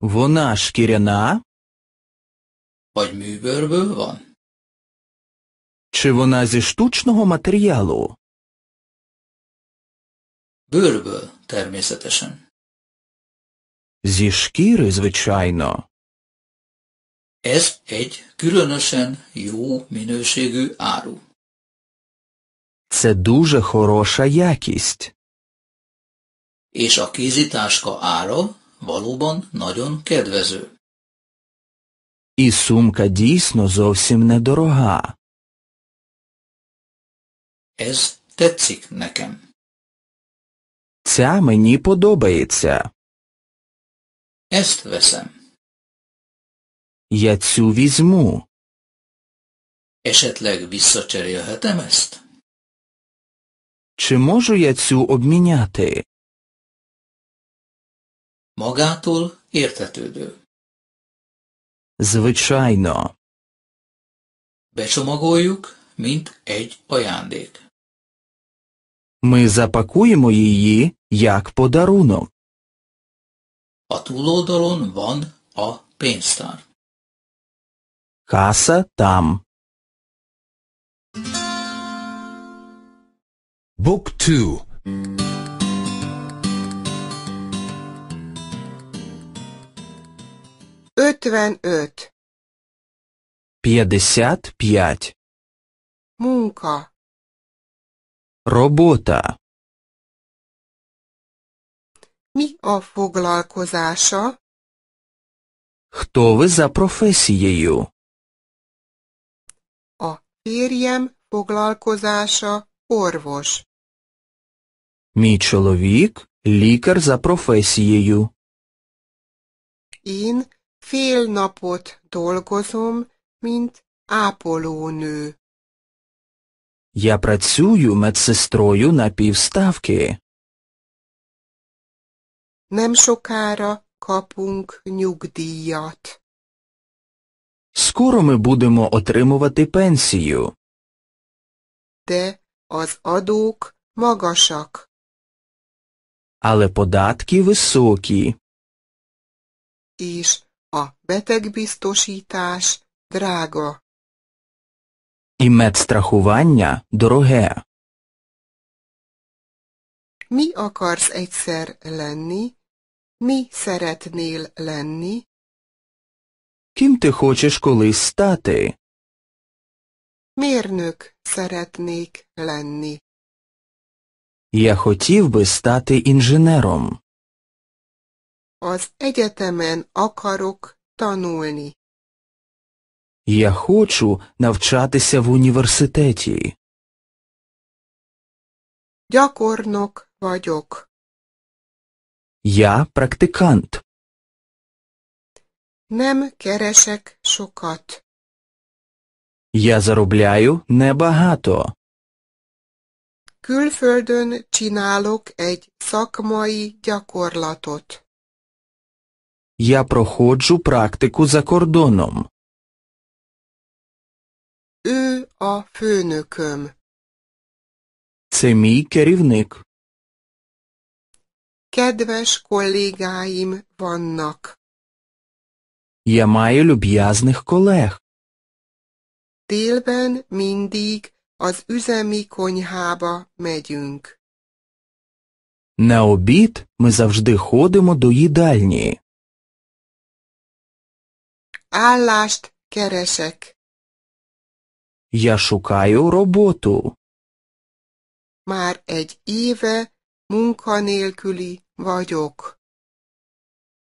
Вона шкіряна? Vagy műbőrből van? Чи вона зі штучного матеріалу? Bőrből természetesen. Зі шкіри, звичайно. Ez egy különösen jó minőségű áru. Це дуже хороша якість. És a kézitáska ára valóban nagyon kedvező. І сумка дійсно зовсім недорога. Ez tetszik nekem. Ця мені подобається. Ezt veszem. Я цю візьму. Esetleg visszacserélhetem ezt? Чи можу я цю обміняти? Magától értetődő. Звичайно. Becsomagoljuk, mint egy ajándék. Ми запакуємо її як подарунок. A túloldalon van a pénztár. Касса там. Book 2 55 55 Мунка Работа. Mi a foglalkozása? Кто вы за професією? Férjem foglalkozása orvos. Mi чоловік líkar za професією. Én fél napot dolgozom, mint ápolónő. Я працюю медсестрою на півставки. Nem sokára kapunk nyugdíjat. Скоро ми будемо отримувати пенсію. De az adók magasak. Але податки високі. És a betegbiztosítás drága. І медстрахування дороге. Mi akarsz egyszer lenni? Mi szeretnél lenni? Ким ти хочеш колись стати? Мірнök szeretnék lenni. Я хотів би стати інженером. Az egyetemen akarok tanulni. Я хочу навчатися в університеті. Gyakornok вадьок. Я практикант. Nem keresek sokat. Я ne небагато. Külföldön csinálok egy szakmai gyakorlatot. Я проходжу практику за кордоном. Ő a főnököm. Це мій керівник. Kedves kollégáim vannak. Я маю люб'язних колег. Délben mindig az üzemi konyhába megyünk. На обід ми завжди ходимо до їдальні. Állást keresek. Я шукаю роботу. Már egy éve munkanélküli vagyok.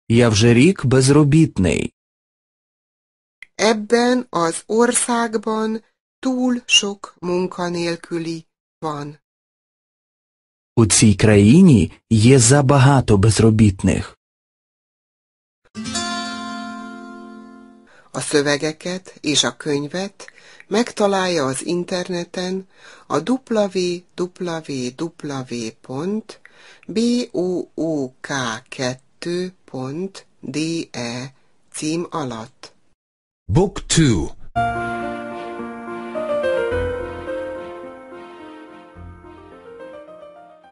Я вже рік безробітний. Ebben az országban túl sok munkanélküli van. У цій країні є забагато безробітних. A szövegeket és a könyvet megtalálja az interneten a www.book2.de cím alatt. Book 2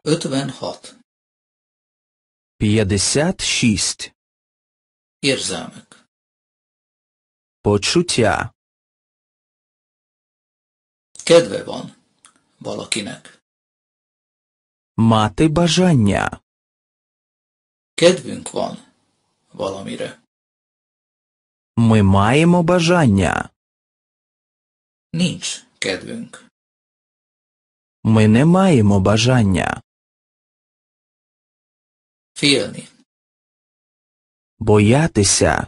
56 56 Érzelmek Pocsutya Kedve van valakinek. Máté bazsanya Kedvünk van valamire. Ми маємо бажання. Ніч, kedvünk. Ми не маємо бажання. Філні. Боятися.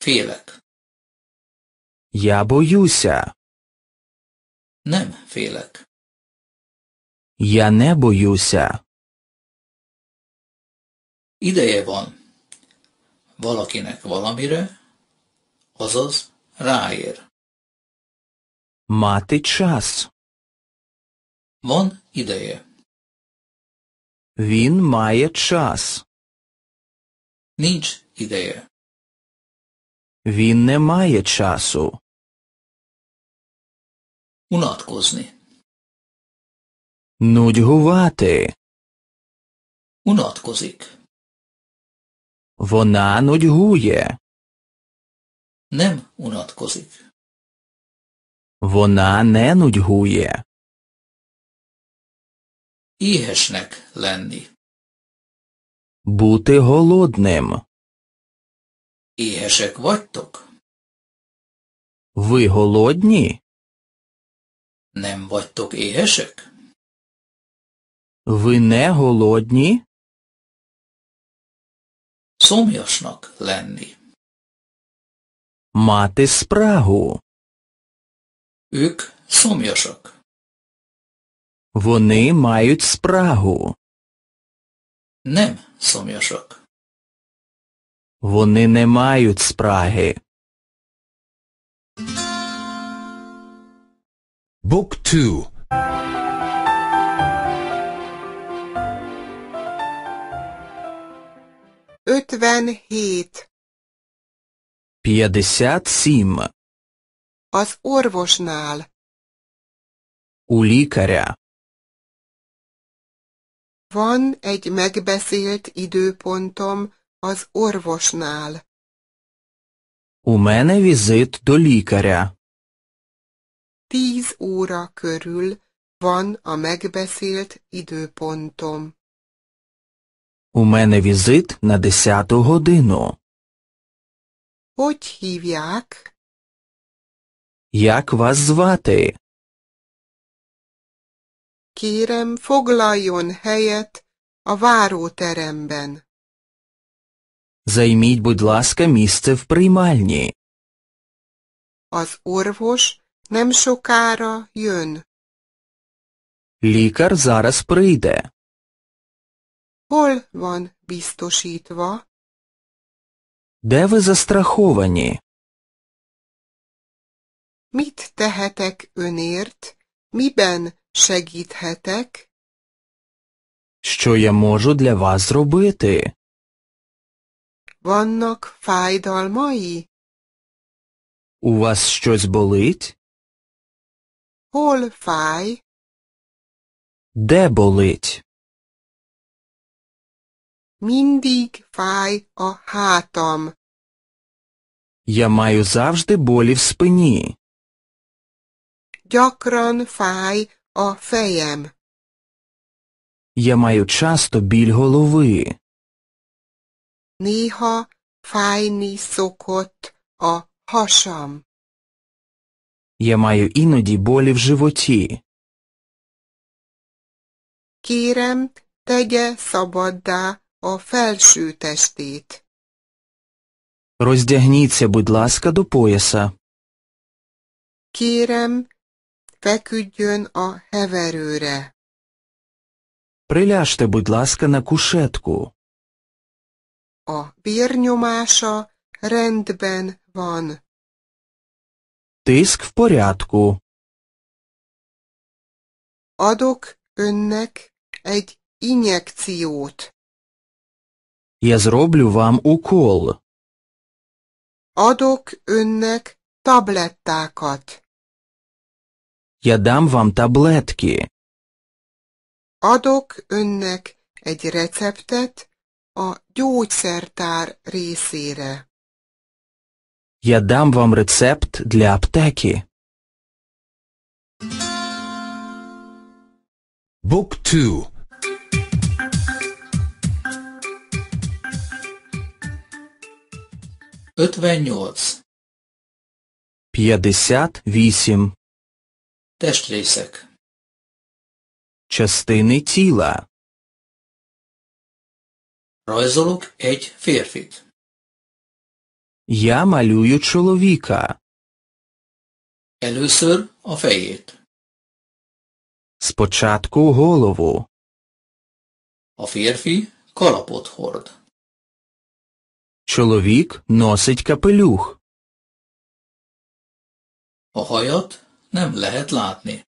Філек. Я боюся. Нем Філек. Я не боюся. Ideje van. valakinek valamire, azaz ráér. Máti čas. Van ideje. Він має час. Nincs ideje. Він не має часу. Unatkozni. Нудьгувати. Unatkozik. Vonán, hogy húje? Nem unatkozik. Vonán, nem úgy húje? Éhesnek lenni. Búti holodnem. Éhesek vagytok? Vy holodni? Nem vagytok éhesek? Vy ne holodni? szomjasnak lenni. Мати спрагу. Ők szomjasak. Вони мають спрагу. Nem szomjasak. Вони не мають спраги. Book 2 57. 57. Az orvosnál. U лікаря. Van egy megbeszélt időpontom az orvosnál. U mene vizit do лікаря. Tíz óra körül van a megbeszélt időpontom. У мене візит на десяту годину. Хоть як? Як вас звати? Кірем foglaljon helyet a váróteremben. Займіть, будь ласка, місце в приймальні. Az orvos nem sokára jön. Лікар зараз прийде. Hol van biztosítva? Де ви застраховані? Mit tehetek önért? Miben segíthetek? Що я можу для вас зробити? Vannak fájdalmai? У вас щось болить? Hol fáj? Де болить? mindig fáj a hátam. Я маю завжди болі в спині. Gyakran fáj a fejem. Я маю часто біль голови. Néha fájni szokott a hasam. Я маю іноді болі в животі. Kérem, tegye szabaddá a felső testét. Роздягніться, будь ласка, до пояса. Kérem, feküdjön a heverőre. Приляжте, будь ласка, на кушетку. A bérnyomása rendben van. Тиск в порядку. Adok önnek egy injekciót. Я зроблю вам укол. Адок önnek таблеттакат. Я дам вам таблетки. Адок önnek egy рецептет a gyógyszertár részére. Я дам вам рецепт для аптеки. Book 2 58 58 Testrések Частини тіла Rajzolok egy férfit. Я малюю чоловіка. Először a fejét. Спочатку голову. A férfi kalapot hord. Чоловік носить капелюх. A не nem lehet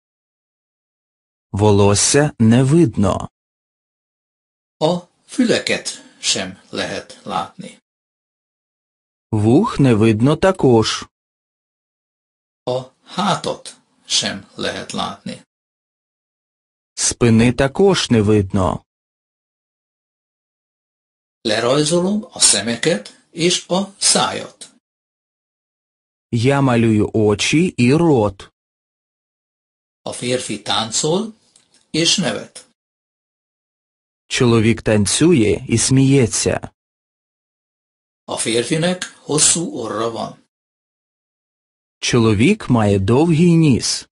Волосся не видно. О фюлекет sem lehet látni. Вух не видно також. О хатот sem lehet látni. Спини також не видно. Lerajzolom a szemeket és a szájat. Я малюю очи и рот. A férfi táncol és nevet. Чоловік танцює і сміється. A férfinek hosszú orra van. Чоловік має довгий ніс.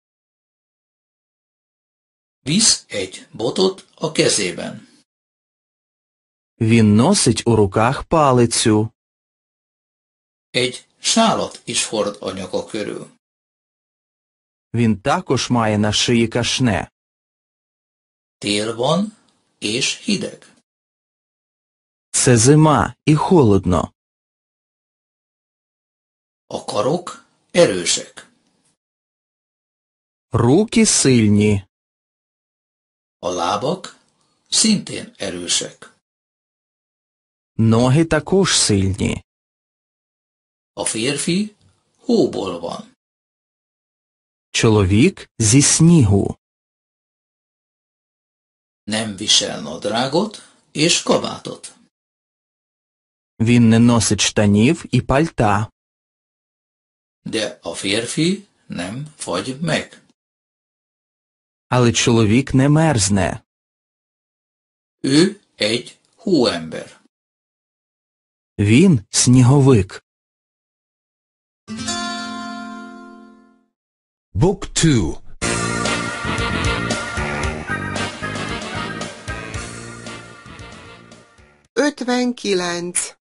Visz egy botot a kezében. Він носить у руках палицю. Egy sálat is hord a nyaka körül. Він також має на шиї кашне. Tél van és hideg. Це зима і холодно. A karok erősek. Руки сильні. A lábak szintén erősek. Ноги також сильні. A férfi hóból van. Чоловік зі снігу. Nem visel nadrágot és kabátot. Він не носить штанів і пальта. De a férfi nem fagy meg. Але чоловік не мерзне. Ő egy hóember. Він сніговик. Book 2 59.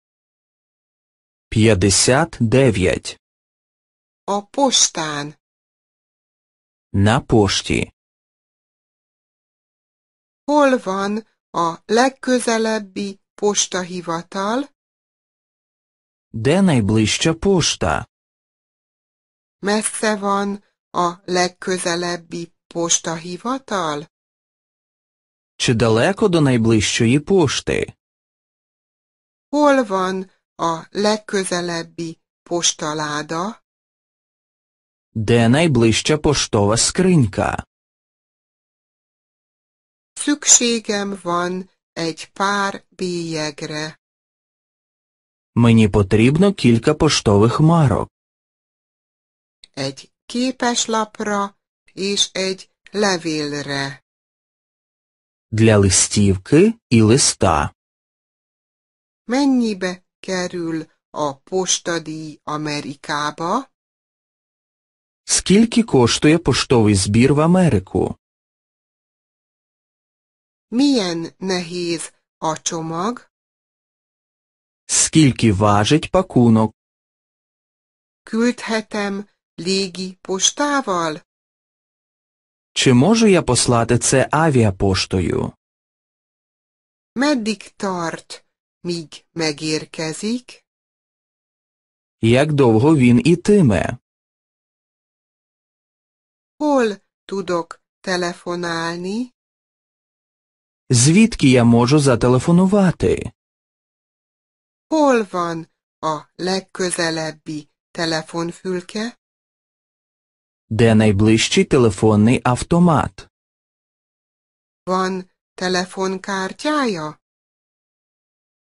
59. A postán. На пошті. Hol van a legközelebbi postahivatal? De найближча пошта? Messze van a legközelebbi postahivatal? Чи daleko do найближчої пошти? Hol van a legközelebbi postaláda? De найближча поштова skrinka. Szükségem van egy pár bélyegre. Мені потрібно кілька поштових марок. Egy képeslapra és egy levélre. Для листівки і листа. Mennyibe kerül a postadíj Amerikába? Скільки коштує поштовий збір в Америку? Milyen nehéz a csomag? Скільки важить пакунок? Küldhetem légi postával? Чи можу я послати це авіапоштою? Meddig tart, míg megérkezik? Як довго він ітиме? Hol tudok telefonálni? Звідки я можу зателефонувати? Hol van a legközelebbi telefonfülke? De найближчий telefonny automat? Van telefonkártyája?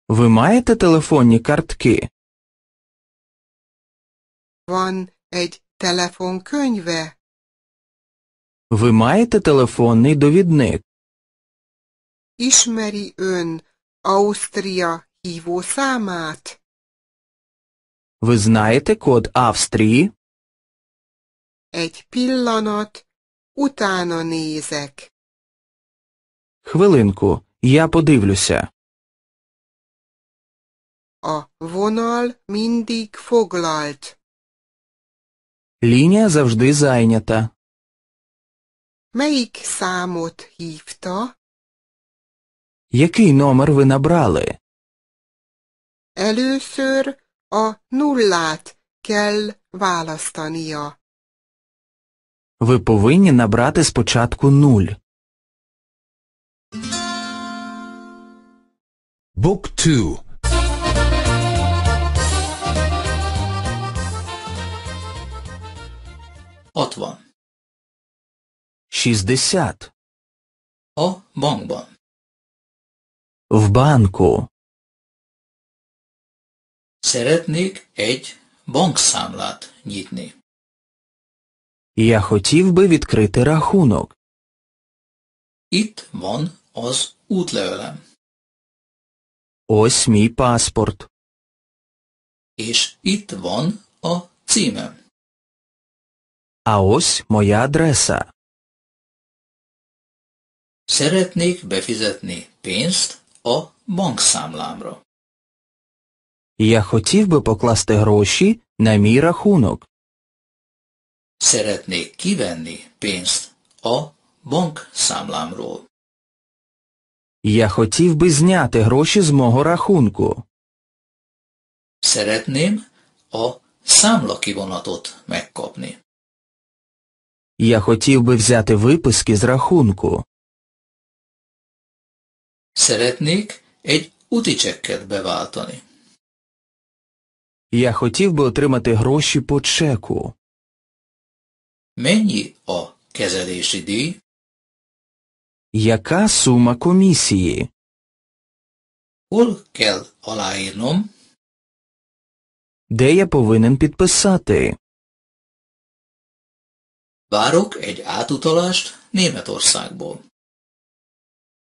Ви маєте телефонні картки? Van egy telefonkönyve? Ви маєте телефонний довідник? Ismeri ön Austria его самат. Ви знаєте код Австрії? Egy pillanat, utána nézek. Хвилинку, я подивлюся. A vonal mindig foglalt. Лінія завжди зайнята. Melyik számot hívta? Який номер ви набрали? Először a nullát kell választania. Ви повинні набрати спочатку нуль. Book 2 От вам. 60. О бомбо. В банку. Szeretnék egy bankszámlát nyitni. Я хотів би відкрити рахунок. Itt van az útlevelem. Ось мій паспорт. És itt van a címem. А ось моя адреса. Szeretnék befizetni pénzt a bankszámlámra. Я хотів би покласти гроші на мій рахунок. Szeretnék kivenni pénzt a bankszámlámról. Я хотів би зняти гроші з мого рахунку. Szeretném a számlakivonatot megkapni. Я хотів би взяти виписки з рахунку. Szeretnék egy uticsekket beváltani. Я хотів би отримати гроші по чеку. Мені о kezelési Яка сума комісії? Hol kell Де я повинен підписати? Várok egy átutalást Németországból.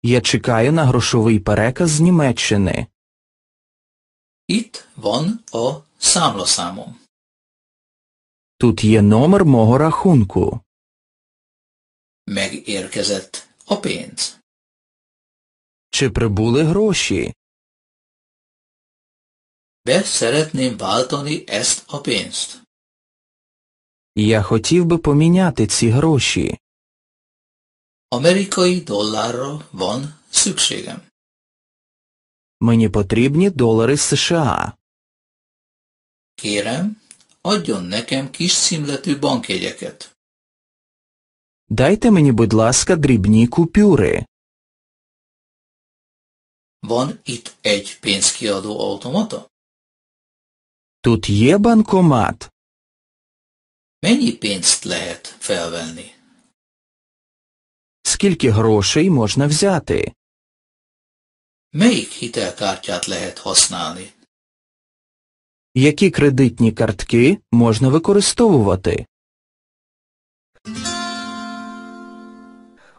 Я чекаю на грошовий переказ з Німеччини. Itt van a számlaszámom. Тут є номер мого рахунку. Megérkezett a pénz. Чи прибули гроші? Be szeretném váltani ezt a pénzt. Я хотів би поміняти ці гроші. Amerikai dollárra van szükségem. Мені потрібні долари США. Kérem, adjon nekem kis címletű bankjegyeket. Дайте мені, будь ласка, дрібні купюри. Van itt egy pénzkiadó automata? Тут є банкомат. Mennyi pénzt lehet felvenni? Скільки грошей можна взяти? Melyik hitelkártyát lehet használni? Які кредитні картки можна використовувати?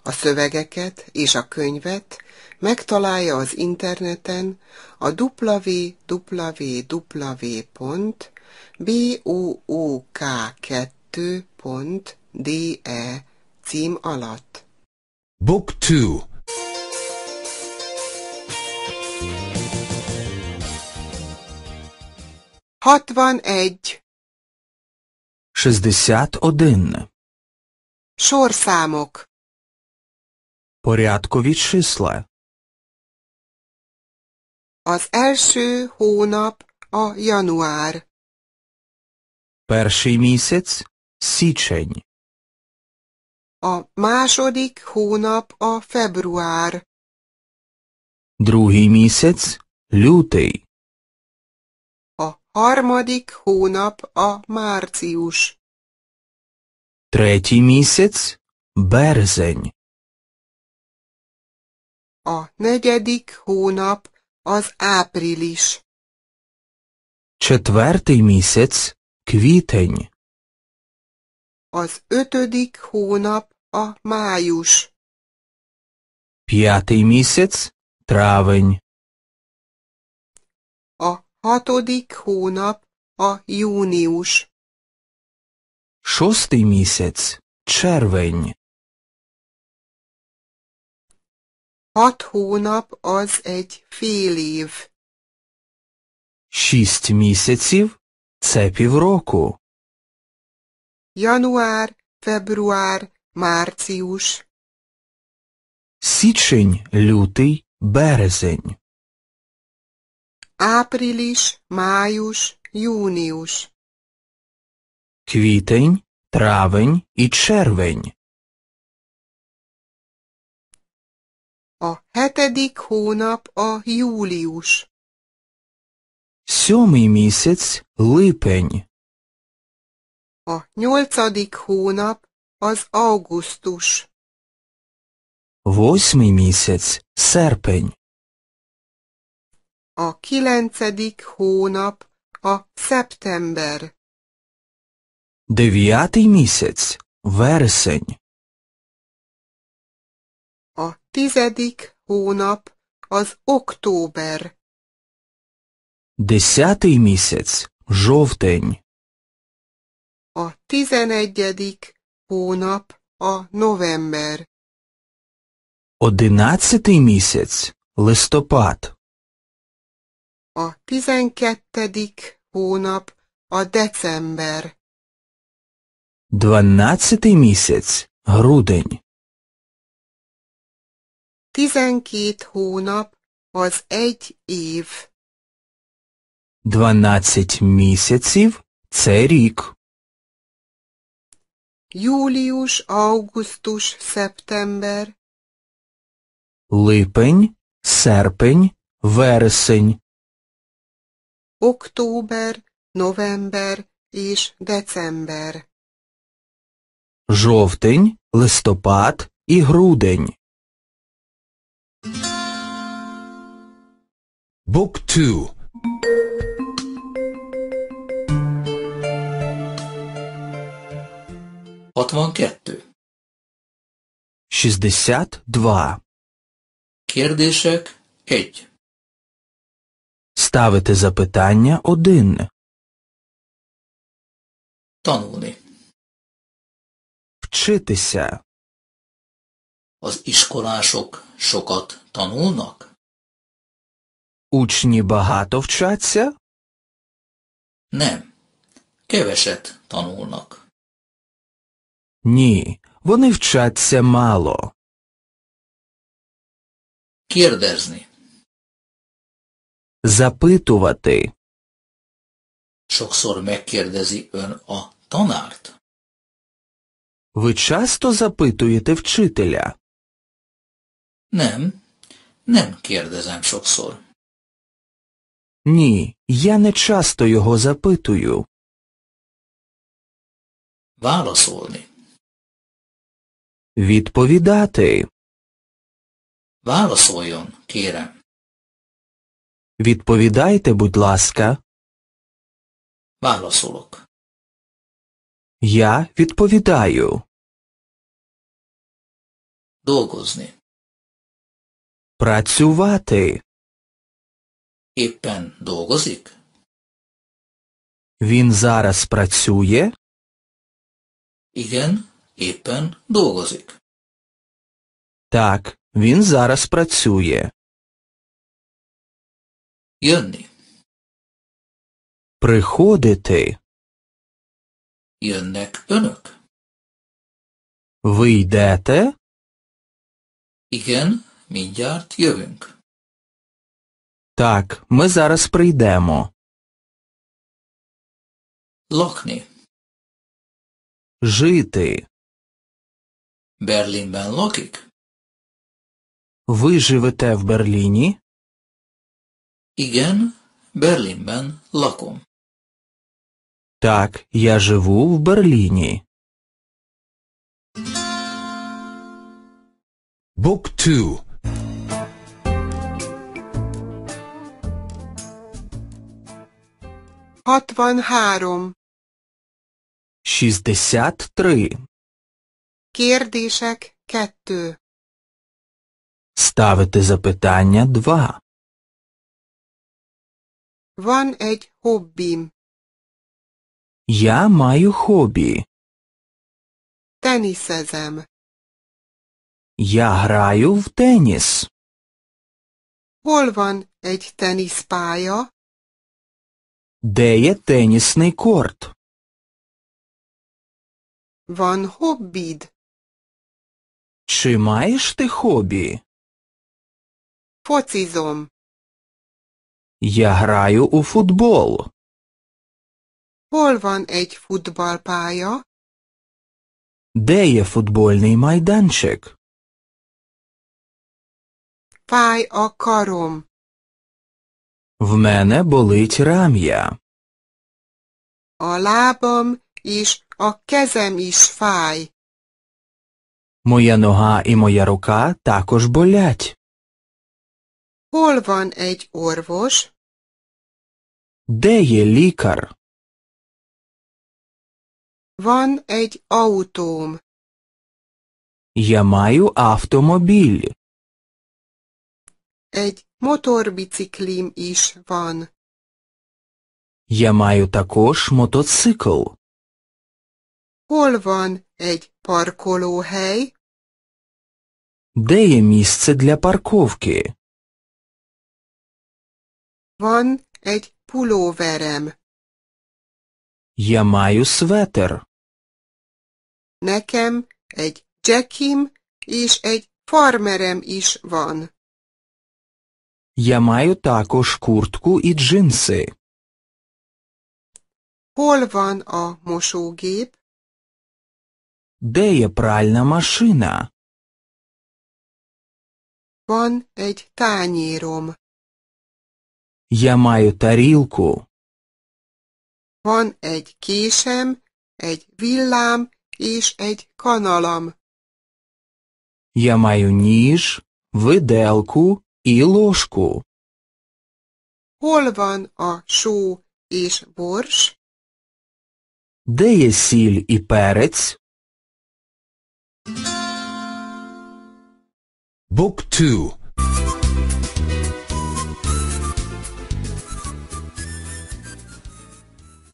A szövegeket és a könyvet megtalálja az interneten a www.book2.de cím alatt. Book 2 Hatvanegy. Шістдесят один. Сорсамок. Порядкові числа. Az első hónap a január. Перший місяць січень. A második hónap a február. Другий місяць лютий. Harmadik hónap a március. Третій місяць березень. A negyedik hónap az április. Четвертий місяць квітень. Az ötödik hónap a május. П'ятий місяць травень. Hatodik hónap a június. Шостий місяць червень. Hat hónap az egy fél év. Шість місяців це півроку. Január, február, március. Січень, лютий, березень. Április, május, június. Квітень, травень і червень. A hetedik hónap a július. Сьомий місяць – липень. A nyolcadik hónap az augusztus. Восьмий місяць – серпень. A kilencedik hónap a szeptember. Дев'ятий місяць verseny, A tizedik hónap az október. Десятий місяць жовтень. A tizenegyedik hónap a november. Одинадцятий місяць листопад. A tizenkettedik hónap a december. Дванадцятий місяць грудень. Tizenkét hónap az egy év. Дванадцять місяців це рік. Július, augusztus, szeptember. Липень, серпень, вересень október, november és december. Жовтень, листопад і грудень. Book 2 62 62 Kérdések 1 ставити запитання один. Tanulni. Вчитися. Az ішколашок шокот tanulnak? Учні багато вчаться? Не. Keveset tanulnak. Ні, вони вчаться мало. Kérdezni. Запитувати. Sokszor megkérdezi ön a tanárt? Ви часто запитуєте вчителя? Nem, nem kérdezem sokszor. Ні, я не часто його запитую. Válaszolni. Відповідати. Válaszoljon, kérem. Відповідайте, будь ласка. Válaszolok. Я відповідаю. Dolgozni. Працювати. Éppen dolgozik? Він зараз працює? Igen, éppen dolgozik. Так, він зараз працює. Jönni. Приходити. Jönnek önök? Ви йдете? Igen, mindjárt jövünk. Так, ми зараз прийдемо. Lakni. Жити. Берлін Бен Локік. Ви живете в Берліні? Igen, Berlinben lakom. Так, я живу в Берліні. Book 2 63. 63. Kérdések 2. Ставити запитання 2. Van egy hobbim. Я маю хобі. Тенісезем. Я граю в теніс. Hol van egy teniszpálya? Де є тенісний корт? Van hobbid. Чи маєш ти хобі? Focizom. Я граю у футбол. Hol van egy futballpálya? Де є футбольний майданчик? Fáj a В мене болить рам'я. A lábam és a kezem Моя нога і моя рука також болять. Hol van egy orvos? De je лікар? Van egy autóm. Я маю автомобіль. Egy motorbiciklim is van. Я маю також мотоцикл. Hol van egy parkolóhely? Де є місце для парковки? Van egy pulóverem. Я маю светер. Nekem egy jackim és egy farmerem is van. Я маю також куртку і джинси. Hol van a mosógép? Де є пральна машина? Van egy tányérom. Я маю тарілку. Van egy késem, egy villám és egy kanalam. Я маю ніж, виделку і ложку. Hol van a só és bors? Де є сіль і перець? Book 2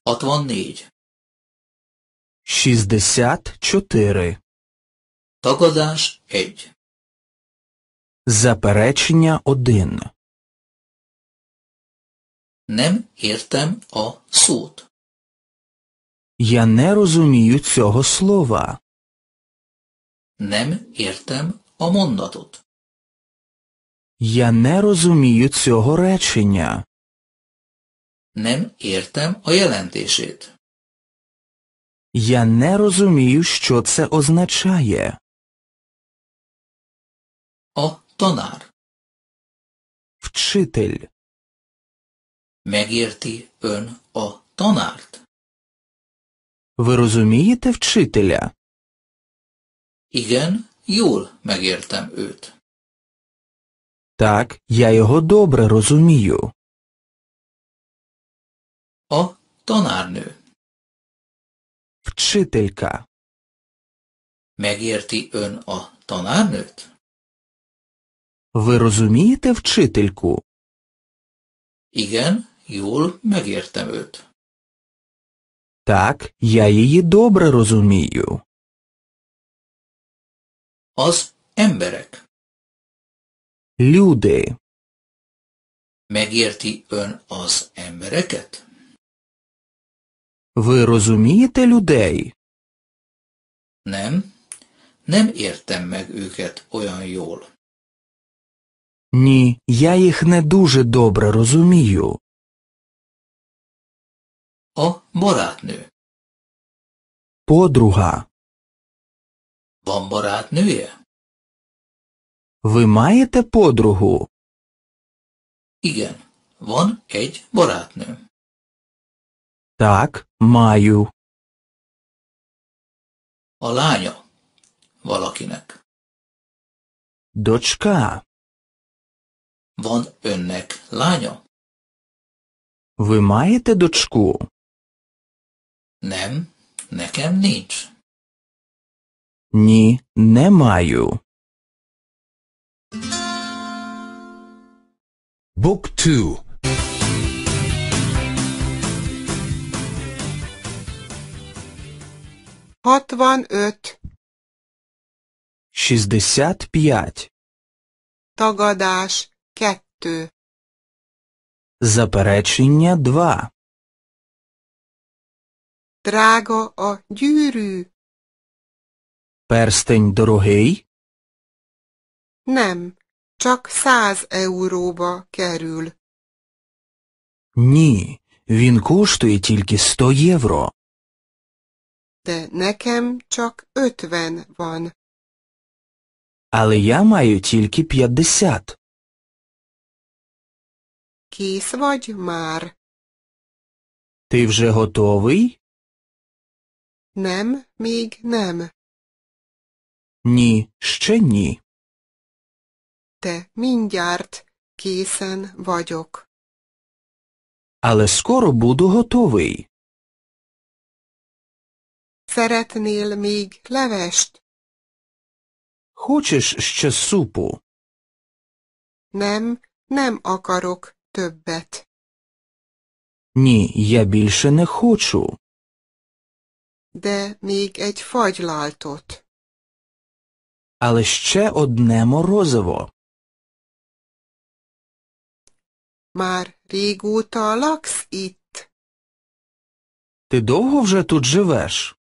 Hatvannégy. Шістдесят чотири. Tagadás egy. Заперечення один. Нем értem о суд. Я не розумію цього слова. Nem értem a тут. Я не розумію цього речення. Nem értem a jelentését. Я не розумію, що це означає. A tanár. Вчитель. Megérti ön a tanárt? Ви розумієте вчителя? Igen, jól megértem őt. Так, я його добре розумію. A tanárnő. Вчителька. Megérti ön a tanárnőt? Ви розумієте вчительку? Igen, jól megértem őt. Так, я її добре розумію. Az emberek. Люди. Megérti ön az embereket? Ви розумієте людей? Nem. Nem értem meg őket olyan jól. Ні, я їх не дуже добре розумію. A barátnő. Подруга. Van barátnője? Ви маєте подругу? Igen, van egy barátnő. Так, маю. A lánya valakinek. Docska. Van önnek lánya? Ви маєте дочку? Nem, nekem nincs. Ні, не маю. Book 2 Hatvanöt. Шістдесят п'ять. Tagadás kettő. Заперечення два. Drága a gyűrű. Перстень дорогий? Nem, csak száz euróba kerül. Ні, він коштує тільки сто євро. de nekem csak ötven van. Але я маю тільки п'ятдесят. Kész vagy már? Ти вже готовий? Nem, még nem. Ні, ще ні. Te mindjárt készen vagyok. Але скоро буду готовий. Szeretnél még levest? Хочеш ще супу? Nem, nem akarok többet. Ні, я більше не хочу. De még egy fagylaltot. Але ще одне морозиво. Már régóta laksz itt. Ти довго вже тут живеш?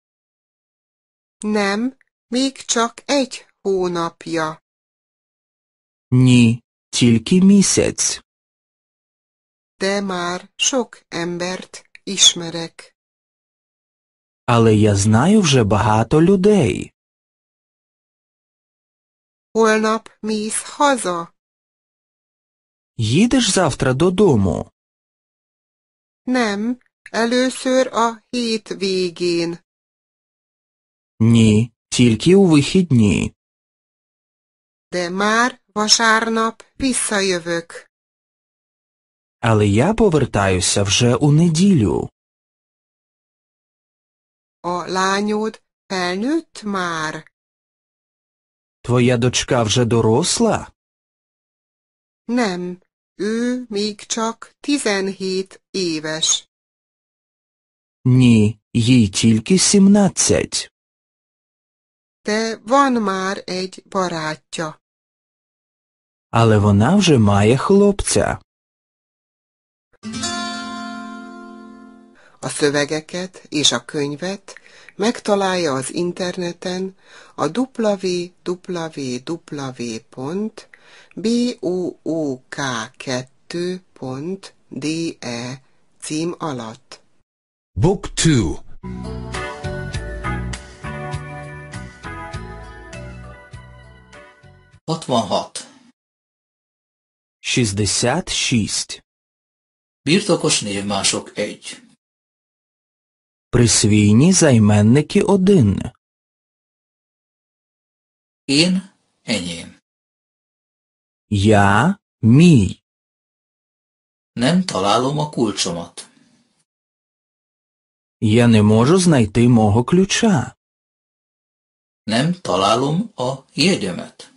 Nem, még csak egy hónapja. Ні, тільки місяць. De már sok embert ismerek. Але я знаю вже багато людей. Holnap mész haza. Їдеш завтра додому. Nem, először a hétvégén. Ні, тільки у вихідні. De már vasárnap visszajövök. Але я повертаюся вже у неділю. A lányod felnőtt Твоя дочка вже доросла? Nem, ő még csak 17 Ні, їй тільки сімнадцять. de van már egy barátja. Ale vona вже máje chlopca. A szövegeket és a könyvet megtalálja az interneten a www.book2.de cím alatt. Book 2 66. 66. Birtokos névmások 1. Присвійні займенники 1. Én, enyém. Я, мій. Nem találom a kulcsomat. Я не можу знайти мого ключа. Nem találom a jegyemet.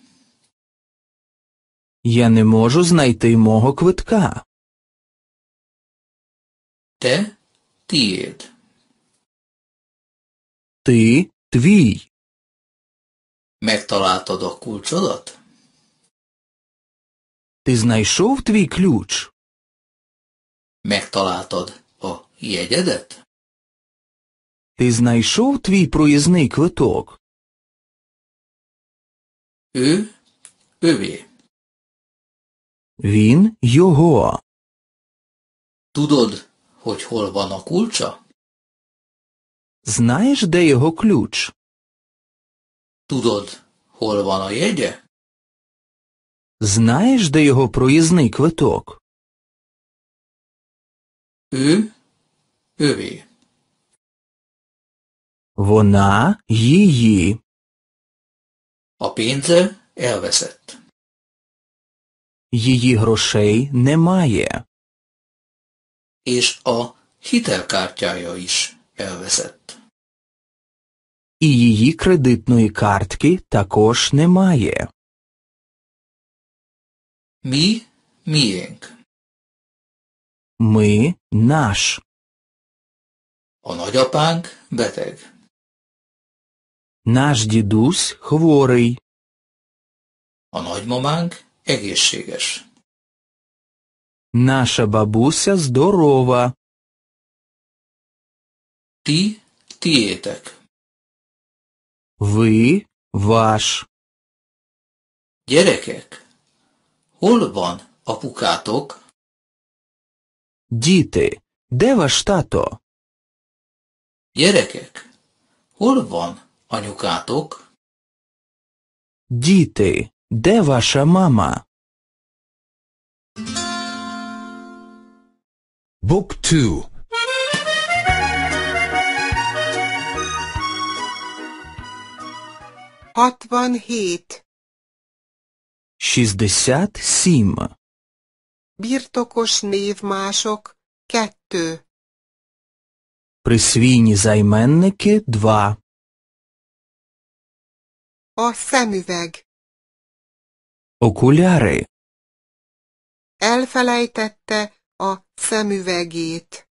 Я не можу знайти мого квитка. Те тієт. Ти твій. Megtaláltad a kulcsodat? Ти знайшов твій ключ? Megtaláltad о jegyedet? Ти знайшов твій проїзний квиток? Ő, övé. Він його. Tudod, hogy hol van a kulcsa? Знаєш, де його ключ? Tudod, hol van a jegye? Знаєш, де його проїзний квиток? Ő, övé. Вона її. A pénze elveszett. Її грошей немає. És a hitelkártyája is elveszett. І її кредитної картки також немає. Ми miénk. Ми наш. A nagyapánk Наш дідусь хворий. A nagymamánk Egészséges. Наша бабуся здорова. Ti, tiétek. Ви, ваш. Gyerekek, hol van apukátok? Діти, де ваш тато? Gyerekek, hol van anyukátok? Діти, Де ваша мама? Book 2 67 67 Birtokos névmások 2 Присвійні займенники 2 A szemüveg Okulary. Elfelejtette a szemüvegét.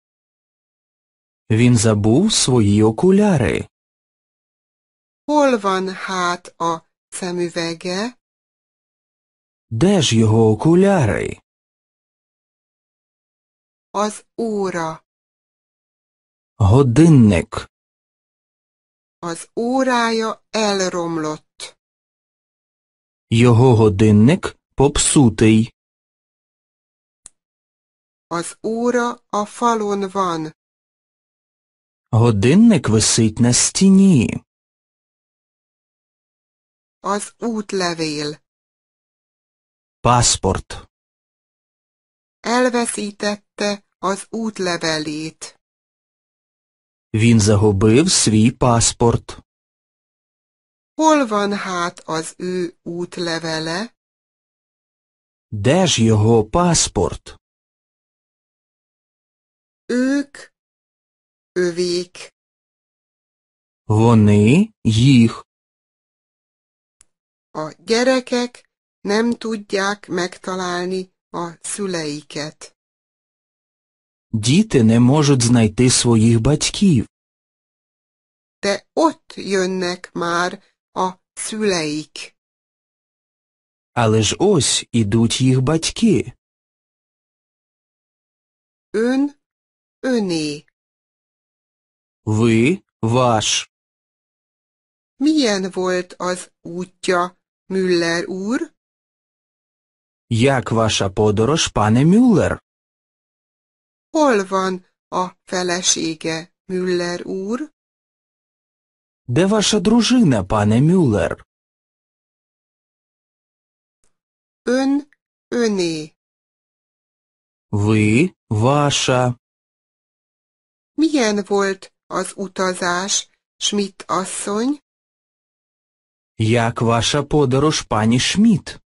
Він забув свої окуляри. Hol van hát a szemüvege? Де ж його окуляри? Az óra. Годинник. Az órája elromlott. Його годинник попсутий. Az ура a falon van. Годинник висить на стіні. Az útlevél. Паспорт. Elveszítette az útlevelét. Він загубив свій паспорт. Hol van hát az ő útlevele? Dez ж його Ők, övék. Вони, Jih. A gyerekek nem tudják megtalálni a szüleiket. Діти не можуть знайти своїх батьків. De ott jönnek már a szüleik. Але osz idúgy jih batyki. Ön, öné. Vy, ваш. Milyen volt az útja, Müller úr? Jak ваша podoros, pane Müller. Hol van a felesége, Müller úr? Де ваша дружина, пане Мюллер? Ön, öné. Ви, ваша. Milyen volt az utazás, Schmidt asszony? Як ваша подорож, пані Шміт?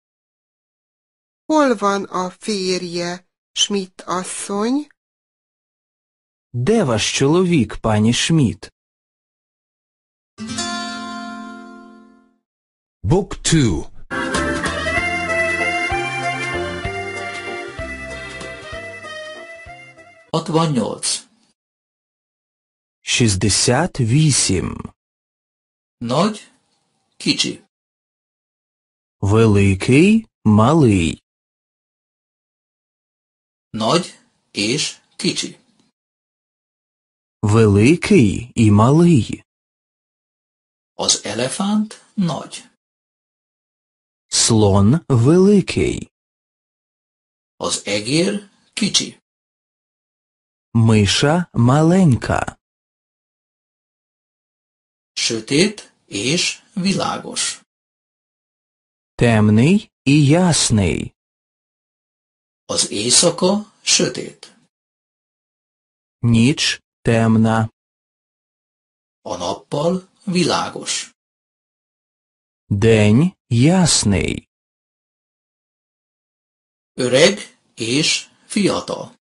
Hol van a férje, Schmidt asszony? Де ваш чоловік, пані Шміт? Book 2 68 68 Ноль кічі Великий малий Ноль іш кічі Великий і малий Az elefánt nagy. Слон великий. Az egér kicsi. Миша маленька. Sötét és világos. Темний і ясний. Az éjszaka sötét. Ніч темна. A nappal Világos. Deny jasnej. Öreg és fiatal.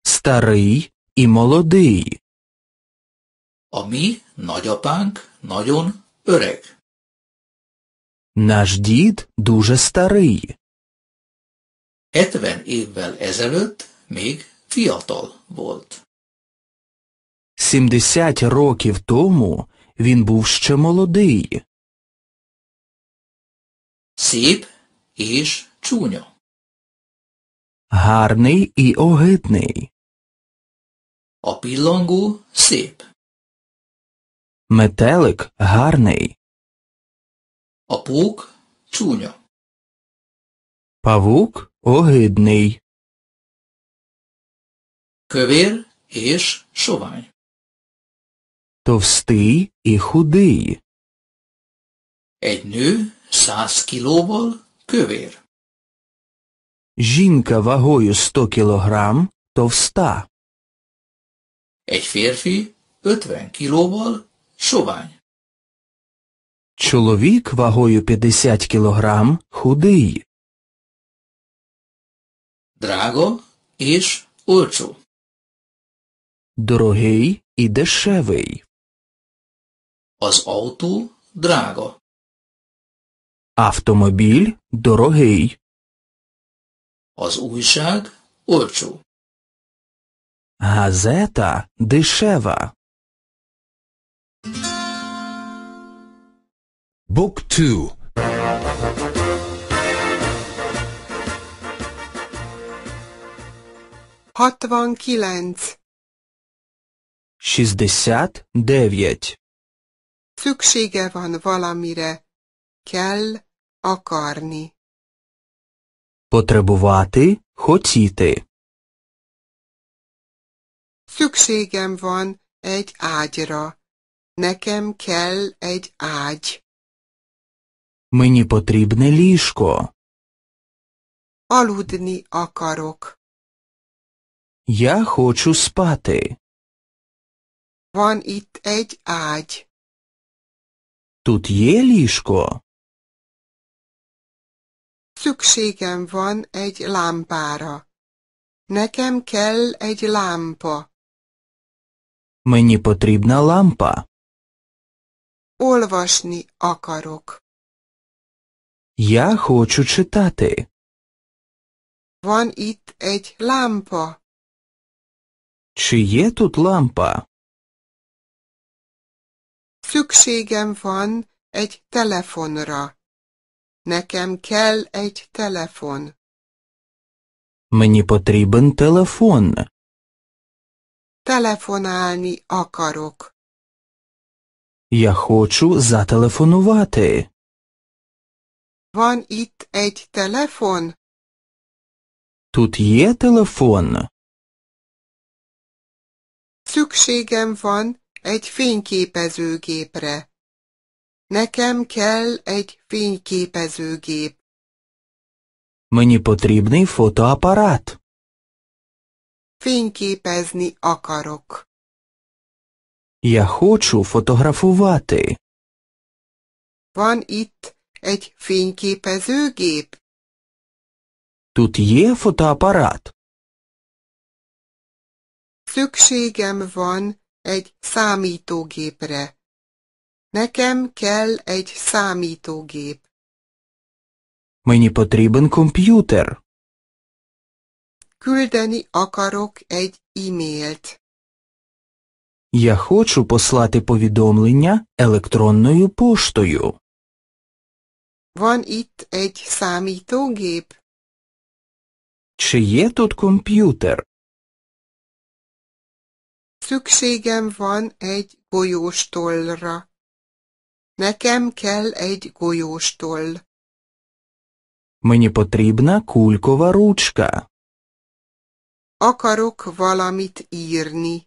Старий i молодий. A mi nagyapánk nagyon öreg. Наш дід дуже старий. 70 évvel ezelőtt még fiatal volt. 70 років тому він був ще молодий. Сіп іш чуньо. Гарний і огидний. Опілонгу сіп. Метелик гарний. Опук чуньо. Павук огидний. Квір іш шувань. Товстий і худий. Egy nő száz kilóból kövér. Жінка вагою 100 кг товста. Egy férfi 50 kilóból sovány. Чоловік вагою 50 кілограм худий. Драго és olcsó. Дорогий і дешевий. Az autó drága. Автомобіль дорогий. Az újság olcsó. Газета дешева. Book 2 69 69 Szüksége van valamire, kell akarni. Потребувати хотіти. Szükségem van egy ágyra. Nekem kell egy ágy. Мені потрібне ліжко. Aludni akarok. Я хочу спати. Van itt egy ágy. Тут є ліжко? Szükségem van egy lámpára. Nekem kell egy lámpa. Мені потрібна лампа. Olvasni akarok. Я хочу читати. Van itt egy lámpa. Чи є тут лампа? Szükségem van egy telefonra. Nekem kell egy telefon. Мені потрібен телефон. Телефональні акарок. Я хочу зателефонувати. Ван іт ейт телефон. Тут є телефон. Szükségem van egy fényképezőgépre. Nekem kell egy fényképezőgép. Mennyi потрібний фотоапарат. Fényképezni akarok. Я хочу фотографувати. Van itt egy fényképezőgép? Тут є фотоапарат. Szükségem van egy számítógépre. Nekem kell egy számítógép. Мені потрібен комп'ютер. Küldeni akarok egy e-mailt. Я хочу послати повідомлення електронною поштою. Van itt egy számítógép? Чи є тут комп'ютер? Szükségem van egy golyóstollra. Nekem kell egy golyóstoll. Мені потрібна кулькова ручка. Akarok valamit írni.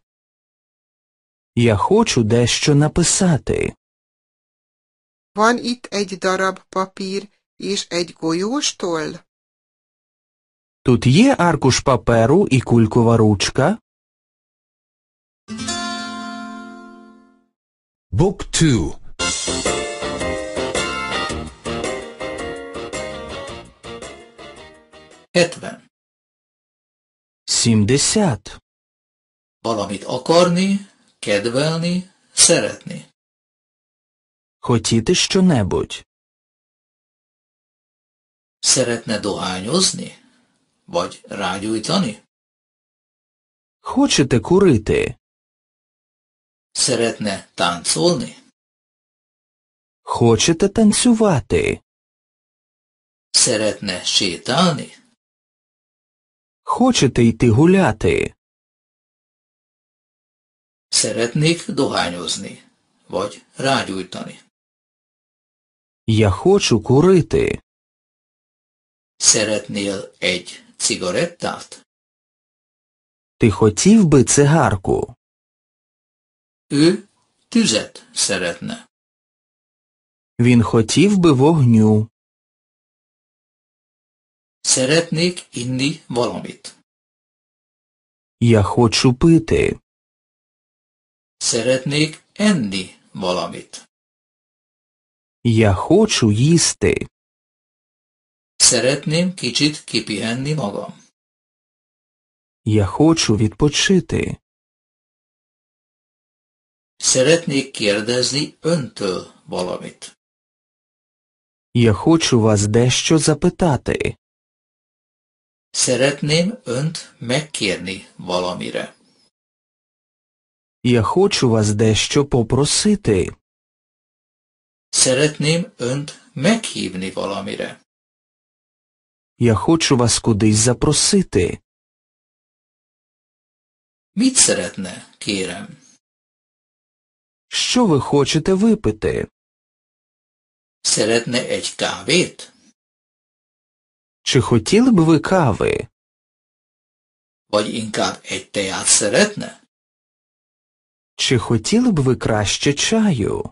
Я хочу дещо написати. Van itt egy darab papír és egy golyóstoll? Тут є аркуш паперу і кулькова ручка? Book 2 هتمن سيمدسات valamit akarni, kedvelni, szeretni. Хотіти що-небудь. Szeretne dohányozni? Vagy rágyújtani? Хочете курити? Серетне танцони. Хочете танцювати? Серетне шитани. Хочете йти гуляти? Середник доганюзний. Водь радюйтани. Я хочу курити. Середнил едь цигареттафт. Ти хотів би цигарку? Ő tüzet szeretne. Він хотів би вогню. Szeretnék inni valamit? Я хочу пити. Szeretnék enni valamit? Я хочу їсти. Серетним кічит кіпігенні magam. Я хочу відпочити. Szeretnék kérdezni öntől valamit. Я хочу вас дещо запитати. Szeretném önt megkérni valamire. Я хочу вас дещо попросити. Szeretném önt meghívni valamire. Я хочу вас кудись запросити. Mit szeretne, kérem? що ви хочете випити? Szeretne egy kávét? Чи хотіли б ви кави? Vagy inkább egy teát szeretne? Чи хотіли б ви краще чаю?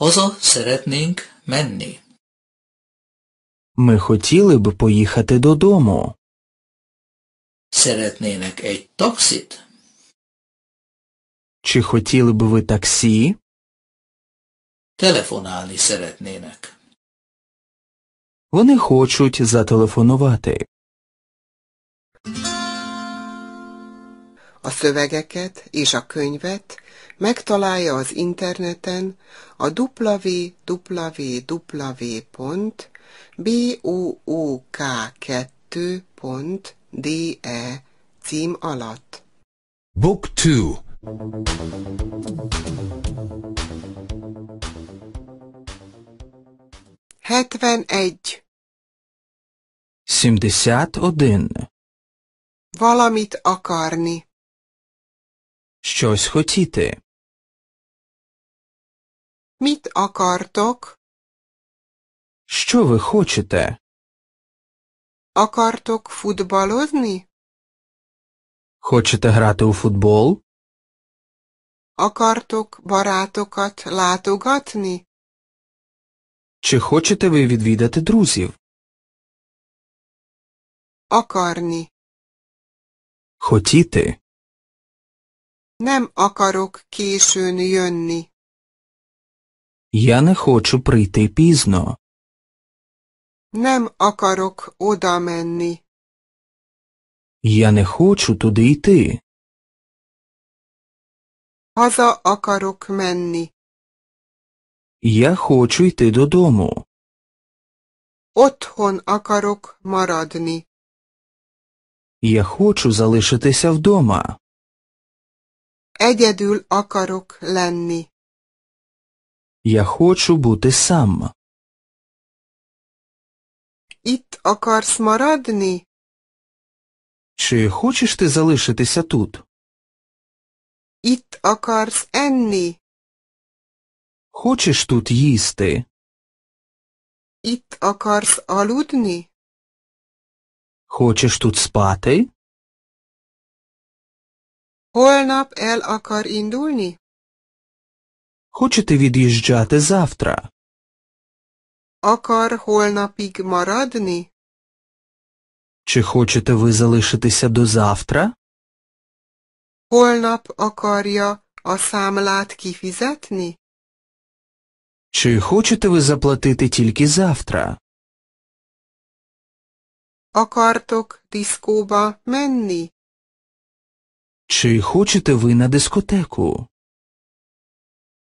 Haza szeretnénk menni. Ми хотіли б поїхати додому. Szeretnének egy taxit? Чи хотіли б ви таксі? Телефонálni szeretnének. Вони хочуть зателефонувати. A szövegeket és a könyvet megtalálja az interneten a www.book2.de cím alatt. Book 2 Hetvenegy. Сімдесят один. Valamit akarni. Щось хотіти. Mit akartok? Що ви хочете? Akartok futbalozni? Хочете грати у футбол? Akartok barátokat látogatni? Чи хочете ви відвідати друзів? Akarni. Хотіти. Nem akarok későn jönni. Я не хочу прийти пізно. Nem akarok oda menni. Я не хочу туди йти. Haza akarok menni. Я хочу йти додому. Otthon акарок maradni. Я хочу залишитися вдома. Egyedül akarok lenni. Я хочу бути сам. Іт akarsz maradni? Чи хочеш ти залишитися тут? Itt akarsz enni? Хочеш тут їсти? Itt akarsz aludni? Хочеш тут спати? Holnap el akar indulni? Хочете від'їжджати завтра? Akar holnapig maradni? Чи хочете ви залишитися до завтра? Holnap akarja a számlát kifizetni? Чи хочете ви заплатити тільки завтра? Akartok diszkóba menni? Чи хочете ви на дискотеку?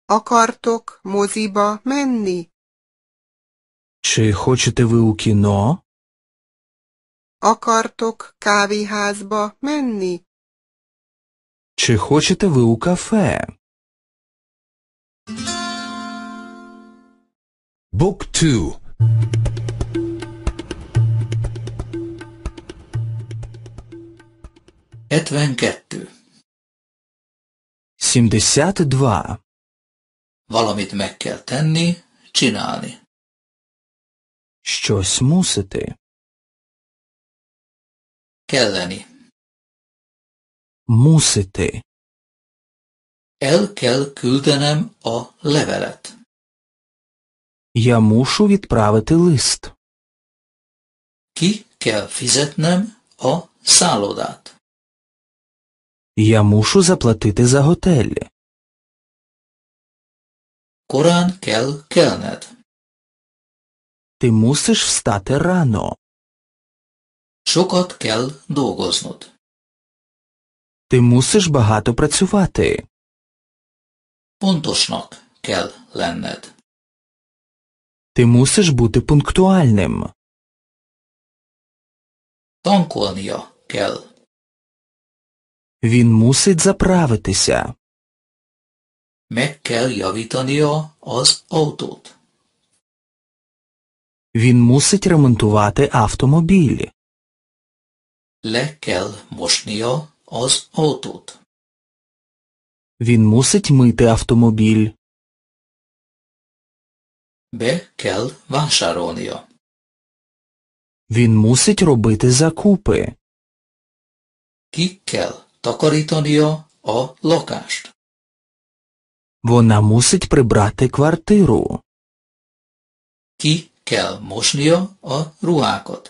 Akartok moziba menni? Чи хочете ви у кіно? Akartok kávéházba menni? Чи хочете ви у кафе? Book 2 72 72 Valamit meg kell tenni, csinálni. Щось мусити. Kelleni мусити. El kell küldenem a levelet. Я мушу відправити лист. Ki kell fizetnem a szállodát. Я мушу заплатити за готель. Korán kell kelned. Ти мусиш встати рано. Sokat kell dolgoznod. Ти мусиш багато працювати. Pontosnak kell lenned. Ти мусиш бути пунктуальним. Tankolnia kell. Він мусить заправитися. Meg kell javítania az Він мусить ремонтувати автомобіль. Le kell Ось отут. Він мусить мити автомобіль. Be kell vásárolnia. Він мусить робити закупи. Кікел kell о локаш. Вона мусить прибрати квартиру. Ki kell mosnia a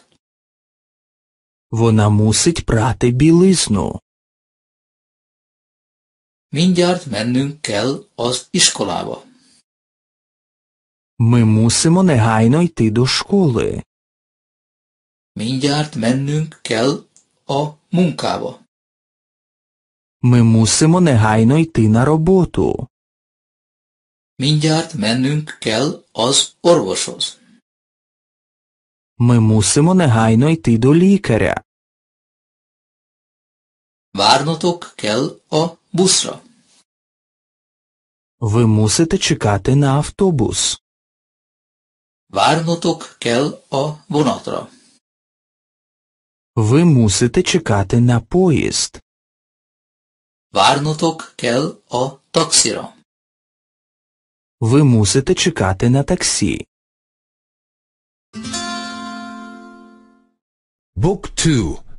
Вона мусить прати білизну. Mindjárt mennünk kell az iskolába. Ми мусимо негайно йти до школи. Mindjárt mennünk kell a munkába. Ми мусимо негайно йти на роботу. Mindjárt mennünk kell az orvoshoz. Ми мусимо негайно йти до лікаря. Варнуток кел о бусро Ви мусите чекати на автобус. Варнуток кел о vonatra. Ви мусите чекати на поїзд. Варнуток кел о taxira. Ви мусите чекати на таксі. Book 2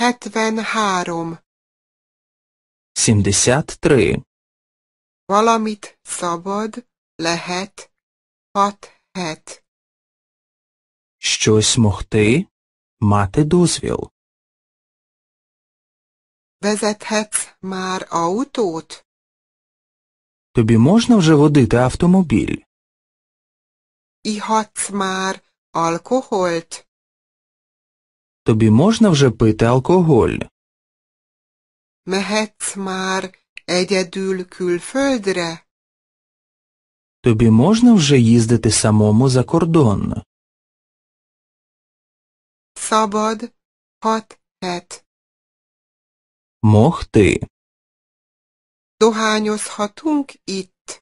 Hetvenhárom. Сімдесят Valamit szabad, lehet, hat-het. Щось могти, мати дозвіл. Vezethetsz már autót? Тобі можна вже водити автомобіль? Ihatsz már alkoholt? Тобі можна вже пити алкоголь? Mehetsz már egyedül Тобі можна вже їздити самому за кордон? Szabad hathet. Могти. Dohányozhatunk itt.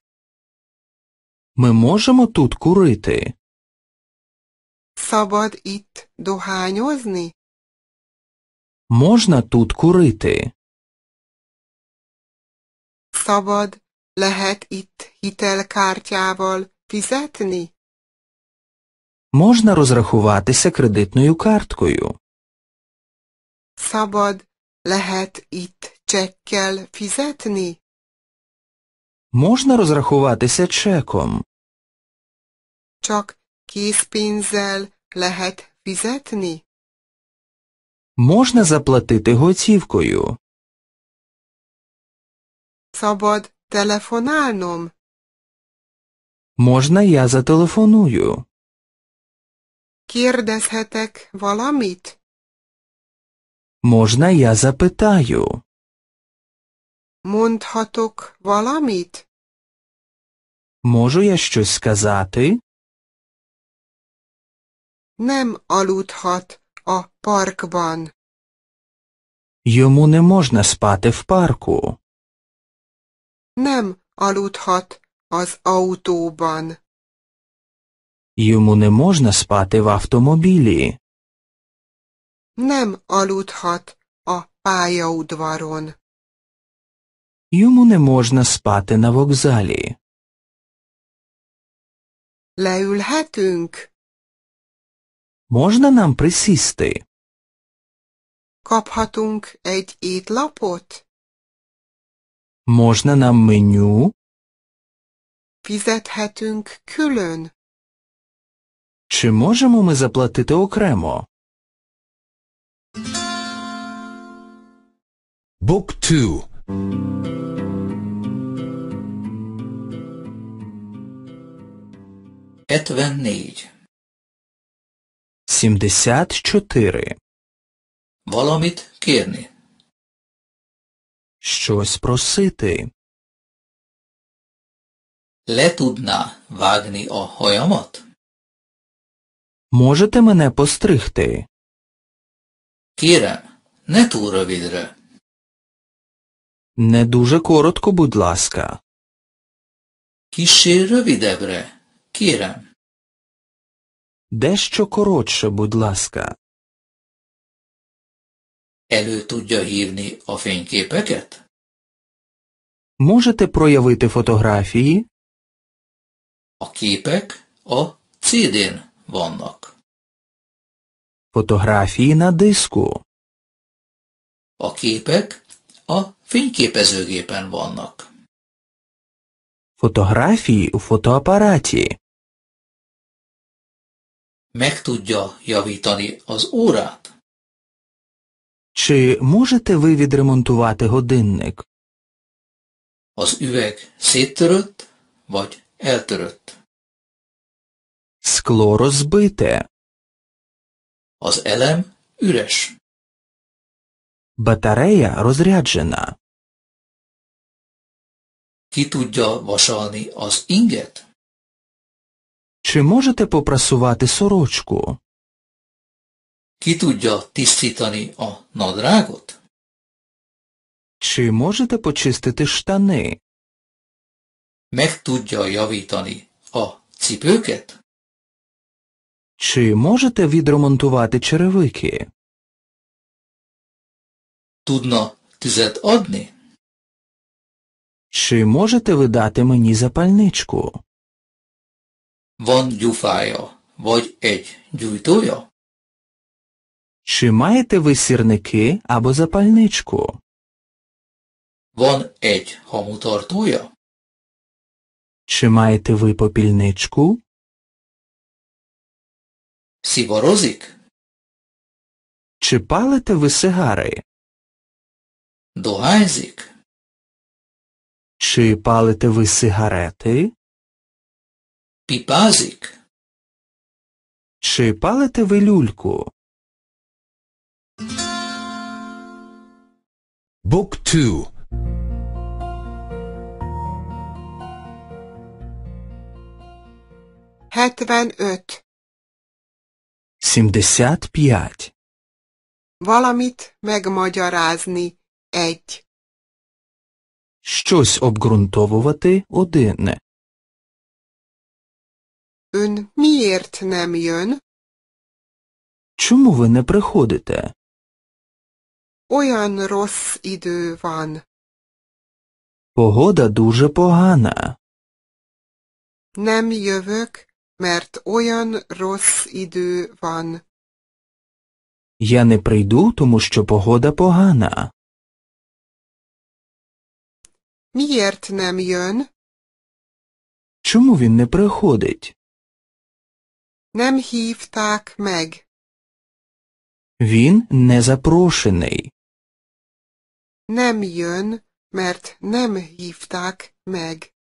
Ми можемо тут курити. Szabad itt dohányozni? Можна тут курити. Szabad lehet itt hitelkártyával fizetni? Можна розрахуватися кредитною карткою. Szabad lehet itt csekkel fizetni? Можна розрахуватися чеком. Csak Készpénzzel lehet fizetni? Можна заплатити готівкою. Szabad telefonálnom? Можна я зателефоную? Kérdezhetek valamit? Можна я запитаю? Mondhatok valamit? Можу я щось сказати? nem aludhat a parkban. Йому не можна спати в парку. Nem aludhat az autóban. Йому не можна спати в автомобілі. Nem aludhat a pályaudvaron. Йому не можна спати на вокзалі. Leülhetünk? Можна нам присісти? Kaphatunk egy étlapot? Можна нам меню? Fizethetünk külön? Чи можемо ми заплатити окремо? Book 2 54 74. Valamit kérni. Щось просити. Le tudná vágni a hajamat? Можете мене постригти? Kérem, ne túl rövidre. Не дуже коротко, будь ласка. Kissé rövidebbre, kérem. Дещо коротше, будь ласка. Elő tudja hívni a fényképeket? Можете проявити фотографії? A képek a CD-n Фотографії на диску. A képek a fényképezőgépen vannak. Фотографії у фотоапараті. meg tudja javítani az órát? Чи можете ви відремонтувати годинник? Az üveg széttörött, vagy eltörött. Скло розбите. Az elem üres. Батарея розряджена. Ki tudja vasalni az inget? Чи можете попрасувати сорочку? Ki tudja tisztítani a nadrágot? Чи можете почистити штани? Meg tudja javítani a cipőket? Чи можете відремонтувати черевики? Tudna tüzet adni? Чи можете ви дати мені запальничку? Van gyufája, vagy egy gyújtója? Чи маєте ви сірники або запальничку? Van egy hamutartója? Чи маєте ви попільничку? Szivorozik? Чи палите ви сигари? Догайзик? Чи палите ви сигарети? Піпазик. Чи палите ви люльку? Book 2 75. Сімдесят п'ять. Valamit megmagyarázni. Egy. Щось обґрунтовувати один. Ön miért nem jön? Чому ви не приходите? Olyan rossz idő van. Погода дуже погана. Nem jövök, mert olyan rossz idő van. Я не прийду, тому що погода погана. Miért nem jön? Чому він не приходить? Nem hívták meg. Він не запрошений. Nem jön, mert nem hívták meg.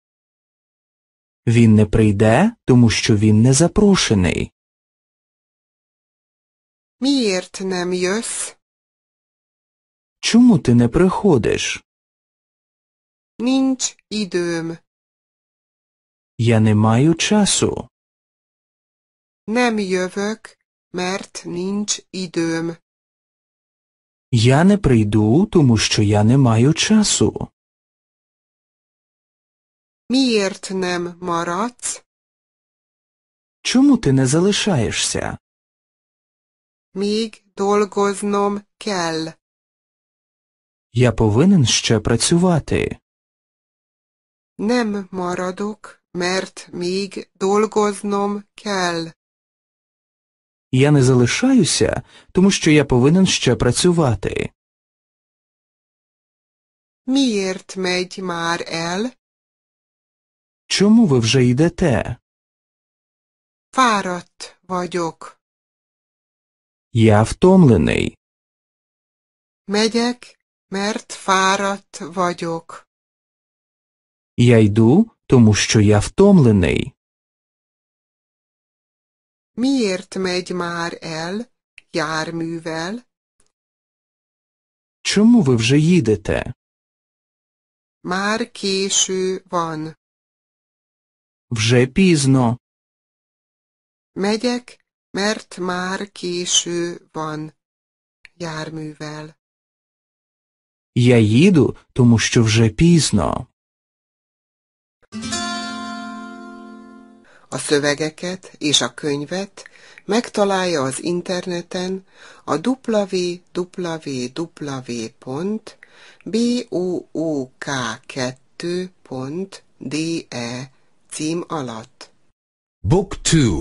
Він не прийде, тому що він не запрошений. Miért nem jössz? Чому ти не приходиш? Nincs időm. Я не маю часу. Nem jövök, mert nincs időm. Я не прийду, тому що я не маю часу. Miért nem maradsz? Чому ти не залишаєшся? Még dolgoznom kell. Я повинен ще працювати. Nem maradok, mert még dolgoznom kell. Я не залишаюся, тому що я повинен ще працювати. Miért megy már Чому ви вже йдете? Fáradt vagyok. Я втомлений. Megyek, мерт, fáradt vagyok. Я йду, тому що я втомлений. Miért megy már el járművel? Чому ви вже їдете? Már késő van. Вже пізно. Megyek, mert már késő van. Járművel. Я їду, тому що вже пізно. a szövegeket és a könyvet megtalálja az interneten a www.book2.de cím alatt. Book 2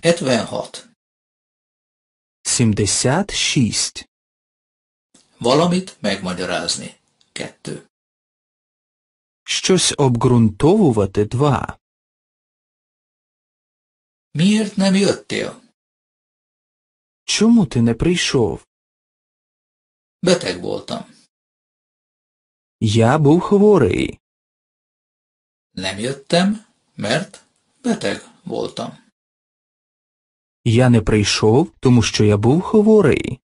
76 76 Valamit megmagyarázni Kettő. Щось обґрунтовувати два. Miért nem jöttél? Чому ти не прийшов? Beteg voltam. Я був хворий. Nem jöttem, mert beteg voltam. Я не прийшов, тому що я був хворий.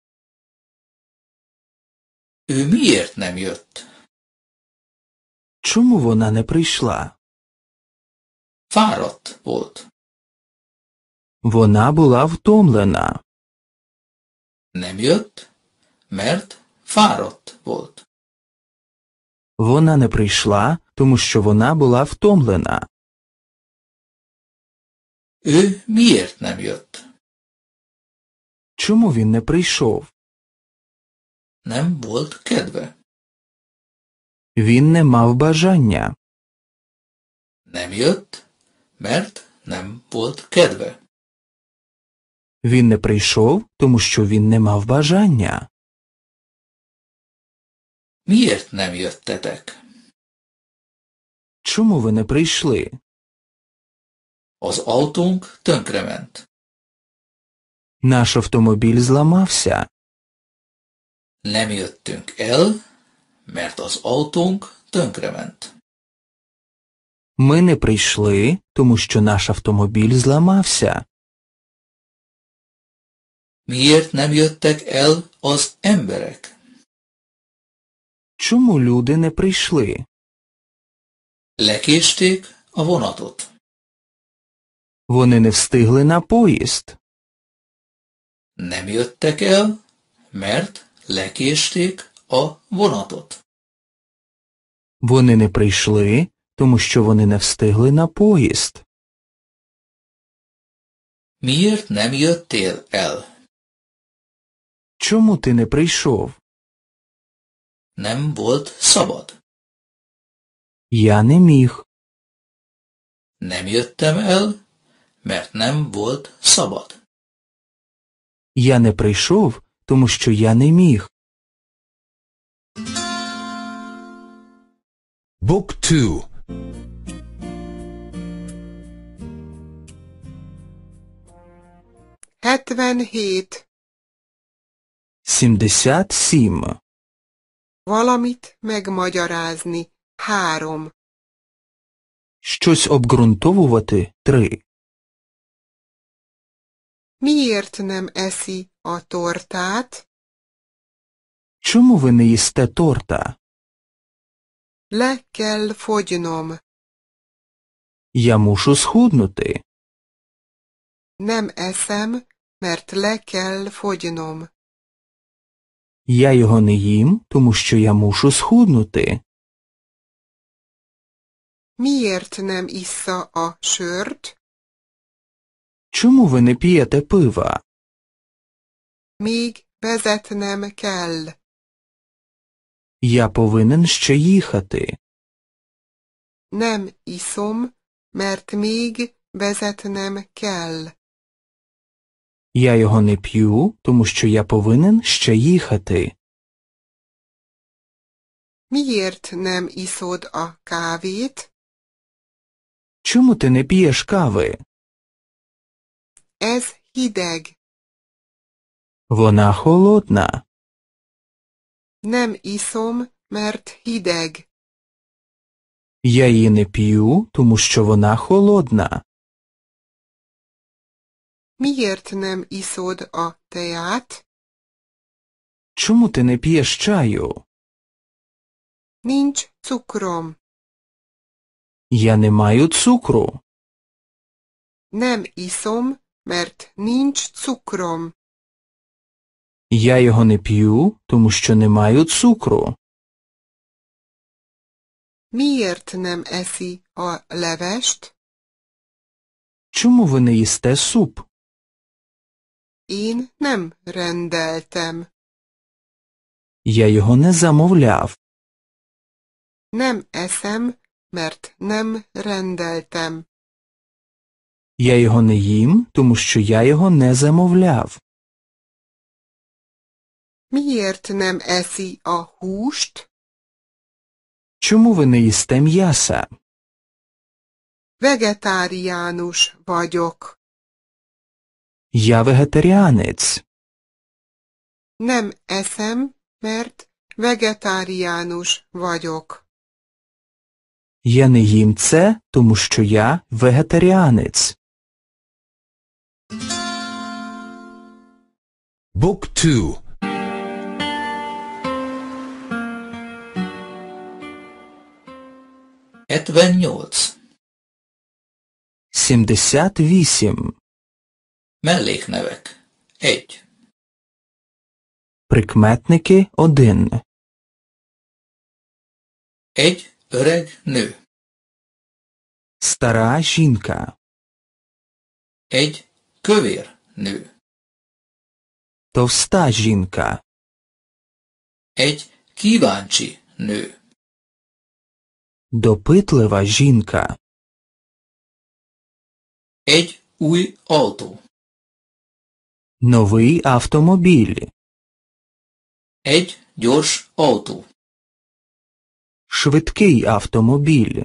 Ő miért nem jött? Чому вона не прийшла? Fáradt volt. Вона була втомлена. Nem jött, mert fáradt volt. Вона не прийшла, тому що вона була втомлена. Ő miért nem Чому він не прийшов? Nem volt kedve. Він не мав бажання. Nem jött, mert nem volt kedve. Він не прийшов, тому що він не мав бажання. Miért nem jöttetek? Чому ви не прийшли? Az autónk tönkrement. Наш автомобіль зламався. Nem jöttünk el, mert az autónk tönkrement. Ми не прийшли, тому що наш автомобіль зламався. Miért nem jöttek el az emberek? Чому люди не прийшли? Lekésték a vonatot. Вони не встигли на поїзд. Nem jöttek el, mert Lekésték a vonatot. Вони не прийшли, тому що вони не встигли на поїзд. Miért nem jöttél el? Чому ти не прийшов? Nem volt szabad. Я не міг. Nem jöttem el, mert nem volt szabad. Я не прийшов, тому що я не міг. Book 2 77 77 Valamit megmagyarázni három. Щось обґрунтовувати три. Miért nem eszi A tortát? Чому ви не їсте торта? Le kell fogynom. Я мушу схуднути. Nem esem, mert le kell fogynom. Я його не їм, тому що я мушу схуднути. Miért nem issza a sört? Чому ви не п'єте пива? Míg vezetnem kell. Я повинен ще їхати. Nem iszom, mert még vezetnem kell. Я його не п'ю, тому що я повинен ще їхати. Miért nem iszod a kávét? Чому ти не п'єш кави? Ez hideg. Вона холодна. Nem iszom, mert hideg. Я її не п'ю, тому що вона холодна. Miért nem iszod a teát? Чому ти не п'єш чаю? Nincs cukrom. Я не маю цукру. Nem iszom, mert nincs cukrom. Я його не п'ю, тому що не маю цукру. Miért nem eszi a levest? Чому ви не їсте суп? Én nem rendeltem. Я його не замовляв. Nem eszem, mert nem rendeltem. Я його не їм, тому що я його не замовляв. Miért nem eszi a húst? Чому ви не їсте Vegetáriánus vagyok. Я вегетаріанець. Nem eszem, mert vegetáriánus vagyok. Я не їм це, тому що я вегетаріанець. Book 2 Etvennyolc. 78. Melléknevek. Egy. Прикметники 1. Egy öreg nő. Стара жінка. Egy kövér nő. Товста жінка. Egy kíváncsi nő. Допитлива жінка. Egy új autó. Новий автомобіль. Egy gyors autó. Швидкий автомобіль.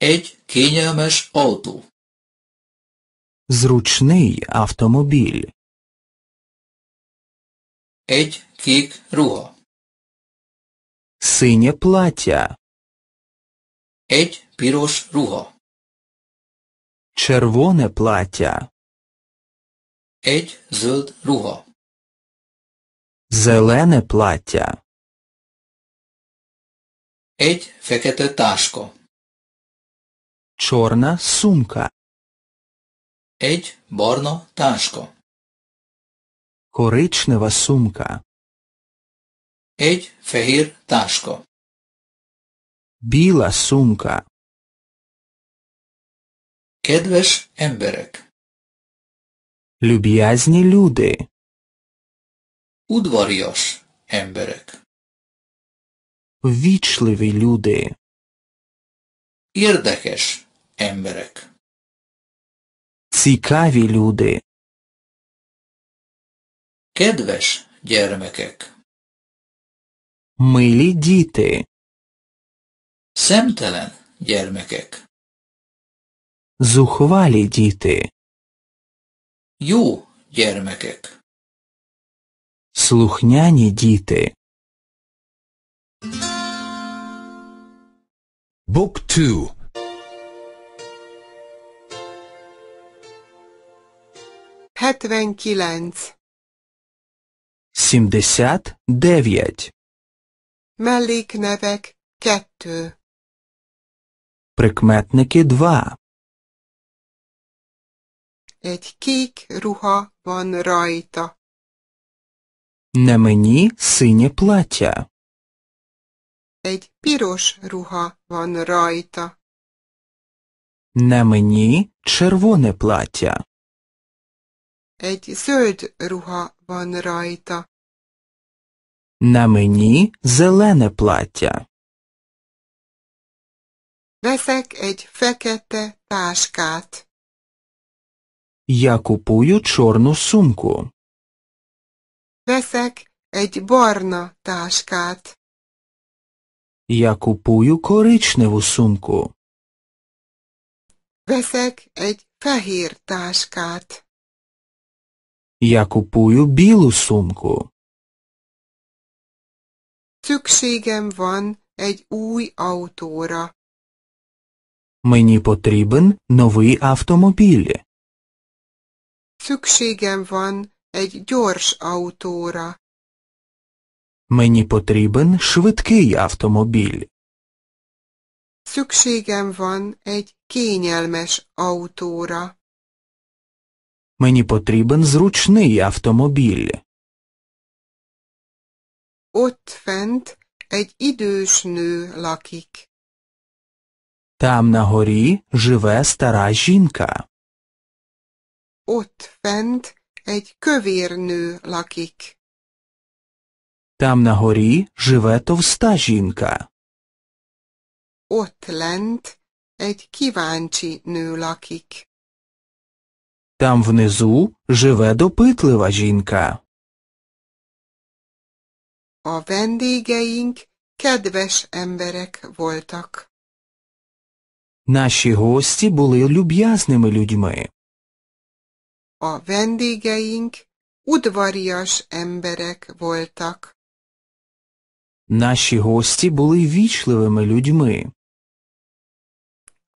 Egy kényelmes autó. Зручний автомобіль. Egy kék ruha. Синє плаття. Egy piros ruha. Червоне плаття. Egy zöld ruha. Зелене плаття. Egy fekete táska. Чорна сумка. Egy barna táska. Коричнева сумка. Egy fehér táska. Біла сумка. Kedves emberek. Люб'язні люди. Udvarjas emberek. Вічливі люди. Érdekes emberek. Цікаві люди. Kedves gyermekek. Милі діти. Szemtelen gyermekek. Зухвалі díti. Jó gyermekek. Слухняні діти. Book 2 79. 79. Melléknevek 2. Прикметники 2. Egy kék ruha van rajta. На мені синє плаття. Egy piros ruha van rajta. На мені червоне плаття. Egy zöld ruha van rajta. На мені зелене плаття. Veszek egy fekete táskát. Я купую чорну сумку. Veszek egy barna táskát. Я купую коричневу сумку. Veszek egy fehér táskát. Я купую білу сумку. Szükségem van egy új autóra. Мені потрібен новий автомобіль. Szükségem van egy gyors autóra. Мені потрібен швидкий автомобіль. Szükségem van egy kényelmes autóra. Мені потрібен зручний автомобіль. Ott fent egy idős nő lakik. Там на горі живе стара жінка. Ott fent egy kövér nő lakik. Там на горі живе товста жінка. Ott lent egy kíváncsi nő lakik. Там внизу живе допитлива жінка. A vendégeink kedves emberek voltak. Наші гості були люб'язними людьми. A vendégeink udvarias emberek voltak. Наші гості були вічливими людьми.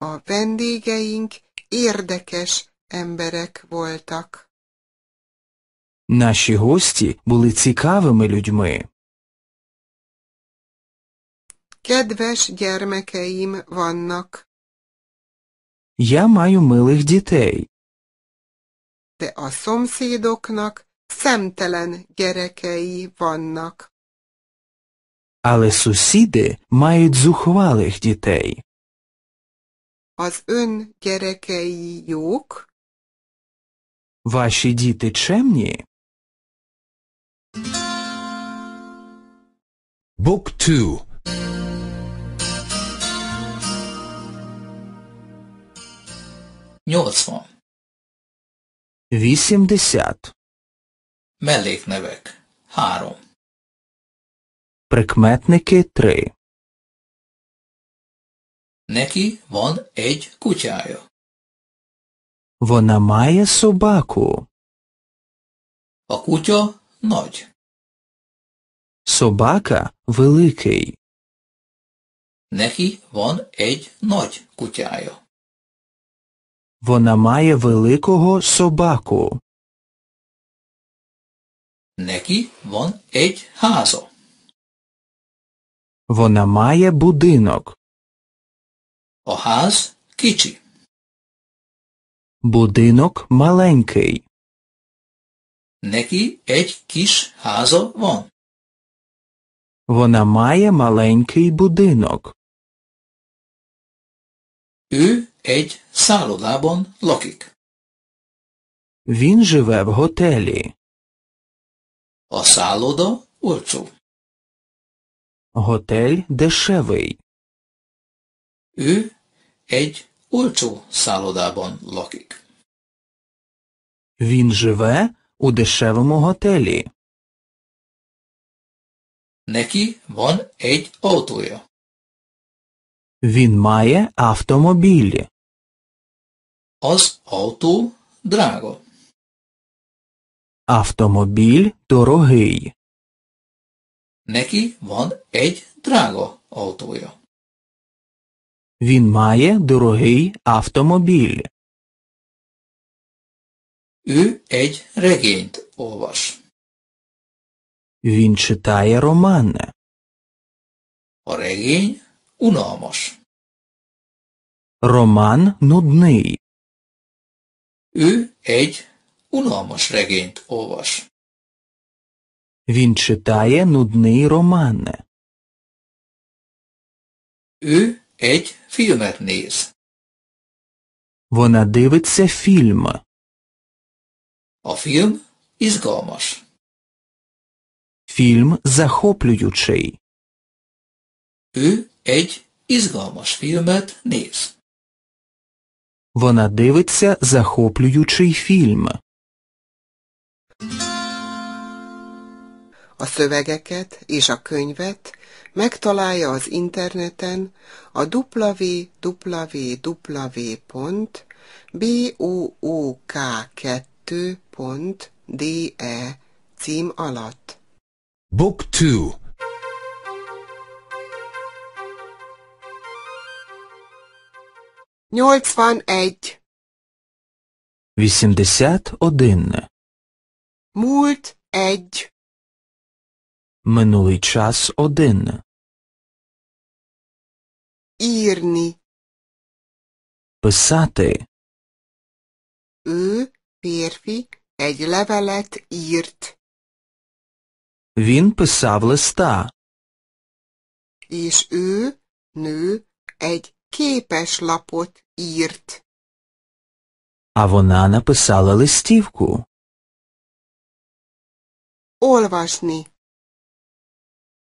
A vendégeink érdekes emberek voltak. Наші гості були цікавими людьми. Kedves gyermekeim vannak. Я маю милих дітей. De a szomszédoknak szemtelen gyerekei vannak. Але сусіди мають зухвалих дітей. Az ön gyerekei jók? Ваші діти чемні? Book 2 80. 80. Melléknevek 3. Прикметники 3. Neki van egy kutyája. Вона має собаку. A kutya nagy. Собака великий. Neki van egy nagy kutyája. Вона має великого собаку. Некі вон egy háza. Вона має будинок. A ház Будинок маленький. Некі egy кіш háza вон. Вона має маленький будинок. Ő Egy szállodában lakik. Він живе в готелі. А салода olcsó. Готель дешевий. Ő egy olcsó szállodában lakik. Він живе у дешевому готелі. Neki van egy autója. Він має автомобілі. Az auto drago. Автомобіль дорогий. Neki van egy drago autója. Він має дорогий автомобіль. Ő egy regényt olvas. Він читає романи. A regény unalmas. Román nudný. Ő egy unalmas regényt olvas. Він читає нудний роман. Ő egy filmet néz. Вона дивиться фільм. A film izgalmas. Фільм захоплюючий. Ő egy izgalmas filmet néz. Вона дивиться захоплюючий фільм. A szövegeket és a könyvet megtalálja az interneten a www.book2.de cím alatt. Book 2 Nyolcvanegy. Вісімдесят один. Múlt egy. Минулий час один. Írni. Писати. Ő, férfi, egy levelet írt. Він писав листа. És ő, nő, egy Képes lapot írt. A vona napisala листівку. Olvasni.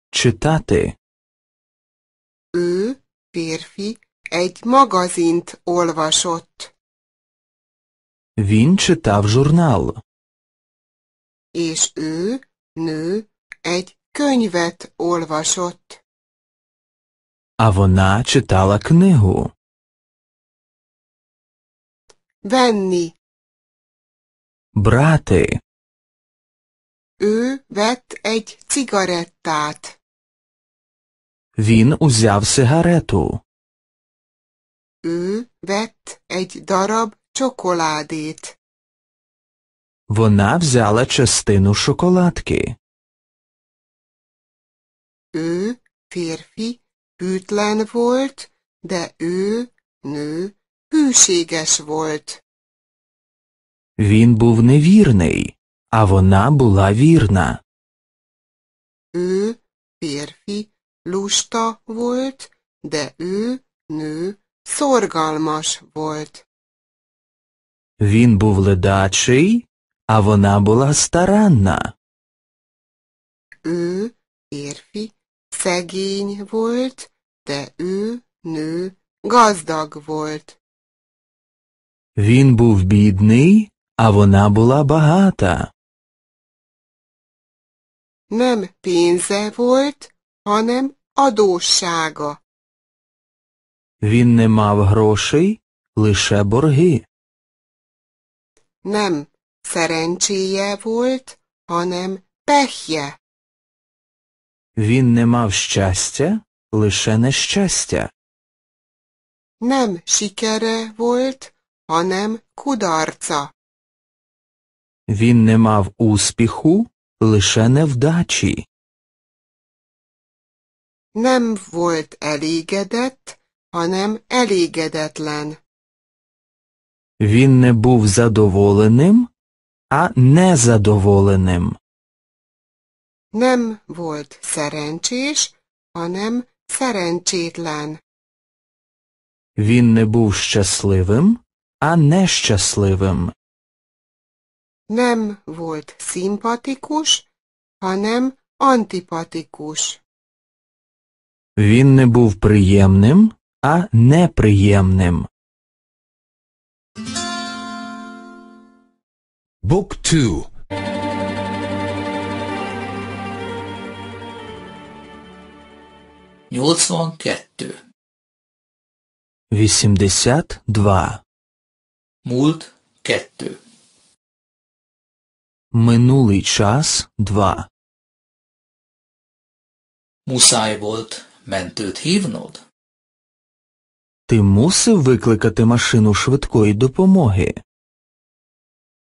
Читати. Ő, férfi, egy magazint olvasott. Він читав журнал. És ő, nő, egy könyvet olvasott. А вона читала книгу. Венні Брати. Ő vett egy cigarettát. Він узяв сигарету. Ő vett egy darab csokoládét. Вона взяла частину шоколадки. Ő férfi hűtlen volt, de ő, nő, hűséges volt. Він був невірний, а вона була вірна. Ő, férfi, lusta volt, de ő, nő, szorgalmas volt. Він був ледачий, а вона була старанна. Ő, férfi, Szegény volt, de ő, nő, gazdag volt. Він був бідний, а вона була багата. Nem pénze volt, hanem adóssága. Він не мав грошей, лише борги. Nem szerencséje volt, hanem pehje. Він не мав щастя, лише нещастя. Nem sikere volt, hanem кударца. Він не мав успіху, лише невдачі. Nem volt elégedett, hanem елігедетлен. Він не був задоволеним, а незадоволеним nem volt szerencsés, hanem szerencsétlen. Він не був щасливим, а нещасливим. Nem volt szimpatikus, hanem antipatikus. Він не був приємним, а неприємним. Book 2 82 82 Múlt 2 Минулий час 2 Muszáj volt mentőt hívnod? Ти мусив викликати машину швидкої допомоги?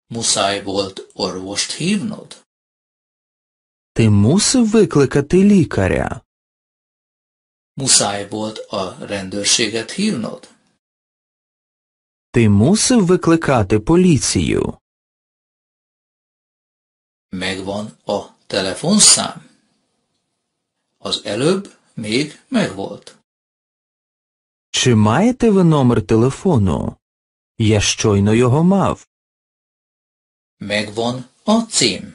Muszáj volt orvost hívnod? Ти мусив викликати лікаря? Muszáj volt a rendőrséget hívnod? Ти мусив викликати поліцію? Megvan a telefonszám? Az előbb még megvolt. Чи маєте ви номер телефону? Я щойно його мав. Megvan a cím.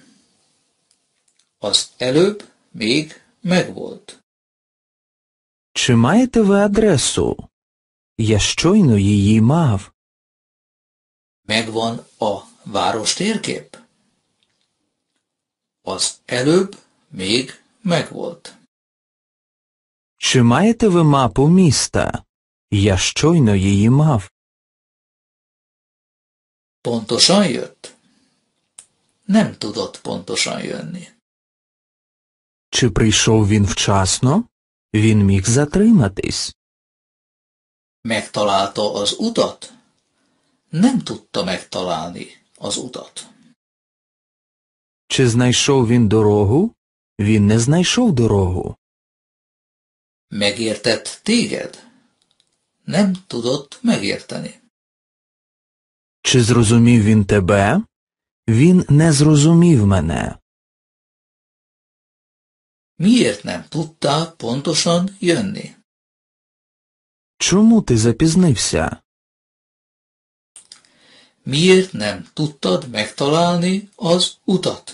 Az előbb még megvolt. Чи маєте ви адресу? Я щойно її мав. Megvan a város térkép? Az előbb még megvolt. Чи маєте ви мапу міста? Я щойно її мав. Pontosan jött? Nem tudott pontosan jönni. Чи прийшов він вчасно? Він міг затриматись. Megtalálta az utat? Nem tudta megtalálni az utat. Чи знайшов він дорогу? Він не знайшов дорогу. Megértett téged? Nem tudott megérteni. Чи зрозумів він тебе? Він не зрозумів мене. Miért nem tudta pontosan jönni? Чому ти запізнився? Miért nem tudtad megtalálni az utat?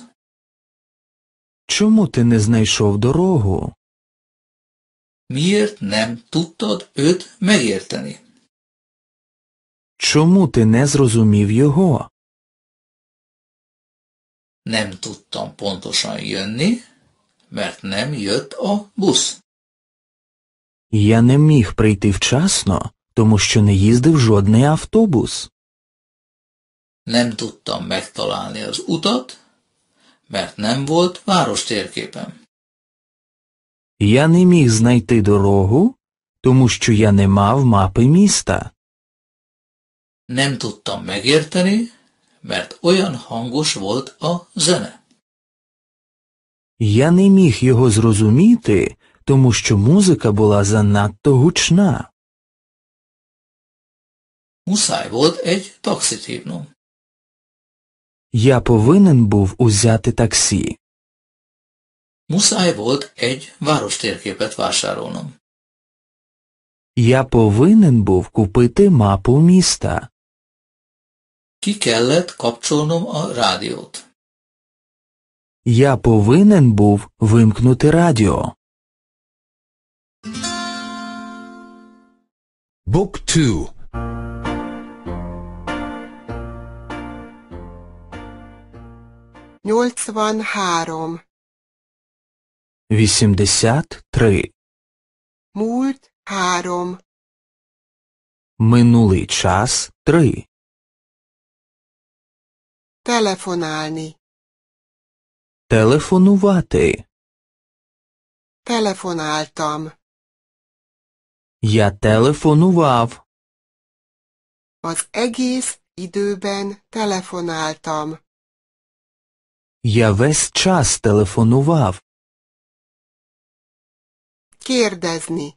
Чому ти не знайшов дорогу? Miért nem tudtad őt megérteni? Чому ти не зрозумів його? Nem tudtam pontosan jönni, mert nem jött a busz. Я не міг прийти вчасно, тому що не їздив жодний автобус. Nem tudtam megtalálni az utat, mert nem volt város térképen. Я не міг знайти дорогу, тому що я не мав мапи міста. Nem tudtam megérteni, mert olyan hangos volt a zene. Я не міг його зрозуміти, тому що музика була занадто гучна. Ну. Я повинен був узяти таксі. Ну. Я повинен був купити мапу міста. Кікелет kellett радіот. Я повинен був вимкнути радіо. Book 2 83 83 Múlt 3 Минулий час 3 Телефональний Телефонувати. Telefonáltam. Я телефонував. Az egész időben telefonáltam. Я весь час телефонував. Kérdezni.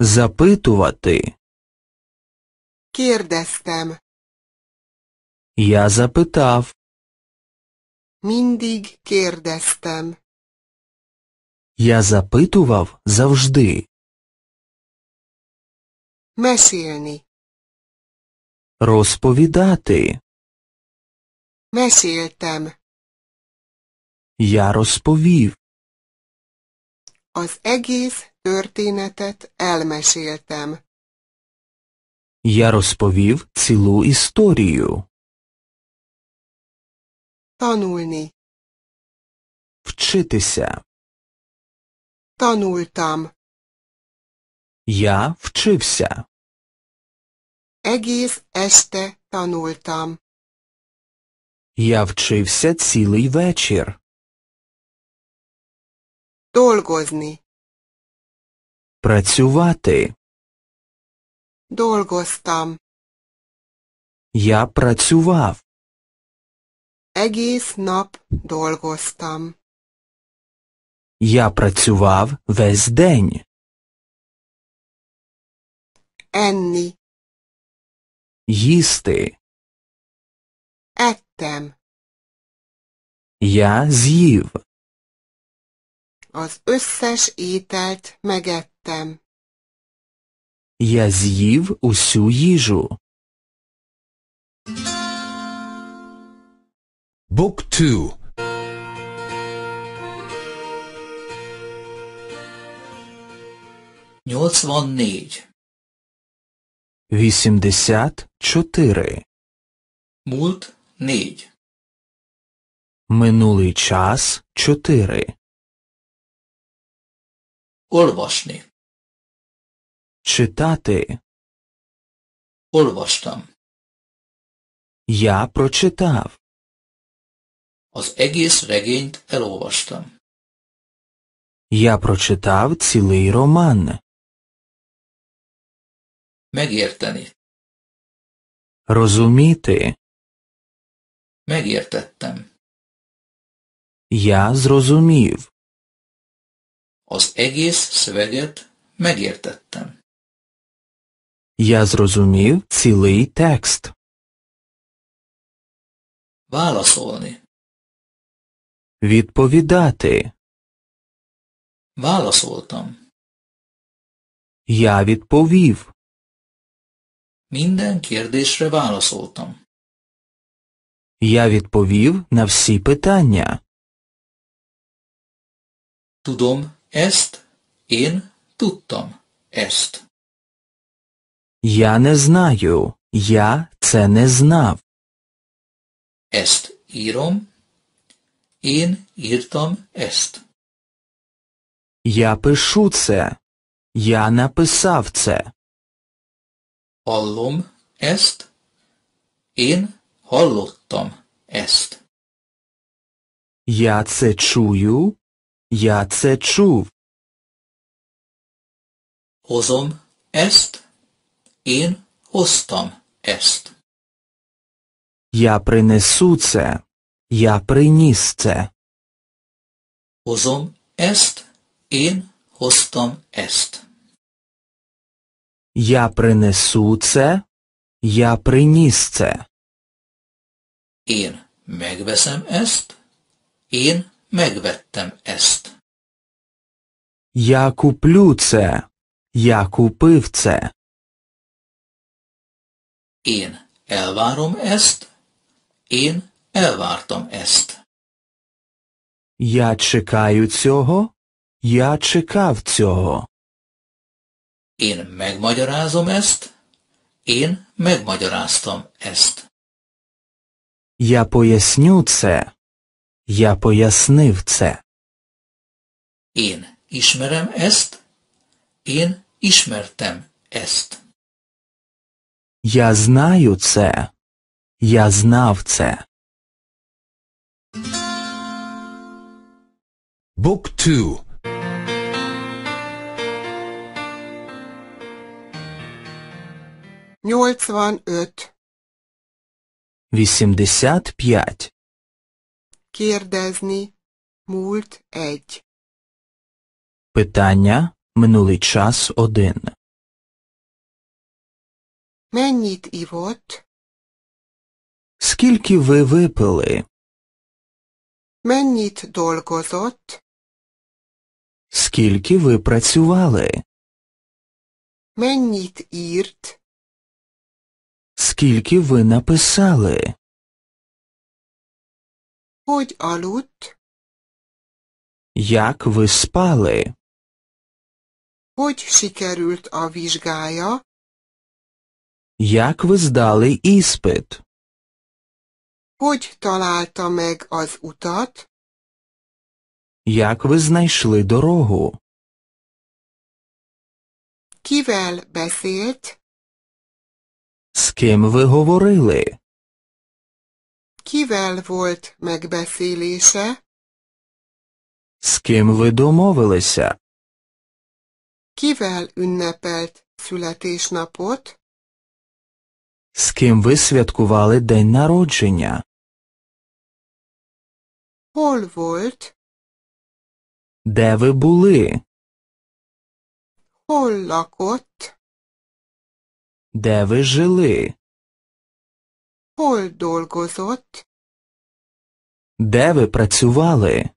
Запитувати. Кірдестем. Я запитав. Mindig kérdeztem. Я запитував завжди. Mesélni. Розповідати. Meséltem. Я розповів. Az egész történetet elmeséltem. Я розповів цілу історію. Танульний. Вчитися. Танультам. Я вчився. Егіс есте танультам. Я вчився цілий вечір. Долгозни. Працювати. Долгостам. Я працював. Egész nap dolgoztam. Я працював весь день. Enni. Їсти. Ettem. Я з'їв. Az összes ételt megettem. Я з'їв усю їжу. بوك تو نيوتسوان نيج чотири Мульт нейдь. Минулий час чотири. Olvasni. Читати. Olvastam. Я прочитав. Az egész regényt elolvastam. Я прочитав цілий роман. Megérteni. Розуміти. Megértettem. Я зрозумів. Az egész szöveget megértettem. Я зрозумів цілий текст. Válaszolni. Відповідати. Válaszoltam. Я відповів. Minden kérdésre válaszoltam. Я відповів на всі питання. Tudom ezt, én tudtam ezt. Я не знаю. Я це не знав. Ezt írom, in irtom est. Я пишу це. Я написав це. Hollum est. In holluttom est. Я це чую. Я це чув. Hozom est. In hostom est. Я принесу це. Я приніс це. Узом ест, ін остом ест. Я принесу це. Я приніс це. Ін мегвесем ест, ін мегветтем ест. Я куплю це. Я купив це. Ін елварум ест, ін erwartum est. Я чекаю цього. Я чекав цього. Én megmagyarázom ezt. Én megmagyaráztam ezt. Я поясню це. Я пояснив це. Én ismerem ezt. Én ismertem ezt. Я знаю це. Я знав це. Book 2 85 85 Kérdezni múlt egy Питання минулий час один Mennyit ivott? Скільки ви випили? Mennyit dolgozott? Скільки ви працювали? Mennyit írt? Скільки ви написали? Hogy aludt? Як ви спали? Hogy sikerült a vizsgája? Як ви здали іспит? Hogy találta meg az utat? Як ви знайшли дорогу? Kivel beszélt? З ким ви говорили? Kivel volt megbeszélése? З ким ви домовилися? Kivel ünnepelt születésnapot? З ким ви святкували день народження? Holvolt. Де ви були? Hollakott. Де ви жили? Hol dolgozott. Де ви працювали?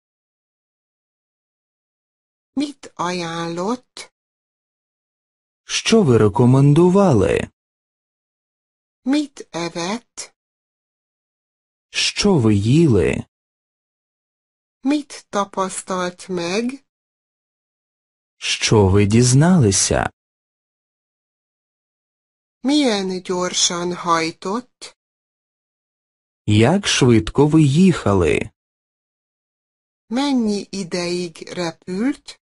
Міт аялот? Що ви рекомендували? Mit евет. Що ви їли? Mit tapasztalt meg? Що ви дізналися? Milyen gyorsan hajtott? Як швидко ви їхали? Mennyi ideig repült?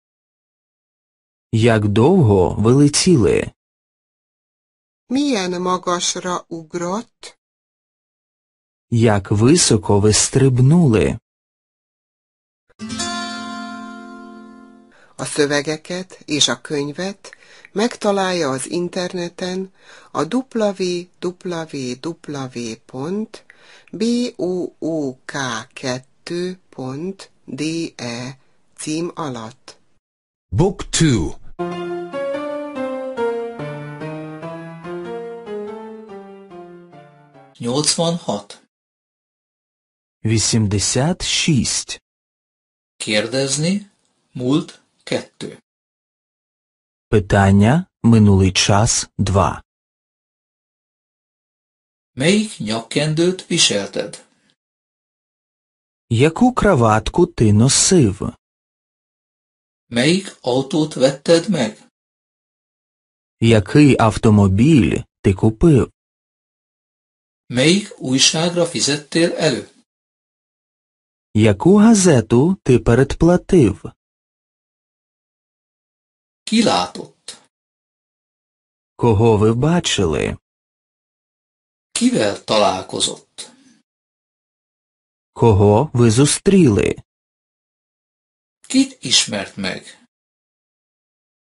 Як довго ви летіли? Milyen magasra ugrott? Як високо ви стрибнули? a szövegeket és a könyvet megtalálja az interneten a www.book2.de cím alatt. Book 2 86 86 Kérdezni, múlt kettő. Питання минулий час 2. Melyik nyakkendőt viselted? Яку краватку ти носив? Мейк autót vetted meg? Який автомобіль ти купив? Melyik újságra fizettél elő? Яку газету ти передплатив? kilátott. Кого ви бачили? Kivel találkozott? Кого ви зустріли? Kit ismert meg?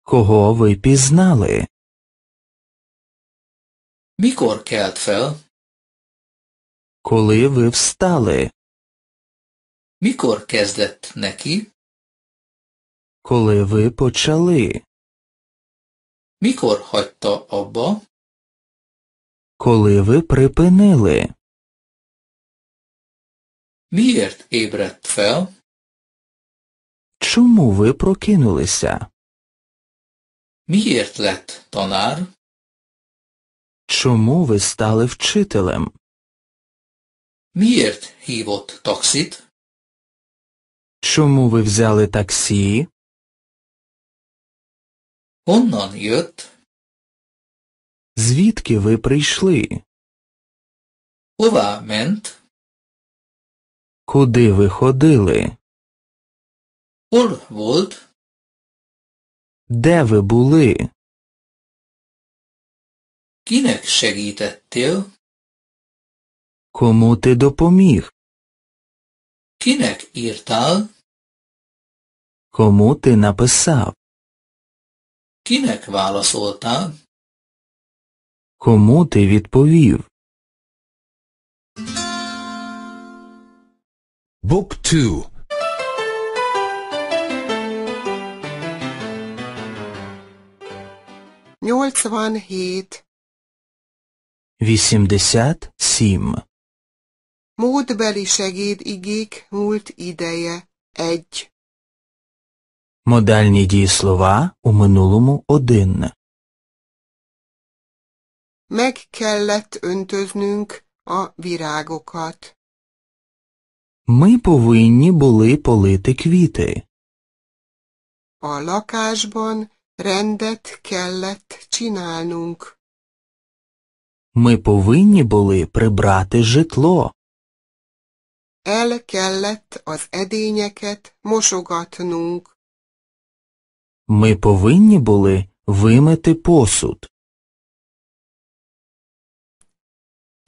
Кого ви пізнали? Mikor kelt fel? Коли ви встали? Mikor kezdett neki? Коли ви почали? Mikor hagyta abba? Коли ви припинили? Miért ébredt fel? Чому ви прокинулися? Miért lett tanár? Чому ви стали вчителем? Miért hívott taxit? Чому ви взяли таксі? Honnan йот? Звідки ви прийшли? Hová ment? Куди ви ходили? Hol volt? Де ви були? Кінек segítettél? Кому ти допоміг? Кінек іртал? Кому ти написав? Kinek válaszoltál? Кому ти відповів? Book 2 87 87 Módbeli segédigék múlt ideje 1 Модальні дієслова у минулому один. Meg kellett öntöznünk a virágokat. Ми повинні були полити квіти. A lakásban rendet kellett csinálnunk. Ми повинні були прибрати житло. El kellett az edényeket mosogatnunk. Ми повинні були вимити посуд.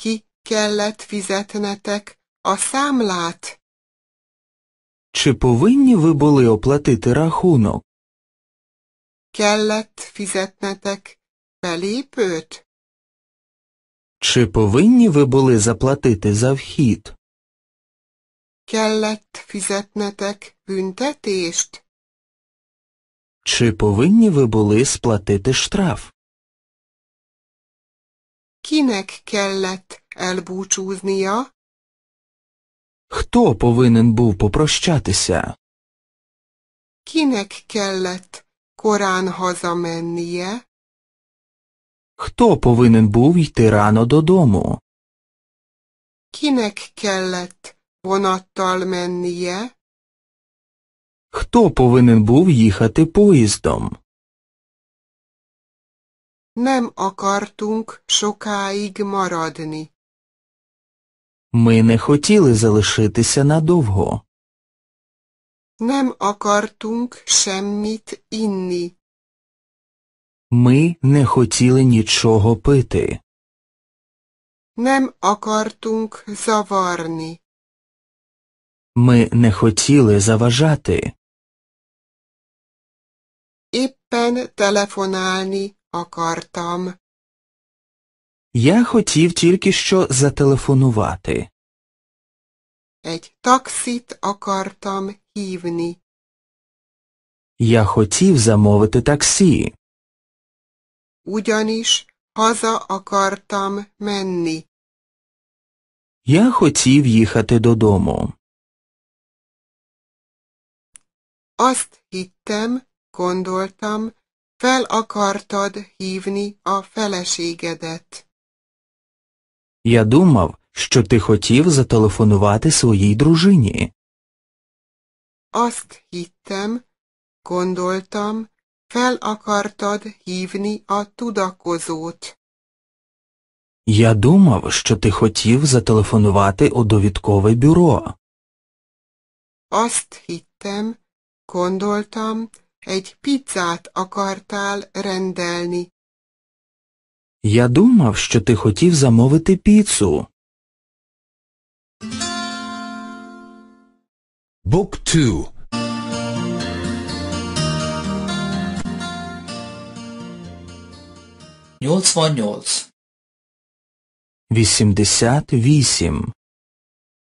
Ki kellett fizetnetek a számlát? Чи повинні ви були оплатити рахунок? Kellett fizetnetek belépőt? Чи повинні ви були заплатити за вхід? Kellett fizetnetek büntetést? Чи повинні ви були сплатити штраф? Кінек kellett elbúcsúznia? Хто повинен був попрощатися? Кінек kellett korán Хто повинен був йти рано додому? Кінек kellett vonattal Хто повинен був їхати поїздом? Нем окартунг sokáig maradni. Ми не хотіли залишитися надовго. Нем окартунг semmit інні. Ми не хотіли нічого пити. Нем окартунг заварні. Ми не хотіли заважати éppen telefonálni akartam. Я хотів тільки що зателефонувати. Egy taxit akartam hívni. Я хотів замовити таксі. Ugyanis haza akartam menni. Я хотів їхати додому. Azt hittem, gondoltam, fel akartad hívni a feleségedet. Я думав, що ти хотів зателефонувати своїй дружині. Azt hittem, gondoltam, fel akartad hívni a tudakozót. Я думав, що ти хотів зателефонувати у довідкове бюро. Azt hittem, gondoltam, Egy pizzát akartál rendelni. Я думав, що ти хотів замовити піцу. Book 2 88 88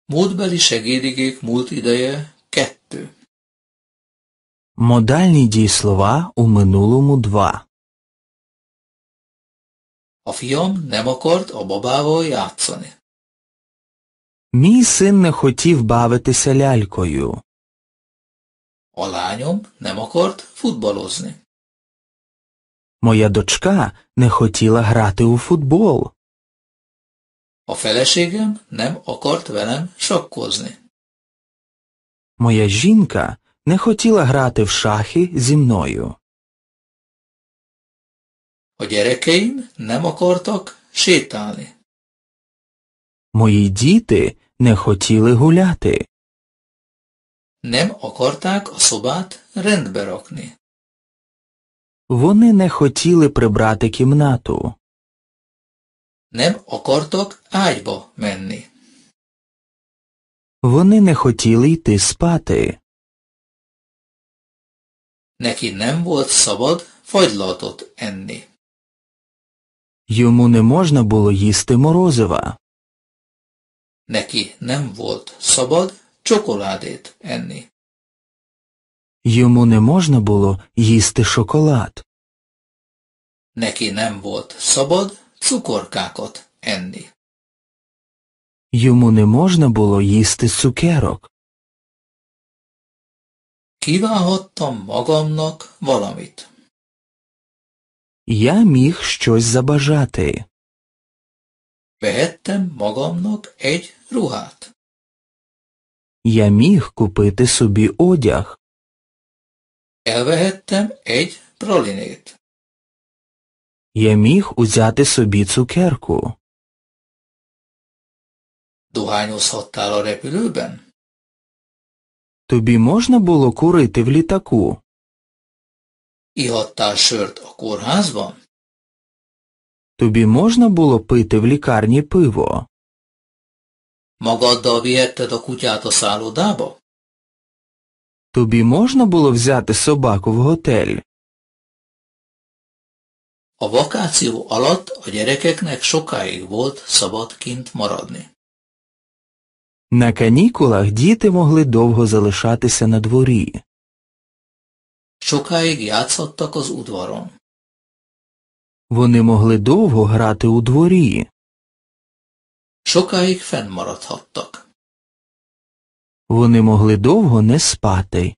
Múltbeli segédigék múlt ideje 2 Модальні дієслова у минулому 2. A fiam nem akart Мій син не хотів бавитися лялькою. A lányom футболозни. Моя дочка не хотіла грати у футбол. A feleségem nem akart velem sakkozni. Моя жінка не хотіла грати в шахи зі мною. A gyerekeim nem akartak Мої діти не хотіли гуляти. Нем окортак особат szobát Вони не хотіли прибрати кімнату. Нем окорток айбо менни. Вони не хотіли йти спати. Neki nem volt szabad fagylatot enni. Йому не можна було їсти морозива. Neki nem volt szabad csokoládét enni. Йому не можна було їсти шоколад. Neki nem volt szabad cukorkákat enni. Йому не можна було їсти цукерок. Kívánhattam magamnak valamit. Я міг щось забажати. Vehettem magamnak egy ruhát. Я міг купити собі одяг. Elvehettem egy pralinét. Я міг узяти собі цукерку. Dohányozhattál a repülőben? Тобі можна було курити в літаку? Іхоттál sört a kórházban? Тобі можна було пити в лікарні пиво? Magaddal vihetted a kutyát a szállodába? Тобі можна було взяти собаку в готель? A vakáció alatt a gyerekeknek sokáig volt szabad kint maradni. На канікулах діти могли довго залишатися на дворі. Вони могли довго грати у дворі. Sokáig fennmaradhattak. Вони могли довго не спати.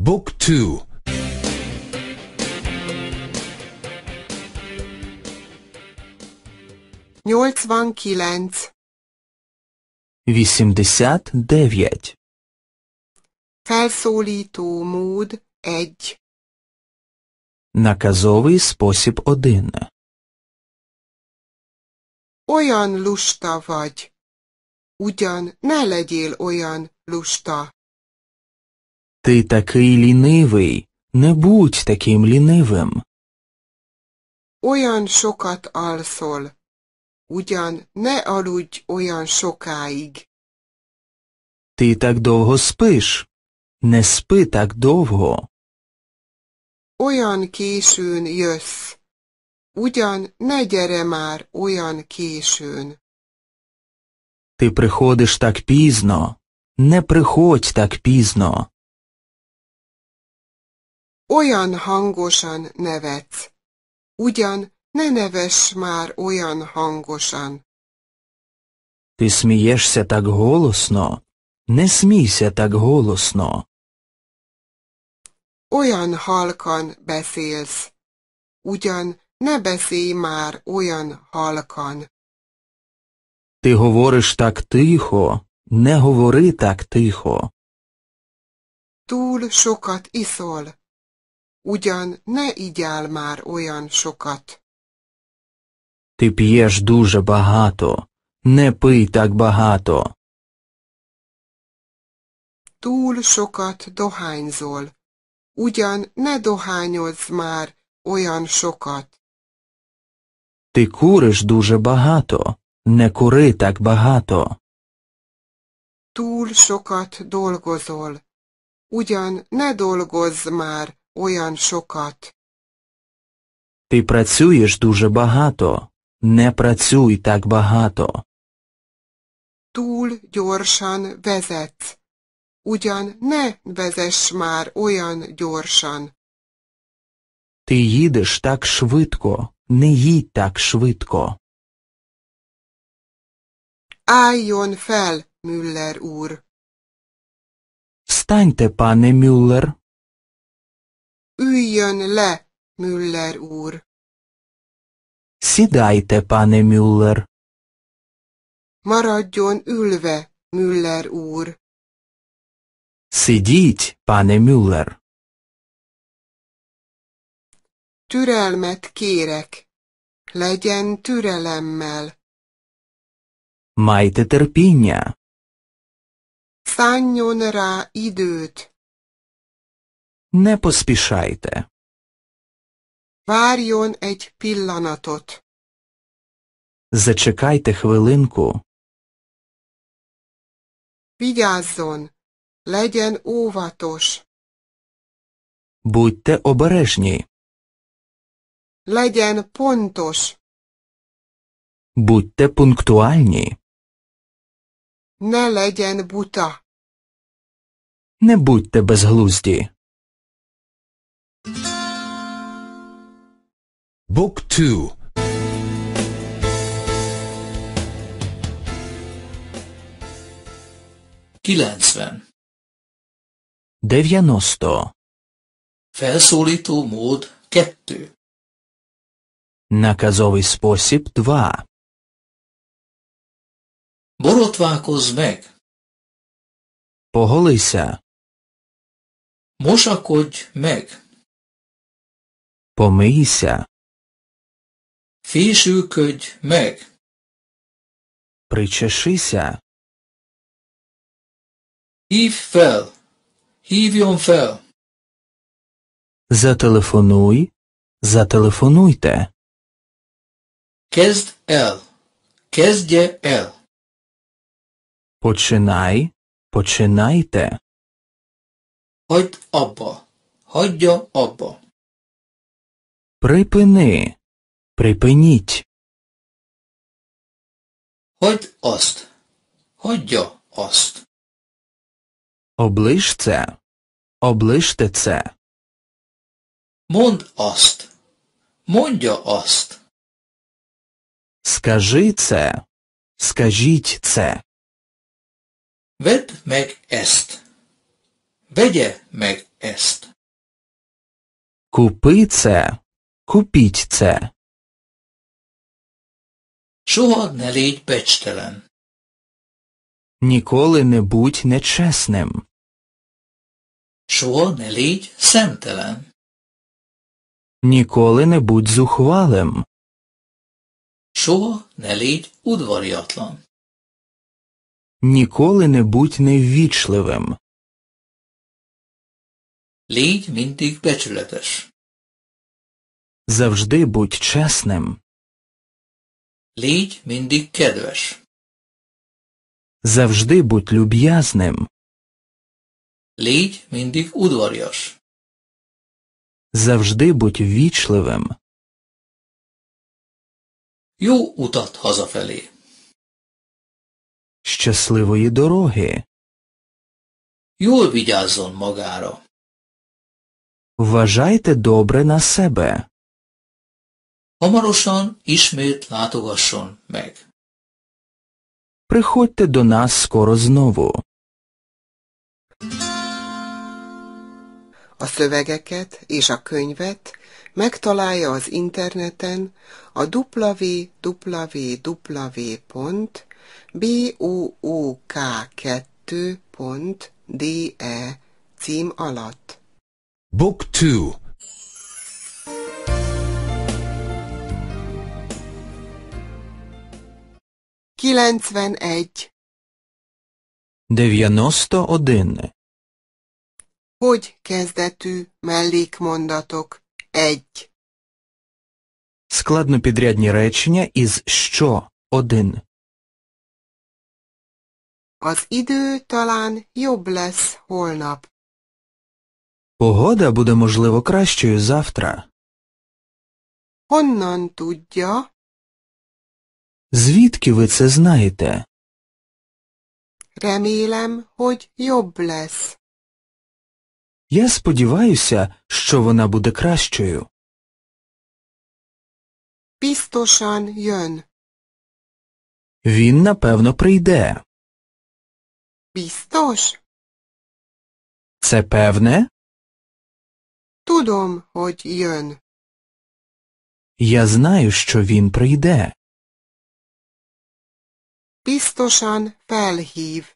Book 2 89 89 Felszólító mód 1 Наказовий спосіб 1 Olyan lusta vagy. Ugyan ne legyél olyan lusta. Ти такий лінивий. Не будь таким лінивим. Olyan sokat alszol ugyan ne aludj olyan sokáig. Ти tak довго спиш. ne spí tak довго. Olyan későn jössz. Ugyan ne gyere már olyan későn. Ти приходиш так пізно. Не приходь так пізно. Olyan hangosan nevetsz. Ugyan ne neves már olyan hangosan. Ти смієшся так голосно. Не смійся так голосно. Olyan halkan beszélsz. Ugyan ne beszélj már olyan halkan. Ти говориш так тихо. Не говори так тихо. Túl sokat iszol. Ugyan ne igyál már olyan sokat. Ти п'єш дуже багато. Не пий так багато. Túl sokat dohányzol. Ugyan ne dohányozz már olyan sokat. Ти куриш дуже багато. Не кури так багато. Túl sokat dolgozol. Ugyan ne dolgozz már olyan sokat. Ти працюєш дуже багато. Не працюй так багато. Túl gyorsan vezet. Ugyan ne vezess már olyan gyorsan. Ти їдеш так швидко. Не їдь так швидко. Álljon fel, Müller úr. Станьте, пане Мюллер. Üljön le, Müller úr. Szidájte, pane Müller. Maradjon ülve, Müller úr. Szidíty, pane Müller. Türelmet kérek. Legyen türelemmel. Majte terpínja. Szálljon rá időt. Ne pospíšajte. Várjon egy pillanatot. Зачекайте хвилинку. Vigyázzon! Legyen óvatos! Будьте обережні. Legyen pontos! Будьте пунктуальні. Не legyen бута. Не будьте безглузді. Book 2 90 Devjanosto Felszólító mód 2 Nakazowy sposób 2 Borotválkozz meg! Poholisa Mosakodj meg! Pomyjся! Fésülködj meg! Причешися. Hív fel! Hívjon fel! Зателефонуй, зателефонуйте. Kezd el! Kezdje el! Починай, починайте. Hagyd abba! Hagyja abba! Припини, Припиніть. Ходь ост. Ходьо ост. Оближ це. Оближте це. Мунд ост. Мундьо ост. Скажи це. Скажіть це. Вед мег ест. Ведє мег ест. Купи це. Купіть це. Чого не légy печтелен? Ніколи не будь нечесним. Soha не légy семтелен. Ніколи не будь зухвалим. Soha ne légy udvariatlan. Ніколи не будь неввічливим. Légy mindig печлетеш. Завжди будь чесним. Légy mindig kedves. Завжди будь люб'язним. Légy mindig udvarias. Завжди будь ввічливим. Jó utat hazafelé. Щасливої дороги. Jól vigyázzon magára. Вважайте добре на себе. Hamarosan ismét látogasson meg. Приходьте до нас скоро знову. A szövegeket és a könyvet megtalálja az interneten a www.book2.de cím alatt. Book 2 91. 91. Hogy kezdetű mellékmondatok? 1. Складнопідрядні речення із що 1. Az idő talán jobb lesz holnap. Погода буде, можливо, кращою завтра. Honnan tudja? Звідки ви це знаєте? Ремілем hogy йоблес. Я сподіваюся, що вона буде кращою. Пістошан Йон. Він, напевно, прийде. Пістош? Це певне? Tudom, hogy jön. Я знаю, що він прийде. Biztosan felhív.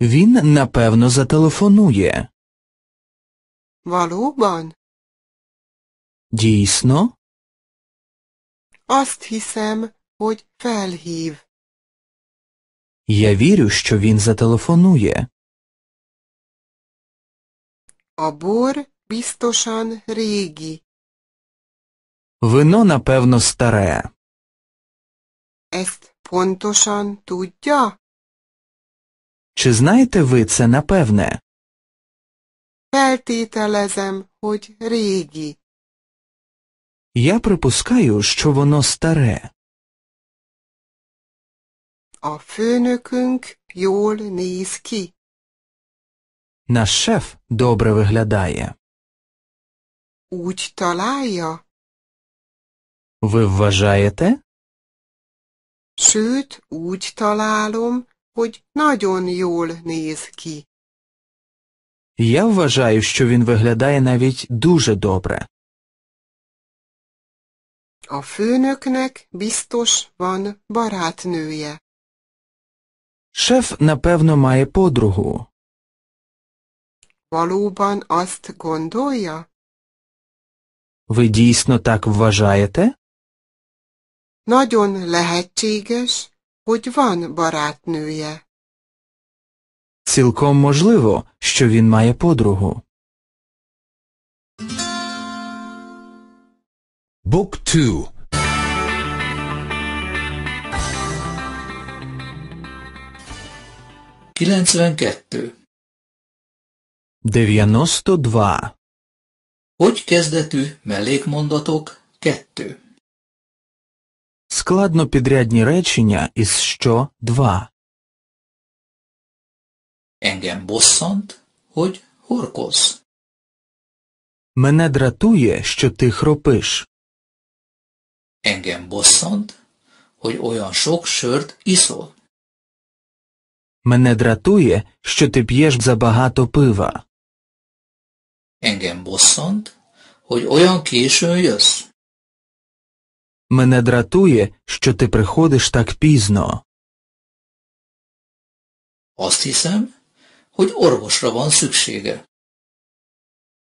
Він, напевно, зателефонує. Valóban? Дійсно? Azt hiszem, hogy felhív. Я вірю, що він зателефонує. A bor biztosan Вино, напевно, старе. Ест. Pontosan tudja? Чи знаєте ви це напевне? Feltételezem, hogy рігі. Я припускаю, що воно старе. А főnökünk jól néz ki. Наш шеф добре виглядає. Úgy találja? Ви вважаєте? sőt úgy találom, hogy nagyon jól néz ki. Я вважаю, що він виглядає навіть дуже добре. A főnöknek biztos van barátnője. Шеф, напевно, має подругу. Valóban azt gondolja? Ви дійсно так вважаєте? Nagyon lehetséges, hogy van barátnője. Цілком можливо, що він має подругу. Book 2 92 92 Hogy kezdetű mellékmondatok 2 складно підрядні речення із що два. Engem bosszant, hogy horkolsz. Мене дратує, що ти хропиш. Engem bosszant, hogy olyan sok sört iszol. Мене дратує, що ти п'єш забагато пива. Engem bosszant, hogy olyan későn jössz. Мене дратує, що ти приходиш так пізно. Azt hiszem, hogy orvosra van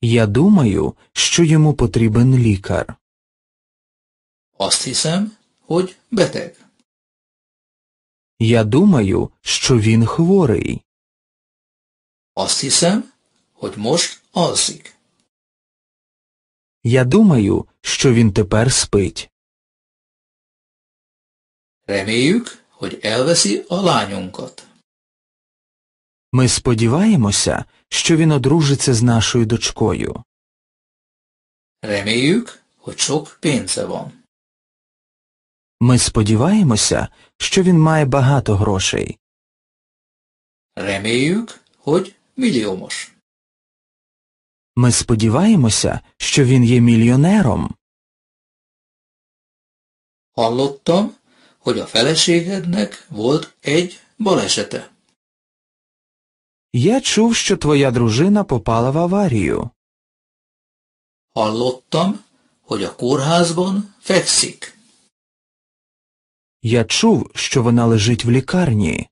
Я думаю, що йому потрібен лікар. Azt hiszem, hogy Я думаю, що він хворий. Azt hiszem, hogy most Я думаю, що він тепер спить. Reméljük, hogy elveszi a lányunkat. Ми сподіваємося, що він одружиться з нашою дочкою. Reméljük, hogy sok pénze van. Ми сподіваємося, що він має багато грошей. Reméljük, hogy milliómos. Ми сподіваємося, що він є мільйонером. Hallottam, hogy a feleségednek volt egy balesete. Я чув, що твоя дружина попала в аварію. Hallottam, hogy a kórházban fekszik. Я чув, що вона лежить в лікарні.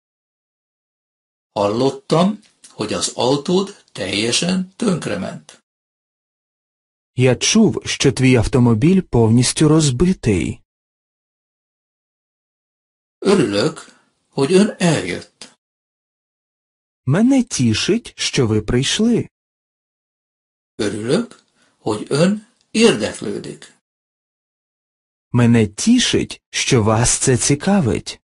Hallottam, hogy az autód teljesen tönkrement. Я чув, що твій автомобіль повністю розбитий. Örülök, hogy ön eljött. Мене тішить, що ви прийшли. Örülök, hogy ön érdeklődik. Мене тішить, що вас це цікавить.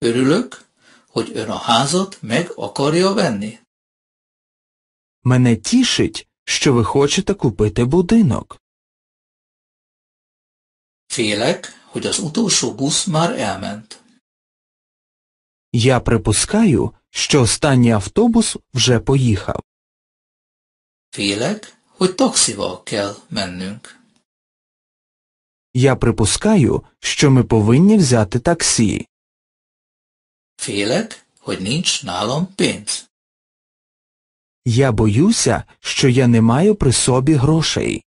Örülök, hogy ön a házat meg akarja venni. Мене тішить, що ви хочете купити будинок. Félek, hogy az utolsó busz már elment. Я припускаю, що останній автобус вже поїхав. Félek, hogy taxival kell mennünk. Я припускаю, що ми повинні взяти таксі. Félek, hogy nincs nálam pénz. Я боюся, що я не маю при собі грошей.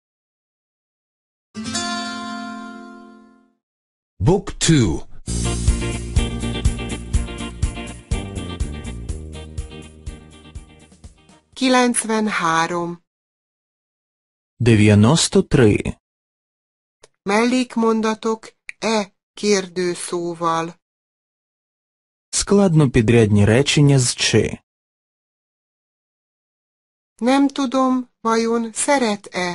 بوك تو كيلانسفن هاروم دفيانوستو تري Mellékmondatok e kérdőszóval. Складно підрядні речення з чи. Nem tudom, vajon szeret-e.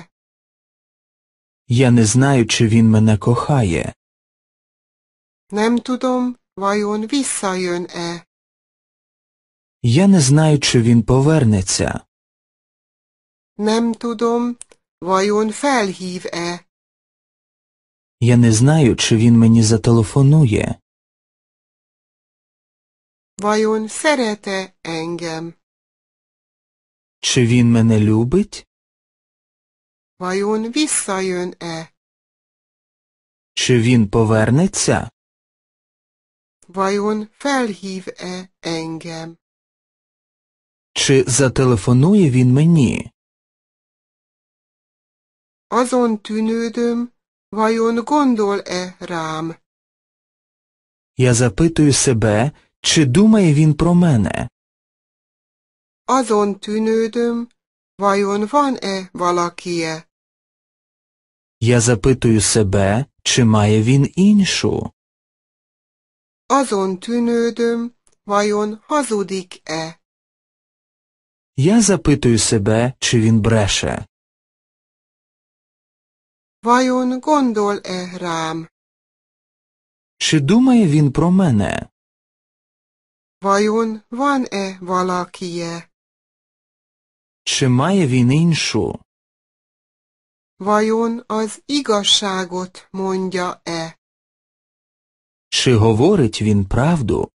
Я не знаю, чи він мене кохає. Nem tudom, vajon visszajön-e. Я не знаю, чи він повернеться. Nem tudom, vajon felhív-e. Я не знаю, чи він мені зателефонує. Vajon szerete engem? Чи він мене любить? Vajon visszajön-e? Чи він повернеться? Vajon felhív-e engem? Чи зателефонує він мені? Azon tűnődöm, vajon gondol-e rám? Я запитую себе, чи думає він про мене? Azon tűnődöm, vajon van-e valakie? Я запитую себе, чи має він іншу? Azon tűnődöm, vajon hazudik-e? Я запитую себе, чи він бреше. Vajon gondol-e rám? Чи думає він про мене? Vajon van-e valakie? Чи має він іншу? Vajon az igazságot mondja-e? Чи говорить він правду?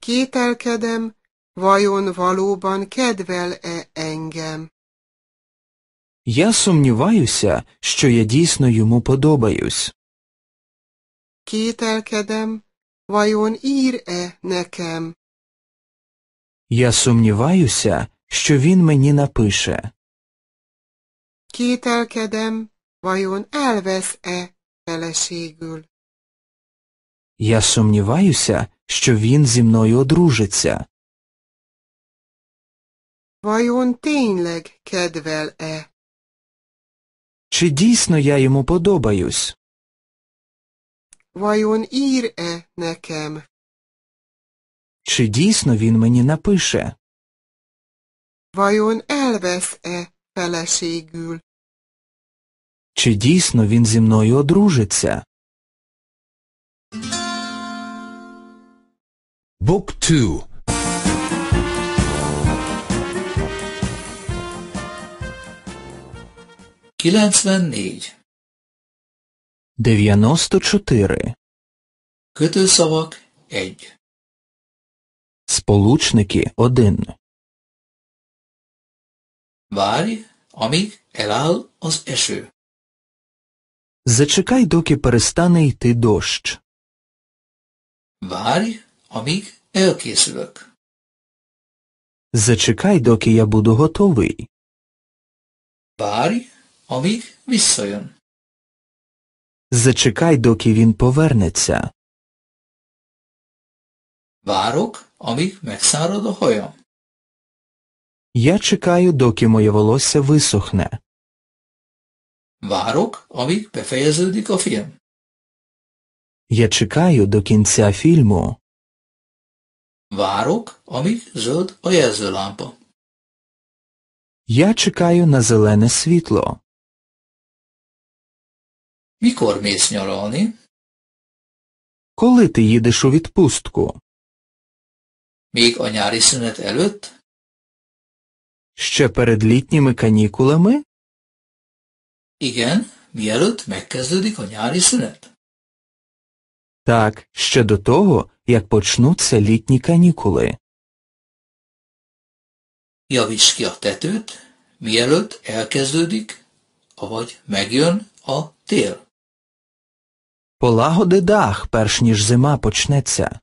Kételkedem, vajon valóban kedvel-e engem? Я сумніваюся, що я дійсно йому подобаюсь. Kételkedem, vajon ír-e nekem? Я сумніваюся, що він мені напише. Kételkedem, vajon elvesz-e feleségül. Я сумніваюся, що він зі мною одружиться. Vajon tényleg kedvel-e? Чи дійсно я йому подобаюсь? Vajon ír-e nekem? Чи дійсно він мені напише? Vajon elvesz-e feleségül? Чи дійсно він зі мною одружиться? Book 2 94 94 Kötőszavak 1 Сполучники 1 Várj, amíg eláll az eső. Зачекай, доки перестане йти дощ. Várj, amíg elkészülök. Зачекай, доки я буду готовий. Várj, amíg visszajön. Зачекай, доки він повернеться. Várok, amíg megszárad Я чекаю, доки моє волосся висохне. Várok, amíg befejeződik a film. Я чекаю до кінця фільму. Várok, amíg zöld a jelzőlámpa. Я чекаю на зелене світло. Mikor mész nyaralni? Коли ти їдеш у відпустку? Még a nyári szünet előtt? Ще перед літніми канікулами? Igen, mielőtt megkezdődik a nyári szünet. Так, ще до того, як почнуться літні канікули. Javíts ki a tetőt, mielőtt elkezdődik, avagy megjön a tél. Полагоди дах, перш ніж зима почнеться.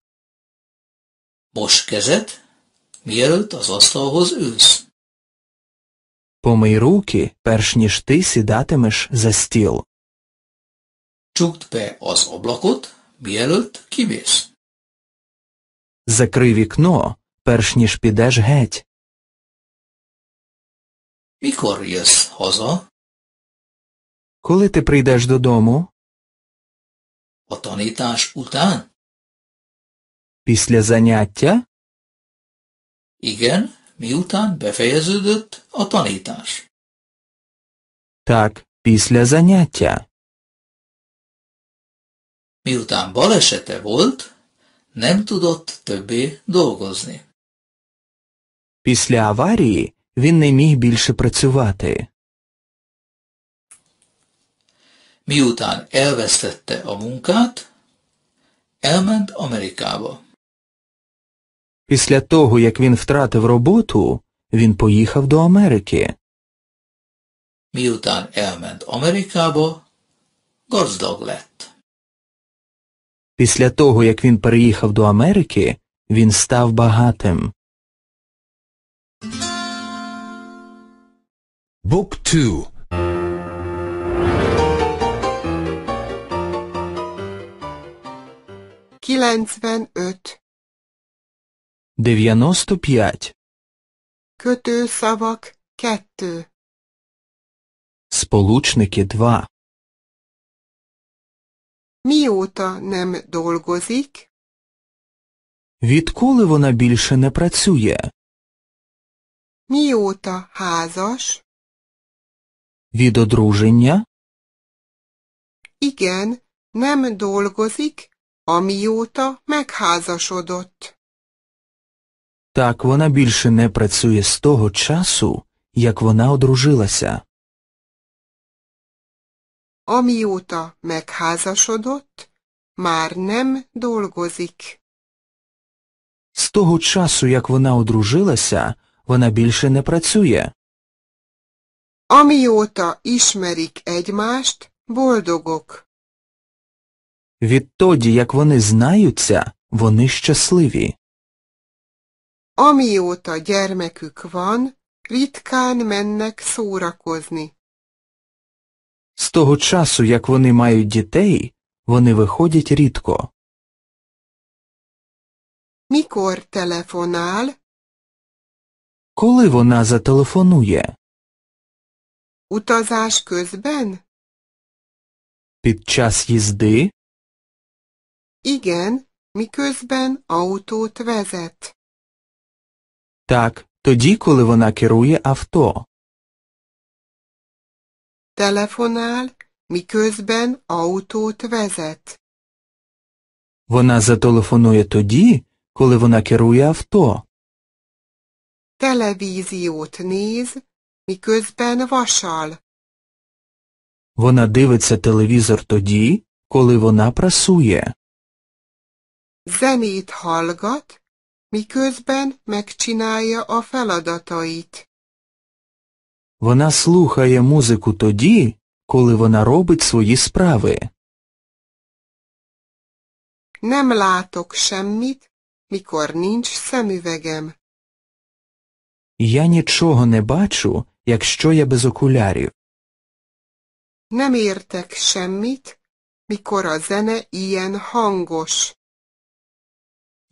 Most kezet, mielőtt az asztalhoz ülsz. Помий руки, перш ніж ти сідатимеш за стіл. Csukd be az ablakot, mielőtt kimész. Закрий вікно, перш ніж підеш геть. Mikor jössz haza? Коли ти прийдеш додому? A tanítás Після заняття? Іген. miután befejeződött a tanítás. Так, після заняття. Miután balesete volt, nem tudott többé dolgozni. Після аварії він не міг більше працювати. Miután elvesztette a munkát, elment Amerikába. Після того, як він втратив роботу, він поїхав до Америки. Miután elment Amerikába, gazdag lett. Після того, як він переїхав до Америки, він став багатим. Book 2 95 95. Kötőszavak 2. Сполучники 2. Mióta nem dolgozik? Відколи вона більше не працює? Mióta házas? Від одруження? Igen, nem dolgozik, amióta megházasodott. Так вона більше не працює з того часу, як вона одружилася. Amióta megházasodott, már nem dolgozik. З того часу, як вона одружилася, вона більше не працює. Amióta ismerik egymást, boldogok. Відтоді, як вони знаються, вони щасливі. Amióta gyermekük van, ritkán mennek szórakozni. З того часу, як вони мають дітей, вони виходять рідко. Mikor telefonál? Коли вона зателефонує? Utazás közben? Під час їзди? Igen, miközben autót vezet. Так, тоді, коли вона керує авто. Telefonál, miközben autót vezet. Вона зателефонує тоді, коли вона керує авто. Televíziót néz, miközben vasal. Вона дивиться телевізор тоді, коли вона прасує. Zenét hallgat, miközben megcsinálja a feladatait. Вона слухає музику тоді, коли вона робить свої справи. Nem látok semmit, mikor nincs szemüvegem. Я нічого не бачу, якщо я без окулярів. Nem értek semmit, mikor a zene ilyen hangos.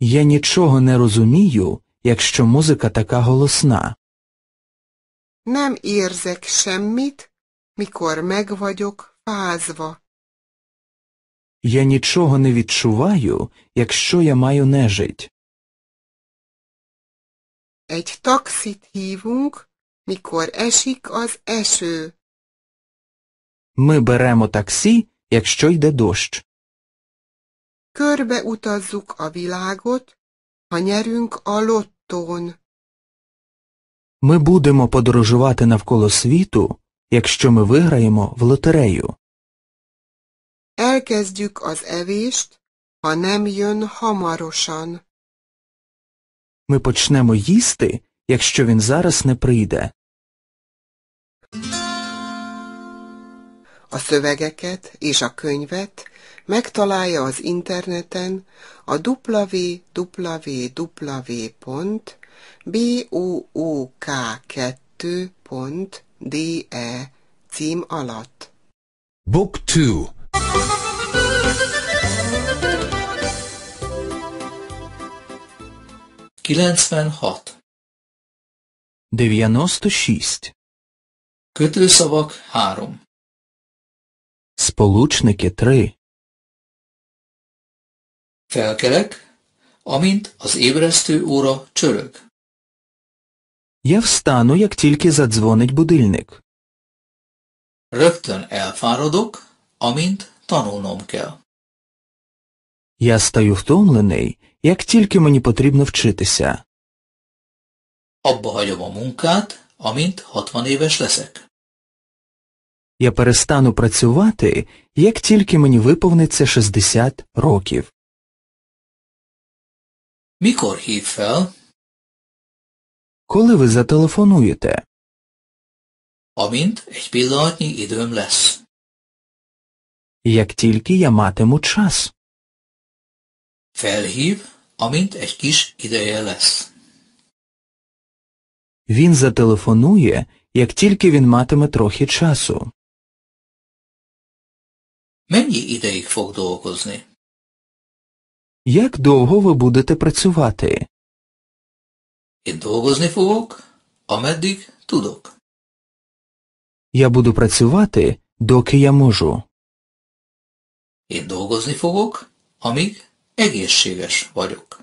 Я нічого не розумію, якщо музика така голосна. Nem érzek semmit, mikor meg vagyok fázva. Я нічого не відчуваю, якщо я маю нежить. Egy taxit hívunk, mikor esik az eső. Ми беремо таксі, якщо йде дощ. Körbe utazzuk a világot, ha nyerünk a lottón. Ми будемо подорожувати навколо світу, якщо ми виграємо в лотерею. Elkezdjük az evést, ha nem jön hamarosan. Ми почнемо їсти, якщо він зараз не прийде. A szövegeket és a könyvet Megtalálja az interneten a www.book2.de cím alatt. Book 2 96 96 Kötőszavak 3 Сполучники 3 Felkelek, amint az ébresztő óra csörög. Я встану, як тільки задзвонить будильник. Rögtön elfáradok, amint tanulnom kell. Я стаю втомлений, як тільки мені потрібно вчитися. Abba hagyom a munkát, amint Я перестану працювати, як тільки мені виповниться 60 років. Mikor hív fel? Коли ви зателефонуєте? Amint egy pillanatnyi időm lesz. Як тільки я матиму час. Felhív, amint egy kis ideje lesz. Він зателефонує, як тільки він матиме трохи часу. Mennyi ideig fog dolgozni? Як довго ви будете працювати? Довго знифувок, а медик тудок. Я буду працювати, доки я можу. Én dolgozni fogok, amíg egészséges vagyok.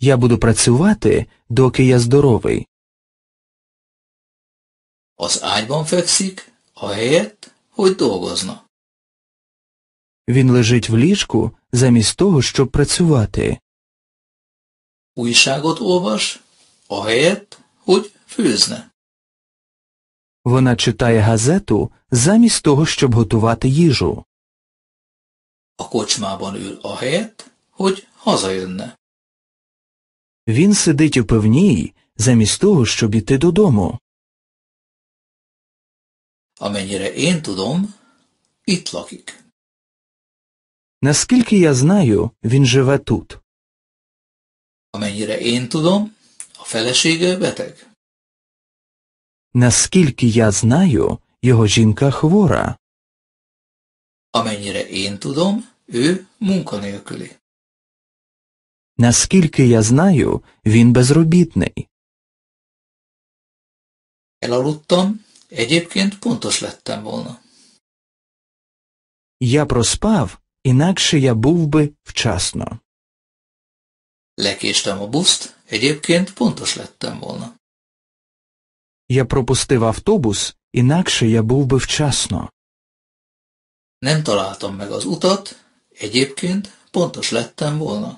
Я буду працювати, доки я здоровий. Az ágyban fekszik, ahelyett, hogy dolgozna. Він лежить в ліжку, замість того, щоб працювати. Újságot olvas, ahelyett, hogy főzne. Вона читає газету замість того, щоб готувати їжу. А kocsmában ül ahelyett, hogy hazajönne. Він сидить у пивній, замість того, щоб іти додому. Amennyire én tudom, itt lakik. Наскільки я знаю, він живе тут. Amennyire én tudom, a felesége beteg. Наскільки я знаю, його жінка хвора. Amennyire én tudom, ő munkanélküli. Наскільки я знаю, він безробітний. Elaludtam, egyébként pontos lettem volna. Я проспав, Інакше я був би вчасно. Lekéstem a buszt, egyébként pontos lettem volna. Я пропустив автобус, інакше я був би вчасно. Nem találtam meg az utat, egyébként pontos lettem volna.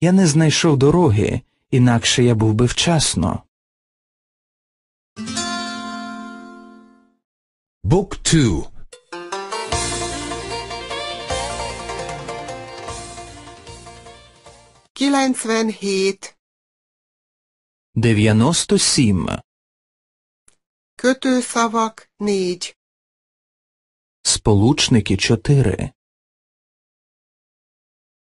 Я не знайшов дороги, інакше я був би вчасно. Book 2 97. 97. Kötőszavak 4. Сполучники 4.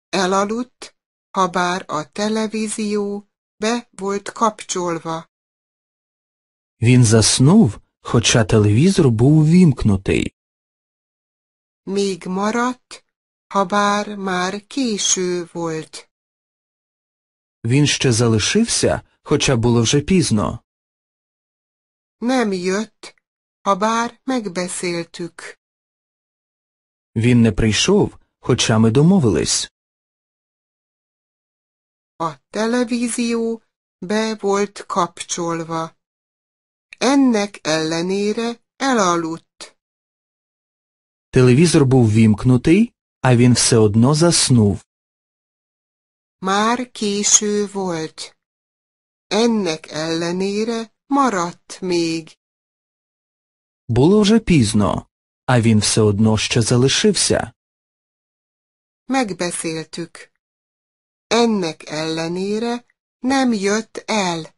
Elaludt, ha bár a televízió be volt kapcsolva. Він заснув, хоча телевізор був вімкнутий. Még maradt, ha bár már késő volt. Він ще залишився, хоча було вже пізно. Nem jött, ha bár megbeszéltük. Він не прийшов, хоча ми домовились. А телевізію бе volt капчолва. Ennek ellenére elaludt. Телевізор був вімкнутий, а він все одно заснув. Már késő volt. Ennek ellenére maradt még. Було вже пізно, а він все одно ще залишився. Megbeszéltük. Ennek ellenére nem jött el.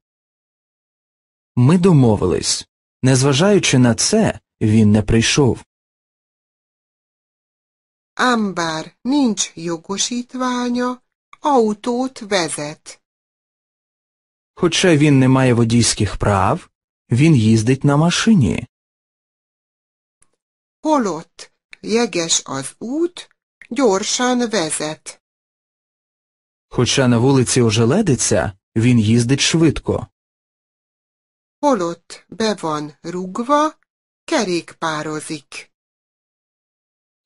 Ми домовились. Незважаючи на це, він не прийшов. Ám bár nincs jogosítványa, Autót везет Хоча він не має водійських прав, він їздить на машині. Holott jeges az út, gyorsan vezet. Хоча на вулиці ожеледиться, він їздить швидко. Holott be van rugva, kerékpározik.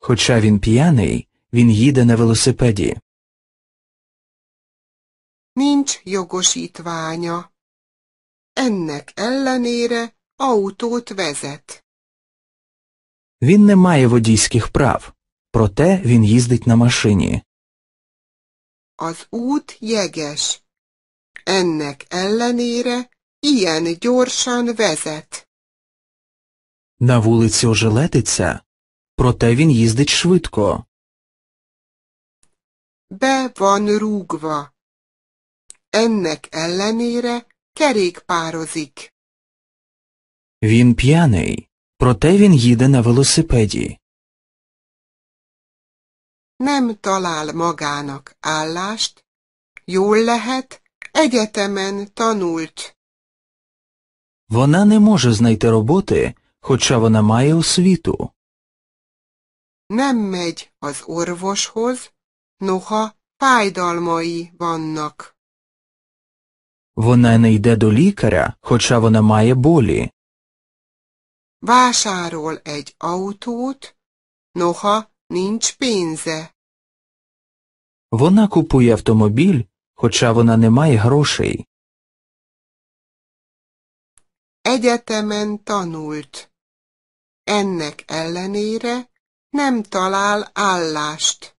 Хоча він п'яний, він їде на велосипеді nincs jogosítványa. Ennek ellenére autót vezet. Він не має водійських прав, проте він їздить на машині. Az út jeges. Ennek ellenére ilyen gyorsan vezet. На вулиці ожеледиться, проте він їздить швидко. Be van rúgva. Ennek ellenére kerékpározik. Він п'яний, проте він їде на велосипеді. Nem talál magának állást, jól lehet, egyetemen tanult. Вона не може знайти роботи, хоча вона має освіту. Nem megy az orvoshoz, noha fájdalmai vannak. Вона не йде до лікаря, хоча вона має болі. Vásárol egy autót, noha nincs pénze. Вона купує автомобіль, хоча вона не має грошей. Egyetemen tanult. Ennek ellenére nem talál állást.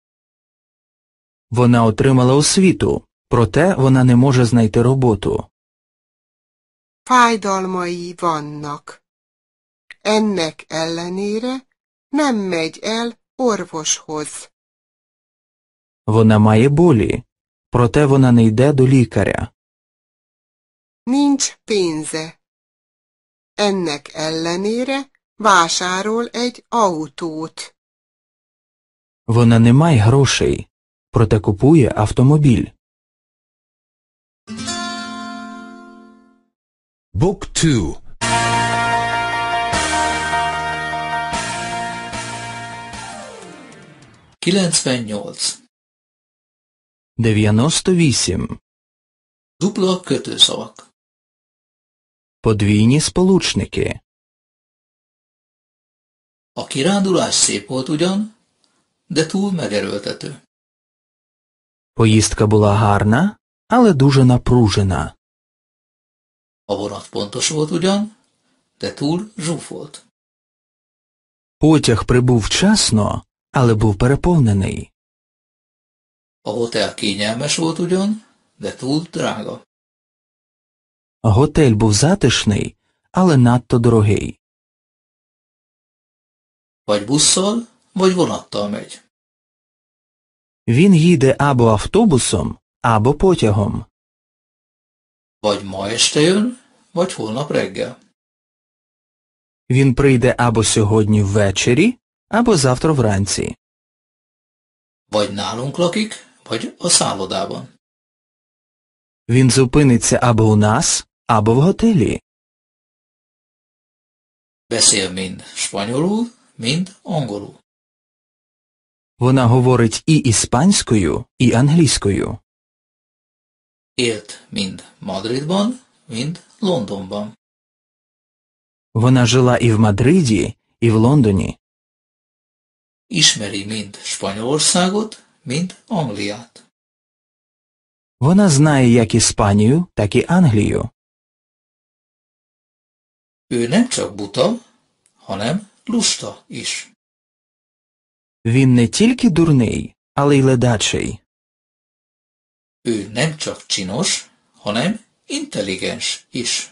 Вона отримала освіту, проте вона не може знайти роботу. Fájdalmai vannak. Ennek ellenére nem megy el orvoshoz. Вона має болі, проте вона не йде до лікаря. Nincs pénze. Ennek ellenére vásárol egy autót. Вона не має грошей, проте купує автомобіль. Book 2 98 98 Дупла kötőszavak Подвійні сполучники A kirándulás szép volt ugyan, de túl megerőltető. Поїздка була гарна, але дуже напружена. A Потяг прибув вчасно, але був переповнений. A hotel kényelmes volt ugyan, de túl Готель був затишний, але надто дорогий. Він їде або автобусом, або потягом. Vagy ma este jön, vagy holnap reggel. Він прийде або сьогодні ввечері, або завтра вранці. Vagy nálunk lakik, vagy a szállodában. Він зупиниться або у нас, або в готелі. Beszél mind spanyolul, mind angolul. Вона говорить і іспанською, і англійською élt mind Madridban, mind Londonban. Вона жила і в Мадриді, і в Лондоні. Ismeri mind Spanyolországot, mind Angliát. Вона знає як Іспанію, так і Англію. Ő nem csak buta, hanem lusta is. Він не тільки дурний, але й ледачий. Ő nemcsak csinos, hanem інтелігенс is.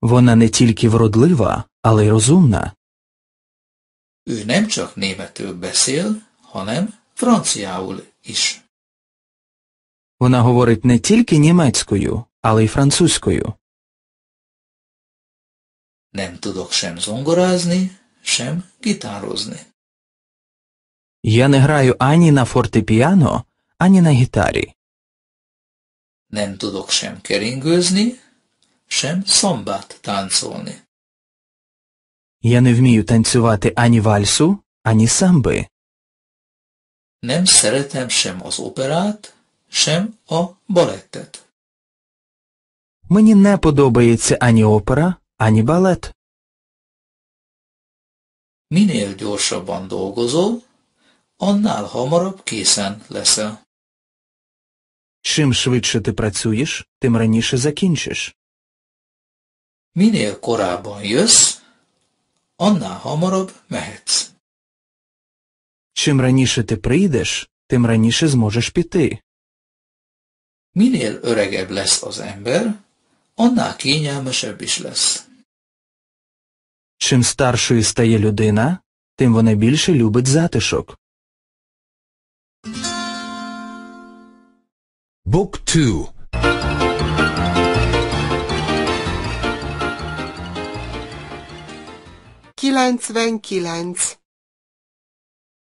Вона не тільки вродлива, але й розумна. Ő nem csak németül beszél, hanem franciául is. Вона говорить не тільки німецькою, але й французькою. Nem tudok sem zongorázni, sem gitározni. Я не граю ані на фортепіано, ані na gitári. Nem tudok sem keringőzni, sem szombát táncolni. Я не вмію танцювати ані вальсу, ані самби. Nem szeretem sem az operát, sem a balettet. Мені не подобається ані опера, ані балет. Minél gyorsabban dolgozol, annál hamarabb készen leszel. Чим швидше ти працюєш, тим раніше закінчиш. Minél korábban jössz, annál hamarabb mehetsz. Чим раніше ти прийдеш, тим раніше зможеш піти. Minél öregebb lesz az ember, annál kényelmesebb is Чим старшою стає людина, тим вона більше любить затишок. Book 2 99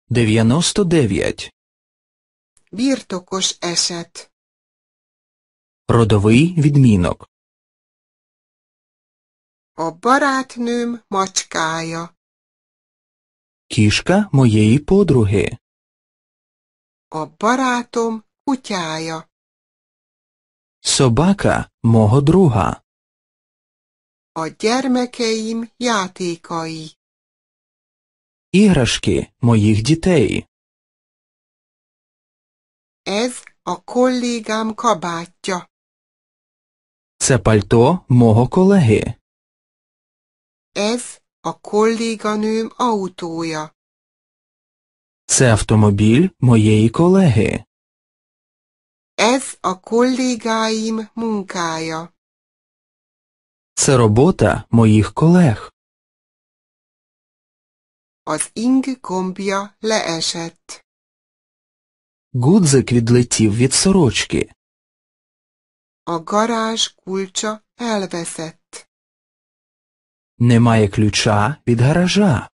99 Birtokos eset Rodovai vidmínok A barátnőm macskája Kiska mojei podruhe A barátom kutyája Собака мого друга. A gyermekeim játékai. Іграшки моїх дітей. Ez a kollégám kabátja. Це пальто мого колеги. Ez a kolléganőm autója. Це автомобіль моєї колеги. Ez a kollégáim munkája. Це робота моїх колег. Az ing gombja leesett. Гудзик відлетів від сорочки. A garázs kulcsa elveszett. Немає ключа від гаража.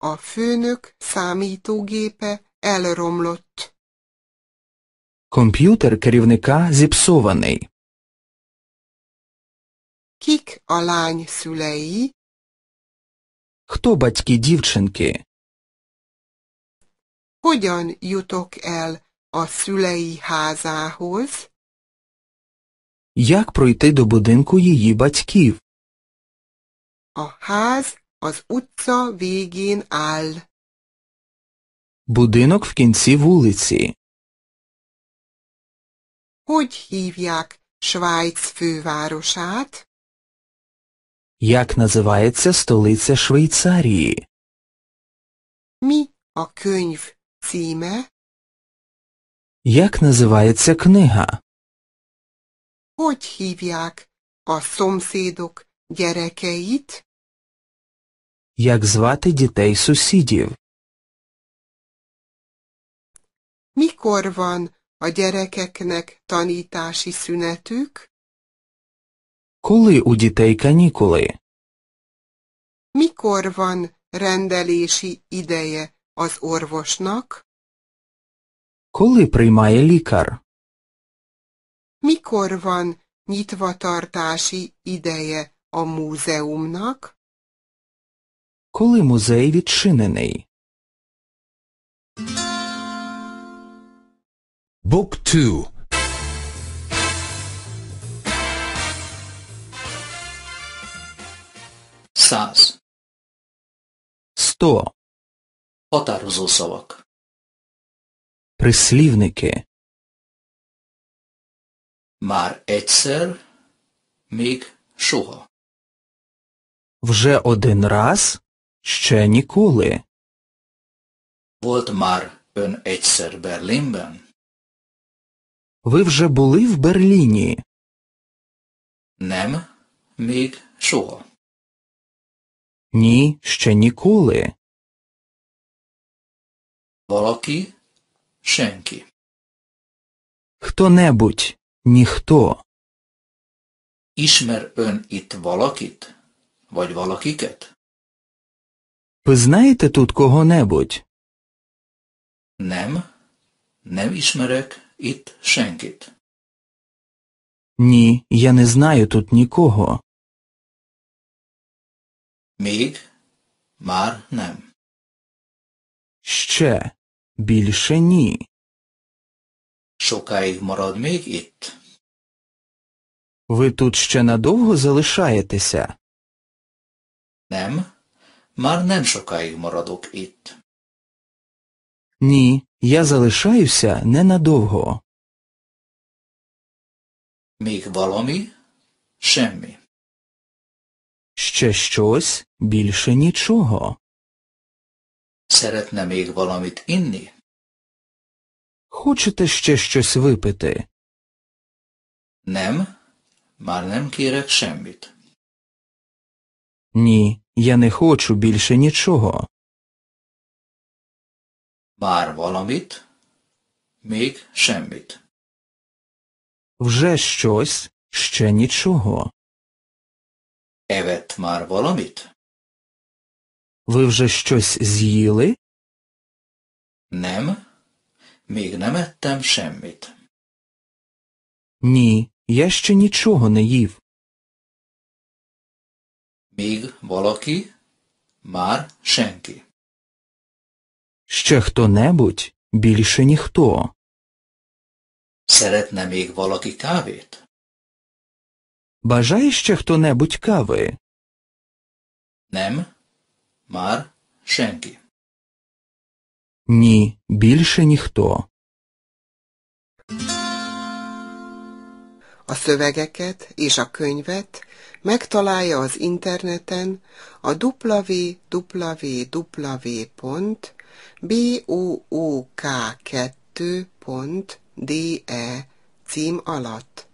A főnök számítógépe elromlott. Комп'ютер керівника зіпсований. Кік a lány Хто батьки дівчинки? Hogyan jutok el a szülei házához? Як пройти до будинку її батьків? A ház az utca végén ал. Будинок в кінці вулиці. Hogy hívják Svájc fővárosát? Як називається столиця Швейцарії? Mi a könyv címe? Як називається книга? Hogy hívják a szomszédok gyerekeit? Як звати дітей сусідів? Mikor van A gyerekeknek tanítási szünetük? Коли у дітей канікули? Mikor van rendelési ideje az orvosnak? Коли приймає лікар? Mikor van nyitvatartási ideje a múzeumnak? Коли музей відчинений? بوك تو ساس сто Отарзусовок Прислівники Мар ецер міг шуго Вже один раз, ще ніколи. Вот мар ön egyszer Berlinben. Ви вже були в Берліні? Нем міг шо? Ні, ще ніколи. Волокі шенкі. Хто небудь ніхто. Ішмер ön іт волокіт? Vagy valakiket? Ви знаєте тут кого небудь? Нем. Нем ішмерек Itt senkit. Ні, я не знаю тут нікого. Még már nem. Ще більше ні. Sokáig marad még itt. Ви тут ще надовго залишаєтеся? Nem, már nem sokáig maradok itt. Ні, я залишаюся ненадовго. Még шеммі. Ще щось більше нічого. Szeretne még valamit inni? Хочете ще щось випити? Нем марнем nem kérek Ні, я не хочу більше нічого. Bár valamit, még semmit. Вже щось, ще нічого. Evet már valamit? Ви вже щось з'їли? Nem, még nem ettem semmit. Ні, я ще нічого не їв. Még valaki, már senki. Ще хто-небудь? Більше ніхто. Серетне még valaki kávét? Бажає ще хто-небудь кави? Nem, már senki. Ні, більше ніхто. A szövegeket és a könyvet megtalálja az interneten a pont book2.de cím alatt.